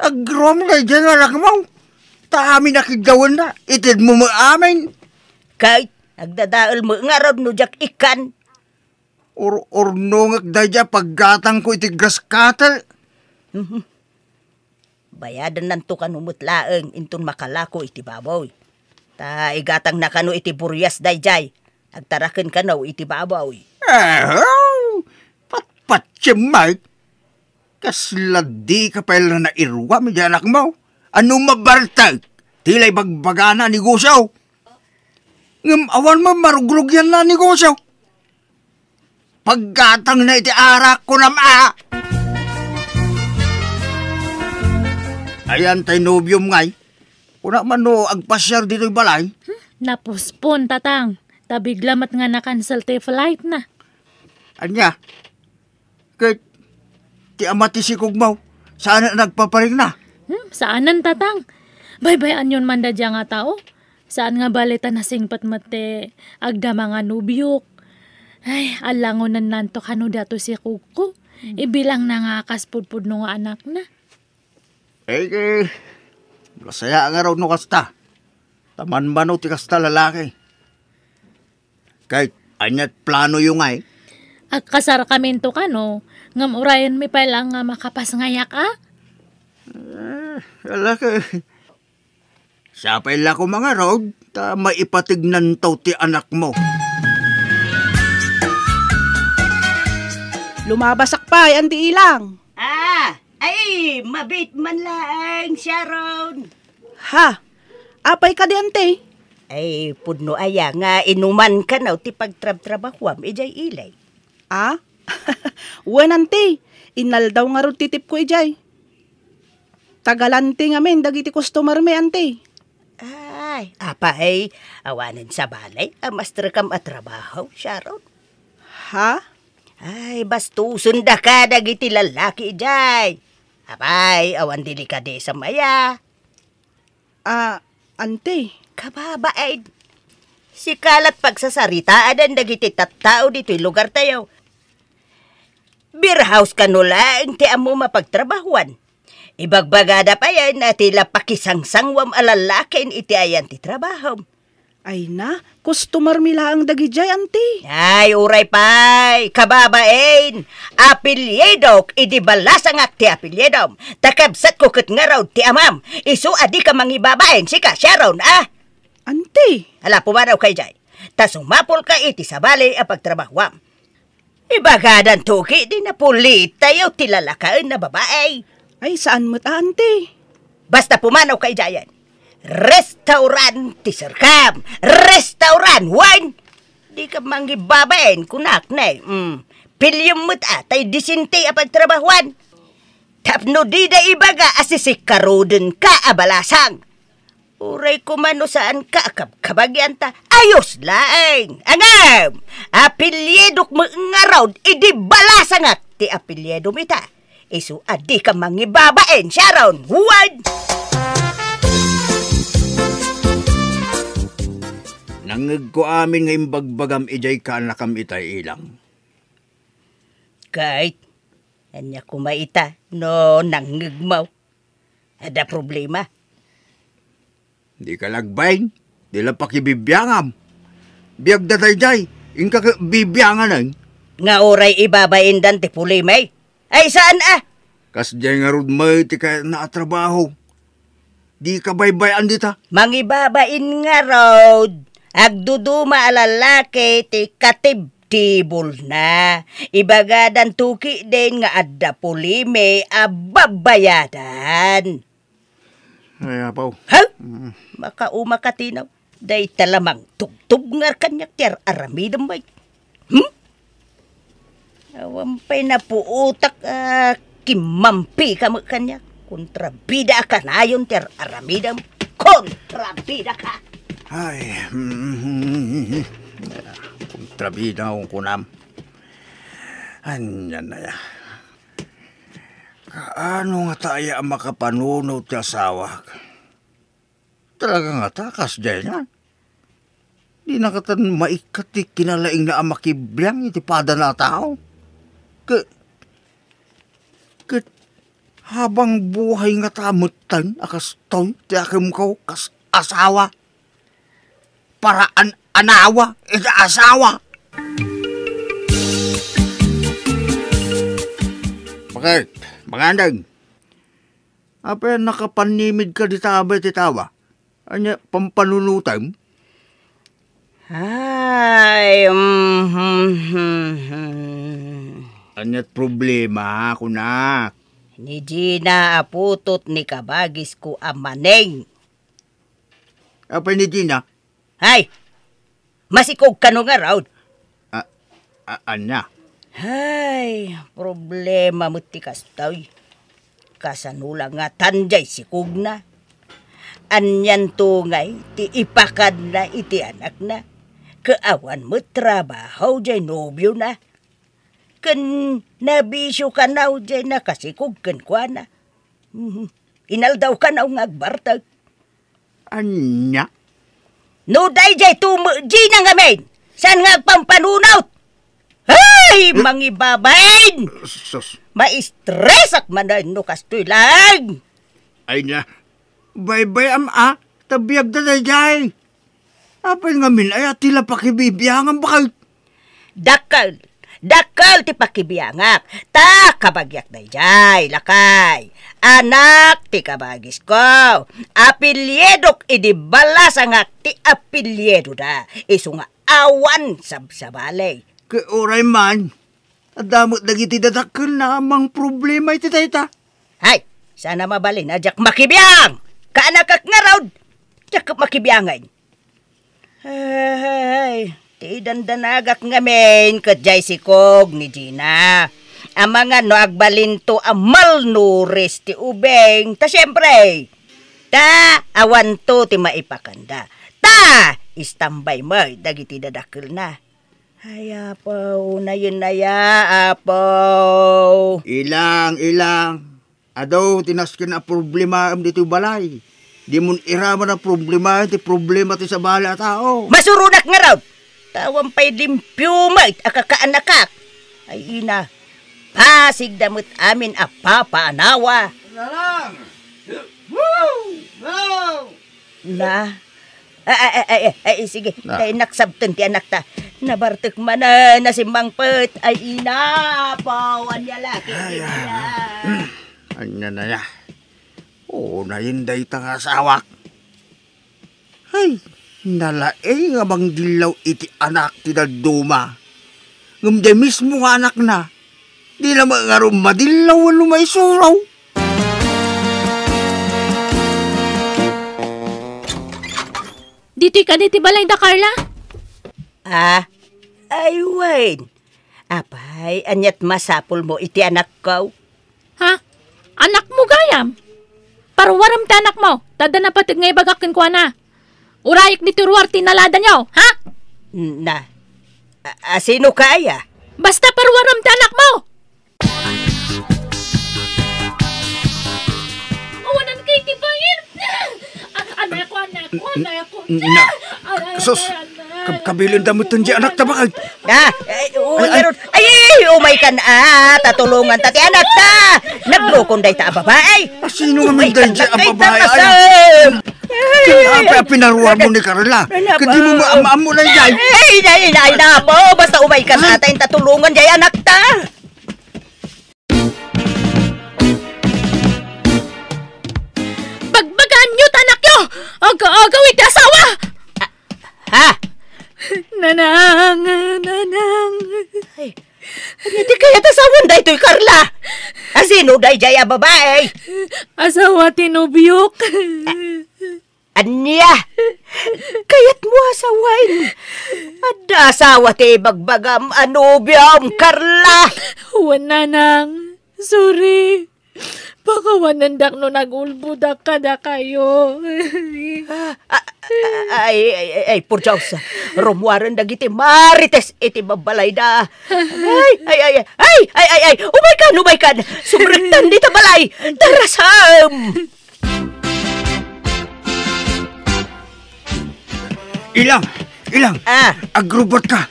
Agrom na dyan, anak mo. Ta amin nakigawin na, itid mo mo amin. Kahit nagdadaol mo nga rod no jak ikan. Or, or nungak dayja paggatang ko iti grass cutter. Mhm. Bayadan nan to kan humutlaeng intun makalako iti baboy. Ta igatang na kano iti buryas dayjay Agtarakin ka na iti babaw eh. Ahaw! Patpatya, Mike. Kasladi ka pala na irwa, mi anak mo. Ano mabartag? Tila'y bagbagana ni Gusaw. Ngam awan mo marugrog yan na ni Gusaw. Paggatang na iti arak ko na ma. Ayan tay nobyom ngay. Kuna man no agpasyar dito'y balay. Hmm? Napuspon, tatang. Tabigla mat nga na-cancel te flight na. Anya, kahit ti amati si Kugmaw, saan na nagpaparing na? Hmm, saanan tatang? Bye-bye anyon manda dyan nga tao. Saan nga balita na singpat mate, agda mga nubyok. Ay, alangonan nanto kano dato si Kuko. Hmm. Ibilang na nga kaspudpud nung anak na. Eh, eh, masaya nga raw no kasta. Taman ba no ti kasta lalaki? Kahit anyat plano yung ngay. At kasarkamento ka no, ngam urayan mi pala nga makapas ngayak ah. Eh, uh, ala ka. Sa la ko mga road, ta maipatignan taw ti anak mo. Lumabasak pa, ay eh, andi ilang. Ah, ay, mabit man lang, Sharon. Ha, apay ka di ante. Ay, pudno aya nga inuman ka na ti pagtrab am ijay ilay. Ah? Wenante, inal daw nga ro titip ko ijay. Tagalante nga men, dagiti customer me, ante. Ay, apa ay, awanan sa balay, amaster kam at trabaho, Sharon. Ha? Ay, bastuson da ka, dagiti lalaki, ijay. Abay, awan delikade sa maya. Ah, ante, Kababaid. Si kalat pagsasarita adan dagiti tattao dito'y lugar tayo. Beer house kanula ang ti amo mapagtrabahuan. Ibagbagada pa yan na tila pakisangsangwam alalakin iti ayan ti trabaho. Ay na, customer mila ang dagijay, anti. Ay, uray pay, kababain. Apelyedok, idibalasa nga ti apelyedom. Takabsat ko kat nga raw ti amam. Isu adi ka mangibabain, sika, sharon, ah. Ante! Ala, pumanaw kay Jay. Ta sumapol ka iti sa bali ang pagtrabahuam. Ibagadan tuki di na pulit tayo tilalakaan na babae. Ay, saan mo ta, ah, ante? Basta pumanaw kay Jayan. Restaurant ti Sirkam! Restaurant one! Di ka manggibabain kunak na eh. Mm. Pilyum mo't atay ah, disinti apag trabahuan. Tapno di da ibaga asisikarudin ka abalasang. Uray ko man o saan ka, kabagyan ta. Ayos laeng! Angam! Apelyedok mo nga raw, idi balasa nga ti apelyedo mita. Isu e adi ka mangibabaen, Sharon! Huwad! Nangag ko amin ngayong bagbagam ijay ka nakam itay ilang. Kahit, anya kumaita, no nangagmaw. Ada problema. Di ka lagbay, di lang pakibibiyangam. Biyag dadayday, inka bibiyangan ay. Nga oray ibabain dan ti pulimay. Ay saan ah? Kas dyan nga rod may ti ka naatrabaho. Di ka baybayan dita. Mangibabain nga rod. Agduduma alalaki ti katib tibol na. Ibagadan tuki din nga adda pulime ababayadan. Ay, apaw. Ha? Mm. Makauma ka tinaw. Day talamang tugtog nga kanya kaya aramidam bay. Hmm? Awampay na puutak uh, ah, kimampi ka mo kanya. Kontrabida ka na yun ter aramidam. Kontrabida ka. Ay, mm, mm-hmm. kontrabida akong kunam. Anyan na ya. Kaano nga tayo ang makapanunaw ti asawa? Talaga nga takas dyan yan. Di na katan maikat ti kinalaing na amakibyang iti pada na tao. Ka, ka, habang buhay nga tamutan akas toy ti akim ko kas asawa. Paraan anawa iti asawa. Bakit? Magandag. Apa nakapanimid ka di tabay titawa? Anya, pampanunutay Ay, um, hmm, hmm, hmm. Anya't problema, kunak? Ni Gina aputot ni kabagis ko amaneng. Apa ni Gina? Ay, masikog ka nung araw. A, a, anya? Hay, problema mo ti kastoy. Kasanula nga tanjay si Kugna. Anyan tungay, ti ipakad na iti anak na. Kaawan mo trabaho jay nobyo na. Kan nabisyo ka na jay nakasikog kan kwa na. Mhm. Inal daw ka na ngagbartag. Anya? No, day jay tumu, jay na ngamin! Saan nga pampanunaw ay, mga babain! Sus. Ma-stress at manan no lang. Ay na, baybay am a, ah. tabiyab da da jay. Apay nga min ay atila pakibibiyangan bakal. Dakal, dakal ti pakibiyangak. Ta kabagyak dayjay, lakay. Anak ti kabagis ko. Apilyedok idibalas ang ti apilyedo da. Iso nga awan sabsabalay. Kay oray man, adamot dagiti dadakkel na amang problema iti tayta. Hay, sana mabalin, ajak makibiyang! Kaanakak nga raw, jak makibiyangan. Hay, ti dandanagak nga men, kadyay si Kog ni Gina. Ang mga no agbalinto ang malnuris ti ubeng, ta siyempre, ta awanto ti maipakanda. Ta, istambay mo, dagiti dadakil na. Haya po, una yun na ya, apo. Ilang, ilang. Adaw, tinas ka na problema am dito balay. Di mo irama na problema, ti problema ti sa bala tao. Masurunak nga raw. Tawang pa'y limpyo, mate, akakaanakak. Ay, ina, pasig damit amin apapaanawa. Nalang! Woo! Nalang! Na? Ay, ay, ay, ay, ay, sige. Na. Ay, naksabtan ti anak ta. Nabartek man na, na si Mang Pet ay inapawan niya laki ay, niya. Anya na niya. Oo, nahinday ta nga sa awak. Ay, nalae eh, nga bang dilaw iti anak ti duma. Ngumde mismo nga anak na. Di na mga rumadilaw lumay suraw. Dito'y ka balay da, Carla? Ah, ay, Wayne. Apay, anyat masapol mo iti anak ko. Ha? Anak mo gayam? Paro waram ti anak mo. Tada na patid ngay bagakin ko na. Urayak ni turuar tinalada niyo, ha? Na, a- asino kaya? Basta paro waram ti anak mo! Uwanan kay tibangin! Ah, anak ko, anak ko, anak ko! Anak ko, anak ko! Kabilin Kabkabilin damo tunji anak ta ba? Da, eh, ay, oh, ay, ay, ay, umay oh ka ah, tatulungan ta ti anak ta. Naglokon nday ta babae. Ah, sino naman oh day ah, ta babae? Kaya pinaruan mo ni Carla. Kasi mo maamam mo lang day. Ay, ay, ay, na po. Basta umay oh ka na, tayong tatulungan day anak ta. Bagbagan nyo tanak nyo! Aga-agaw iti asawa! Ha? Nanang, nanang. Ay, hindi kaya sa da ito'y Carla. Asino da jaya babae. Asawa tinubyok. Anya, kayat mo asawain. Ada asawa ti bagbagam anubyam, Carla. Wala nang, sorry. Pakawan ng dak no nagulbudak daka da kayo. Ah, ah, ah, ay, ay, ay, ay, por Diyos. Rumwaran dagiti marites iti babalay da. Ay, ay, ay, ay, ay, ay, ay, umay kan, umay kan. Sumrektan dita balay. Darasam. Ilang, ilang. Ah. Agrobot ka.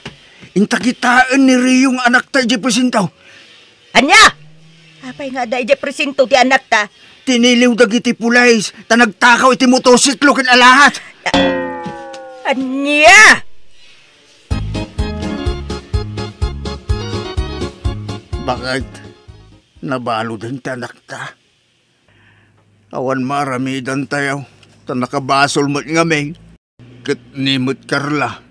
Intagitaan ni Riyong anak tayo di Anya! Apay nga dahil presinto ti anak ta. Tiniliw dagiti pulays, nagtakaw iti motosiklo kin alahat. Anya! Bakit nabalo din tanak ta? Awan maramidan tayo, tanakabasol mo't ngaming, kat nimot karla.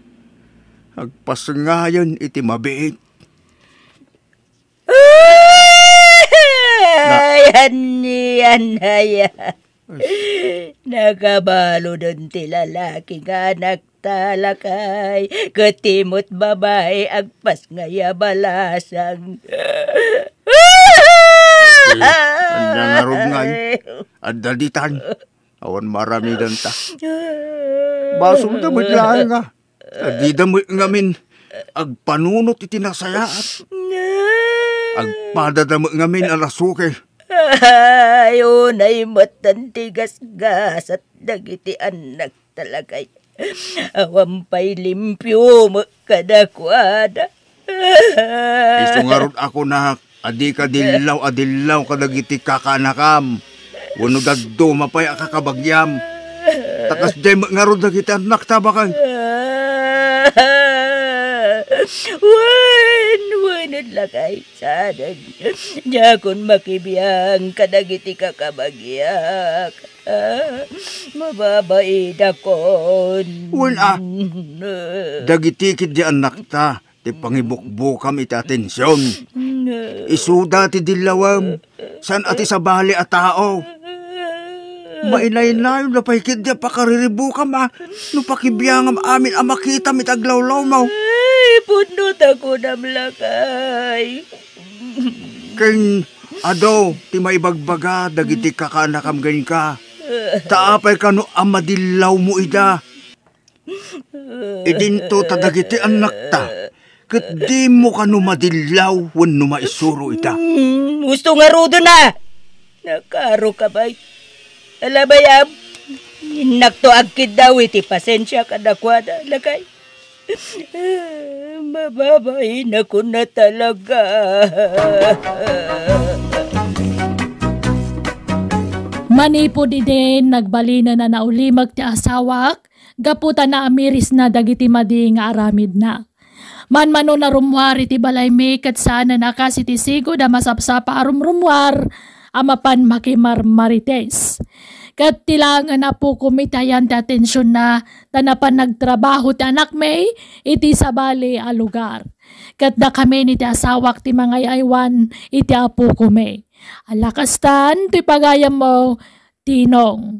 Agpasangayan iti mabiit. Ah! Ayan niyan, ayan. Nakabalo nun tila laking anak talakay, katimot babae agpas ngaya balasang. Anda ngarog nga, anda ditan. Awan marami dan ta. Basong damit lahat nga. Di ngamin. Agpanunot itinasayaan. Agpadadamo ngamin ang rasuke. Ayon ay matantigas gas at dagiti anak talagay. Awampay limpyo makadakwada. Isungarot ako na adi ka dilaw adilaw kadagiti kakanakam. Wano dagdo mapay akakabagyam. Takas day ngarod dagiti anak tabakan. Ah, Wan, wanad lakay sanag. Diyakon makibiyang kadagiti kakabagyak. Ah, mababaid akon. Wala. Dagiti kid di anak ta. Ti pangibukbukam iti atensyon. Isuda ti dilawam. San ati sabali a tao. Mainay-nay, napahikid niya pakariribu ka ma. Nupakibiyang amin ang makita mitaglawlaw mo. Ay, punot ako na malakay. King, ado, ti maibagbaga, dagiti kakanakam ganyan ka. Taapay ka no amadilaw mo ida. Idinto dagiti anak ta. Kat di mo ka numadilaw wan numaisuro ita. Mm, gusto nga rudo na. Nakaro ka ba'y Alabayab, naktuag kid daw iti pasensya kadakwada lakay. Ah, mababay na ko na talaga. Manipo di din, nagbalina na naulimag ti asawak, gaputan na amiris na dagiti madi nga aramid na. Manmano na rumwar iti balay may kat sana sigo da masapsapa arumrumwar, rumwar amapan makimarmarites. Kat tilangan na po kumitayan ta atensyon na tanapan nagtrabaho ti anak may iti sabali a lugar. Kat da kami ni ti asawak ti mga aywan iti apo kumi. Alakastan ti pagayam mo tinong.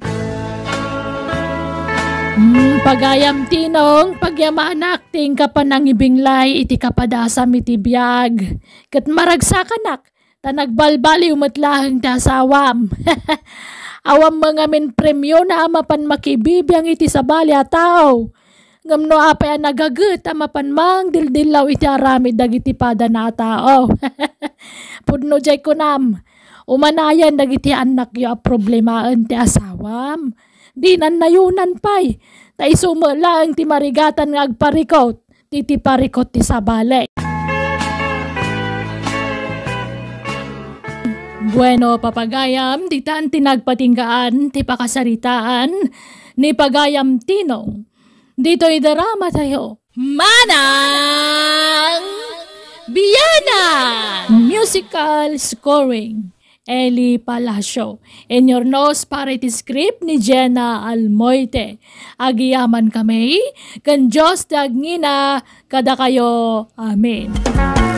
Mm, pagayam tinong, pagyamanak, ting ibinglay, iti kapadasam iti biyag. Kat maragsak anak, ta nagbalbali umatlahang ta sawam. Awam mga min premyo na amapan makibibiyang iti sabali ataw. Ngamno apay ang nagagut amapan mang dildilaw iti aramid dagiti pada na tao. Pudno jay kunam. Umanayan dagiti anak yo a problemaan ti asawam. Di nan nayunan pay. Ta isumala ang ti marigatan nga agparikot. Titi parikot ti sabali. Bueno, papagayam, ditaan tinagpatinggaan, ti pakasaritaan, ni pagayam tinong. Dito idarama tayo. Manang Biyana! Musical scoring. Eli Palacio. In your nose para iti script ni Jenna Almoite. Agiyaman kami, kan Diyos dagnina, kada kayo. Amen. Amen.